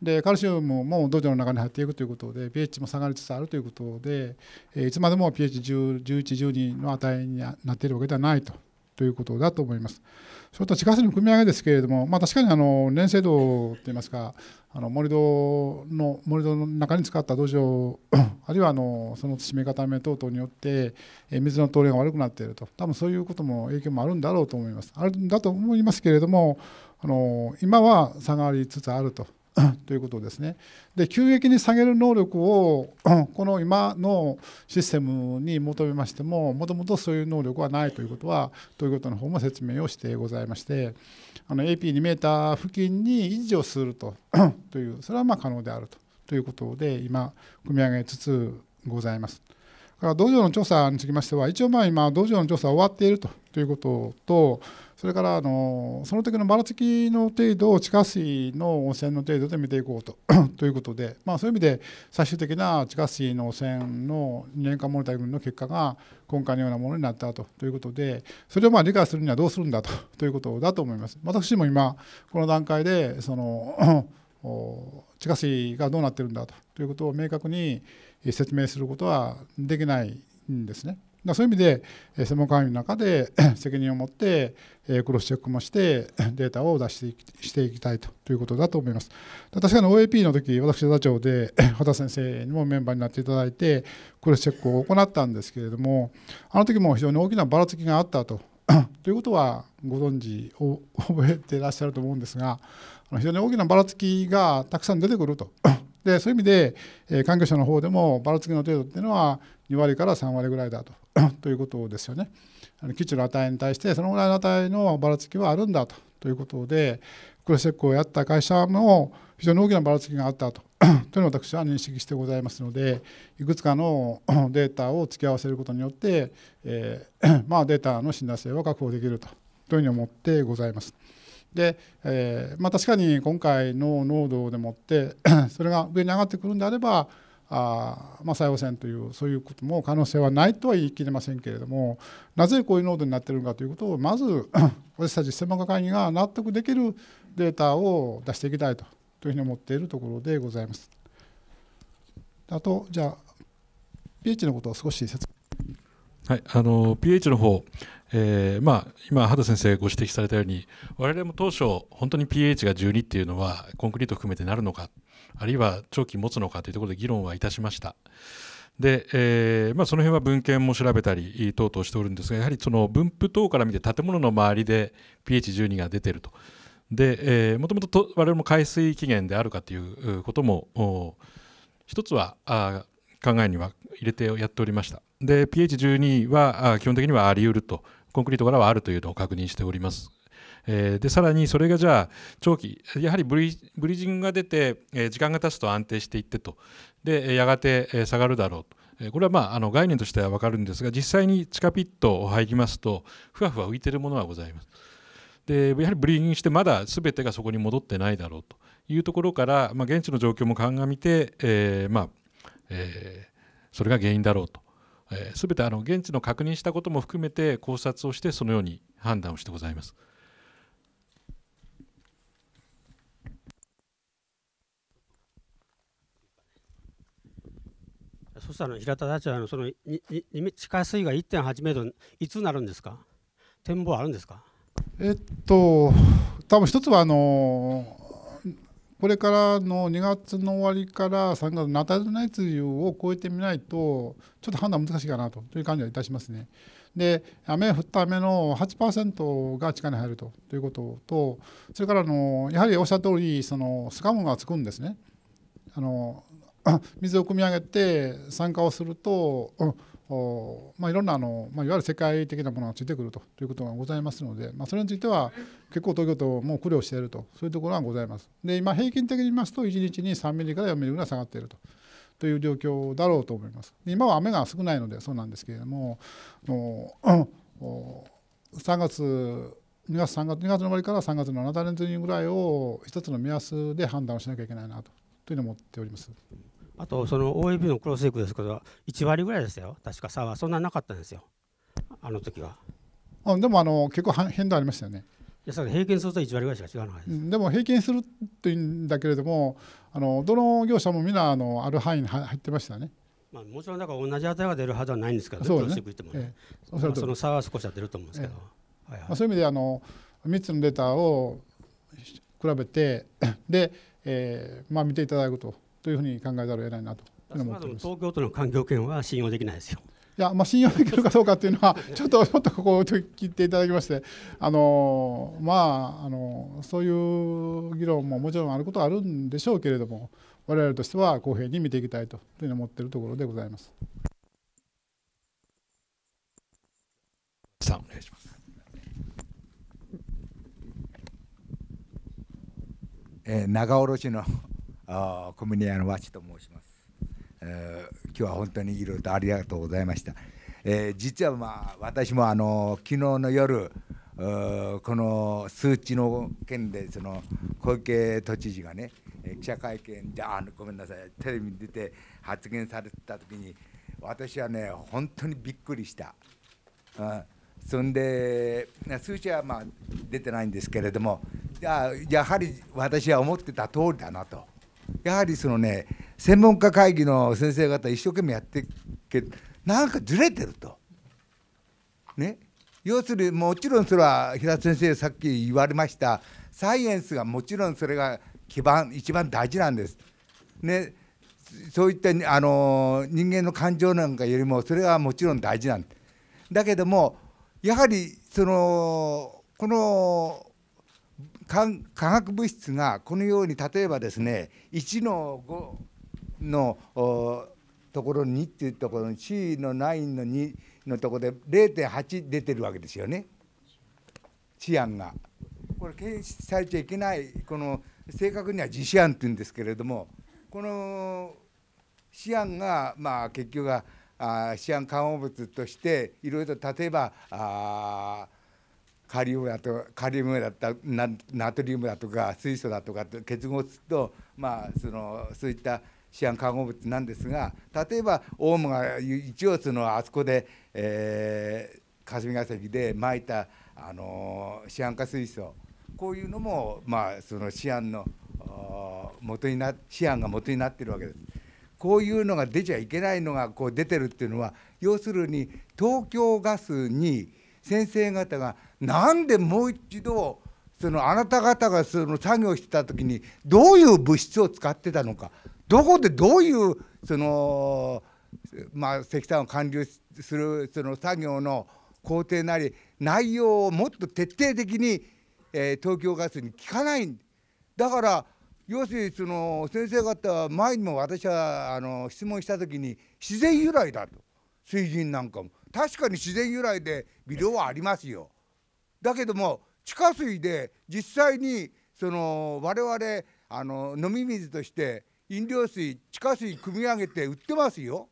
でカルシウムも土壌の中に入っていくということで pH も下がりつつあるということで、えいつまでも pH1112 の値になっているわけではないとということだと思います。それと地下水の組み上げですけれども、まあ、確かにあの粘性度といいますかあの盛り土の盛り土の中に使った土壌 あるいはあのその締め固め等々によって水の通りが悪くなっていると多分そういうことも影響もあるんだろうと思いますあるんだと思いますけれどもあの今は下がりつつあるとということですね。で急激に下げる能力をこの今のシステムに求めましてももともとそういう能力はないということはということの方も説明をしてございましてあの AP2 メーター付近に維持をするとというそれはま可能であるとということで今組み上げつつございます。だから道場の調査につきましては一応まあ今道場の調査は終わっているということとそれからあのその時のばらつきの程度を地下水の汚染の程度で見ていこうと ということで、まあ、そういう意味で最終的な地下水の汚染の2年間モニタリングの結果が今回のようなものになったとということでそれをまあ理解するにはどうするんだとということだと思います。私も今この段階でその 地下水がどうなってるんだということを明確に説明することはできないんですね。そういう意味で専門会議の中で責任を持ってクロスチェックもしてデータを出していきしていきたいということだと思います。確かに OAP の時私座長で畑先生にもメンバーになっていただいてクロスチェックを行ったんですけれどもあの時も非常に大きなばらつきがあったと ということはご存知覚えていらっしゃると思うんですが非常に大きなばらつきがたくさん出てくるとでそういう意味で、えー、環境省の方でもばらつきの程度っていうのは2割から3割ぐらいだと ということですよね。基地の値に対してそのぐらいの値のばらつきはあるんだとということでクロスェックをやった会社も非常に大きなばらつきがあったと というのを私は認識してございますのでいくつかの データを付き合わせることによって、えー、まあ、データの信頼性は確保できるとというふうに思ってございます。で、えー、まあ、確かに今回の濃度でもって それが上に上がってくるんであればあまあ、作用線というそういうことも可能性はないとは言い切れませんけれどもなぜこういう濃度になってるのかということをまず 私たち専門家会議が納得できるデータを出していきたいとというふうに思っているところでございます。あとじゃあ pH のことを少し説明はい、あの pH の方えーまあ、今、畑先生ご指摘されたように我々も当初本当に pH が12っていうのはコンクリート含めてなるのかあるいは長期持つのかというところで議論はいたしました。で、えーまあ、その辺は文献も調べたり等々しておるんですがやはりその分布等から見て建物の周りで pH12 が出てると。で、えー、もともと我々も海水起源であるかということも一つはあ考えには入れてやっておりました。で pH12 は基本的にはあり得るとコンクリートからはあるというのを確認しております。えでさらにそれがじゃあ長期やはりブリブリジングが出て、え時間が経つと安定していってとでやがて、え下がるだろうと。これはまああの概念としては分かるんですが実際に地下ピットを入りますとふわふわ浮いてるものはございます。でやはりブリーディングしてまだ全てがそこに戻ってないだろうというところから、まあ、現地の状況も鑑みて、えー、まあ、えー、それが原因だろうと、えー、全てあの現地の確認したことも含めて考察をしてそのように判断をしてございます。そしたら平田大地のそのにに地下水が1.8メートルいつなるんですか展望あるんですかえっと多分一つはあのこれからの2月の終わりから3月の夏のツ流を超えてみないとちょっと判断難しいかなという感じはいたしますね。で雨降った雨の8%が地下に入るということとそれからのやはりおっしゃる通りそのスカムがつくんですね。あの 水を汲み上げて酸化をすると、うんまあ、いろんなあの、まあ、いわゆる世界的なものがついてくるということがございますので、まあ、それについては結構東京都も苦慮しているとそういうところがございます。で今平均的に見ますと1日に3ミリから4ミリぐらい下がっていると。という状況だろうと思います。今は雨が少ないのでそうなんですけれども、3 月、2月、3月、2月の終わりから3月の7連休ぐらいを一つの目安で判断をしなきゃいけないなとというのを思っております。あとその OAB のクロスエェックですけど1割ぐらいでしたよ確か差はそんななかったんですよあの時はあでもあの結構変動ありましたよねいやそれ平均すると1割ぐらいしか違わないです、でも平均するっていうんだけれどもあのどの業者もみんなあのある範囲に入ってましたねまあ、もちろんだから同じ値が出るはずはないんですけど、そうですね、ねええまその差は少しは出ると思うんですけど、えはいはい、まあ、そういう意味であの3つのデータを比べてで、えーまあ、見ていただくとというふうに考えざるを得ないなとい東京都の環境圏は信用できないですよ。いやまあ、信用できるかどうかっていうのは、ちょっと、ちょっとここを聞いていただきまして、あのまあ、あのそういう議論ももちろんあることはあるんでしょうけれども、われわれとしては公平に見ていきたいというふうに思っているところでございます。さあお願いします。えー、長卸のあコミュニアの和知と申します、えー、今日は本当にいろいろとありがとうございました、えー、実はまあ私もあの昨日の夜この数値の件でその小池都知事がね記者会見じゃあごめんなさいテレビに出て発言されてた時に私はね本当にびっくりした、うん、そんで数値はまあ出てないんですけれどもやはり私は思ってた通りだなと。やはりそのね専門家会議の先生方一生懸命やってけなんかずれてると。ね、要するにもちろんそれは平田先生さっき言われましたサイエンスがもちろんそれが基盤一番大事なんです。ね、そういったあの人間の感情なんかよりもそれはもちろん大事なんだけどもやはりそのこの化学物質がこのように例えばですね1の5のところにっていうところに C の9の2のところで0.8出てるわけですよね治安が。これ検出されちゃいけないこの正確には自死案っていうんですけれどもこの治安が、まあ、結局はあ安化合物としていろいろと例えばあカリウムだとカリウムだったナトリウムだとか水素だとかと結合すると、まあ、そのそういったシアン化合物なんですが例えばオウムが一応そのあそこで、えー、霞が関でまいたあのシアン化水素こういうのも、まあ、そのシアンの元になシアンが元になってるわけです。こういうのが出ちゃいけないのがこう出てるっていうのは要するに東京ガスに先生方が何でもう一度そのあなた方がその作業してた時にどういう物質を使ってたのかどこでどういうその、まあ、石炭を還流するその作業の工程なり内容をもっと徹底的に、え東京ガスに聞かないんだから要するにその先生方は前にも私はあの質問した時に自然由来だと水銀なんかも確かに自然由来で微量はありますよ。だけども地下水で実際にその我々あの飲み水として飲料水地下水汲み上げて売ってますよ。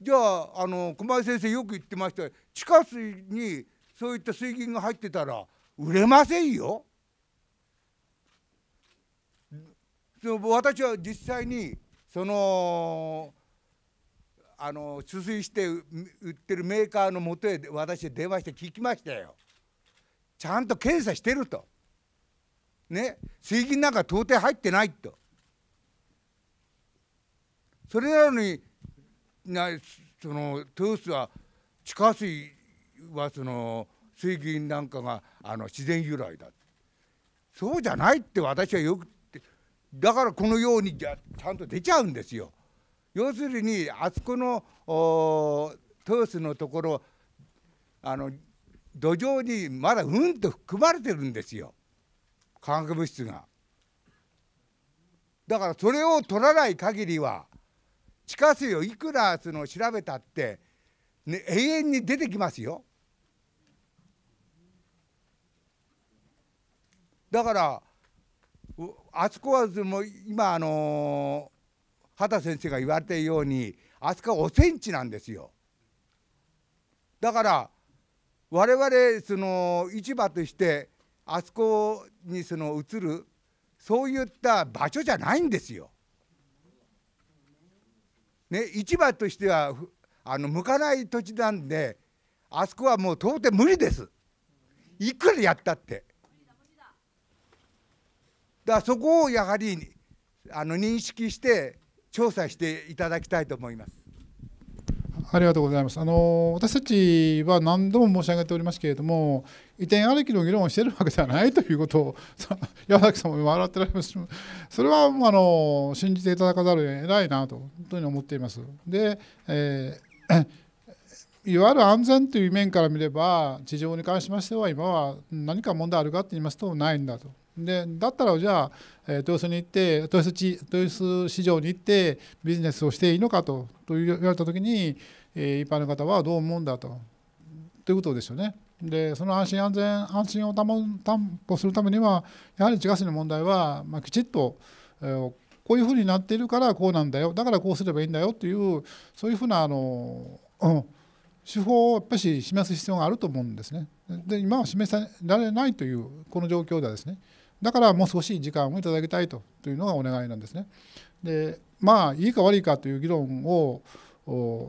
じゃああの熊井先生よく言ってました地下水にそういった水銀が入ってたら売れませんよ。その私は実際にそのあの取水して売ってるメーカーのもとへ私電話して聞きましたよちゃんと検査してるとね水銀なんか到底入ってないとそれなのになその豊洲は地下水はその水銀なんかがあの自然由来だそうじゃないって私はよくだからこのようにじゃちゃんと出ちゃうんですよ。要するにあそこの豊洲のところあの土壌にまだうんと含まれてるんですよ化学物質が。だからそれを取らない限りは地下水をいくらその調べたって、ね、永遠に出てきますよ。だからあそこはもう今あの畑先生が言われているようにあそこはおセンチなんですよ。だから我々その市場としてあそこにその移るそういった場所じゃないんですよ。ね、市場としてはあの向かない土地なんであそこはもう到底無理です。いくらやったって。だからそこをやはりあの認識して調査していただきたいと思います。ありがとうございますあの私たちは何度も申し上げておりますけれども移転ありきの議論をしているわけではないということを 山崎さんも笑ってられますそれはあの信じていただかざるを得ないなと本当に思っています。で、えー いわゆる安全という面から見れば地上に関しましては今は何か問題あるかって言いますとないんだと。でだったらじゃあ豊洲に行って豊洲豊洲市場に行ってビジネスをしていいのかとと言われた時に、え一般の方はどう思うんだとということですよね。でその安心安全安心を担保するためにはやはり地下水の問題は、まあ、きちっと、えー、こういうふうになっているからこうなんだよだからこうすればいいんだよっていうそういうふうなあの、うん、手法をやっぱり示す必要があると思うんですね。で今は示されないというこの状況ではですね。だからもう少し時間をいただきたいとというのがお願いなんですね。でまあいいか悪いかという議論をこ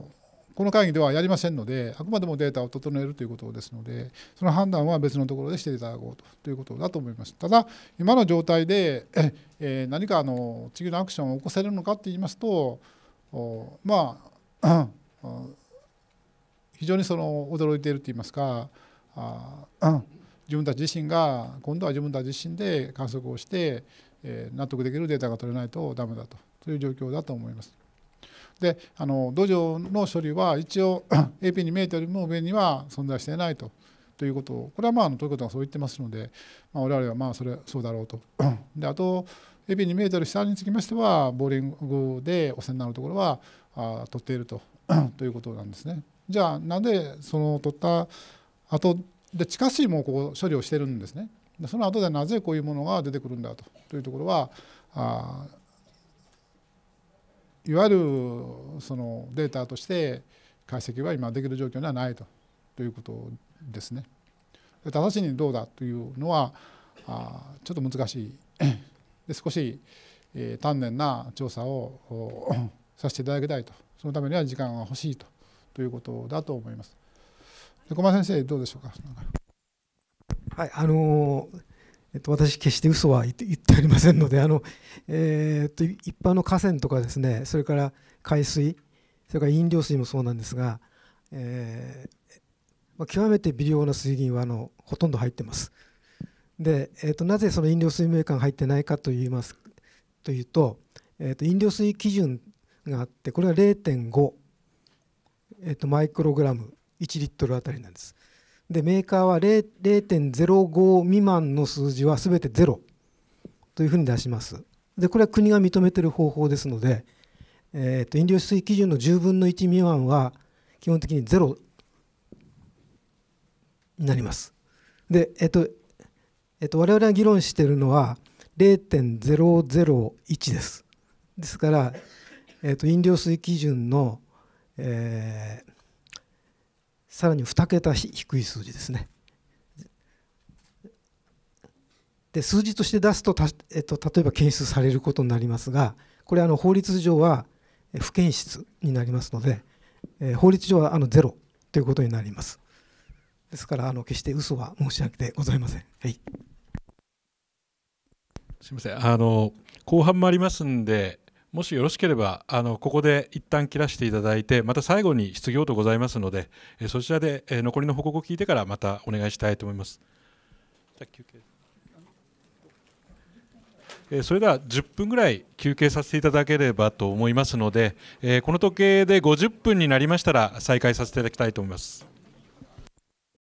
の会議ではやりませんのであくまでもデータを整えるということですのでその判断は別のところでしていただこうとということだと思います。ただ今の状態で、えー、何かあの次のアクションを起こせるのかって言いますとまあ 非常にその驚いていると言いますかあ、自分たち自身が今度は自分たち自身で観測をして、え納得できるデータが取れないとダメだとという状況だと思います。であの土壌の処理は一応 AP 2見えてよりも上には存在していないとということをこれはまあトヨタがそう言ってますので、まあ、我々はまあそれそうだろうと。であと AP2 メートル下につきましてはボーリングで汚染になるところはあ取っていると ということなんですね。じゃあなんでその取った後で地下水もこう処理をしてるんですねでその後でなぜこういうものが出てくるんだとというところはあいわゆるそのデータとして解析は今できる状況にはないとということですね。正しにどうだというのはあちょっと難しいで少し、えー、丹念な調査をさせていただきたいとそのためには時間が欲しいとということだと思います。小間先生どうでしょうかはいあのー、えっと、私、決して嘘は言っておりませんのであの、えー、っと一般の河川とかですねそれから海水それから飲料水もそうなんですが、えーまあ、極めて微量な水銀はあのほとんど入ってます。で、えっと、なぜその飲料水メーカーが入ってないかと言いますというと,、えっと、飲料水基準があってこれが0.5、えっとマイクログラム1リットルあたりなんですでメーカーは0.05未満の数字は全て0というふうに出しますでこれは国が認めている方法ですので、えー、と飲料水基準の10分の1未満は基本的に0になりますで、えっ、ー、とえっ、ー、と、我々が議論しているのは0.001ですですから、えっ、ー、と、飲料水基準の、えー、さらに2桁低い数字ですね。で数字として出すとえっと、例えば検出されることになりますがこれあの法律上は不検出になりますので、え法律上はあのゼロということになります。ですからあの決して嘘は申し訳ございません。はい、すみませんあの後半もありますんでもしよろしければあのここで一旦切らせていただいてまた最後に質疑応答ございますのでえそちらで残りの報告を聞いてからまたお願いしたいと思います。じゃ休憩それでは10分ぐらい休憩させていただければと思いますのでこの時計で50分になりましたら再開させていただきたいと思います。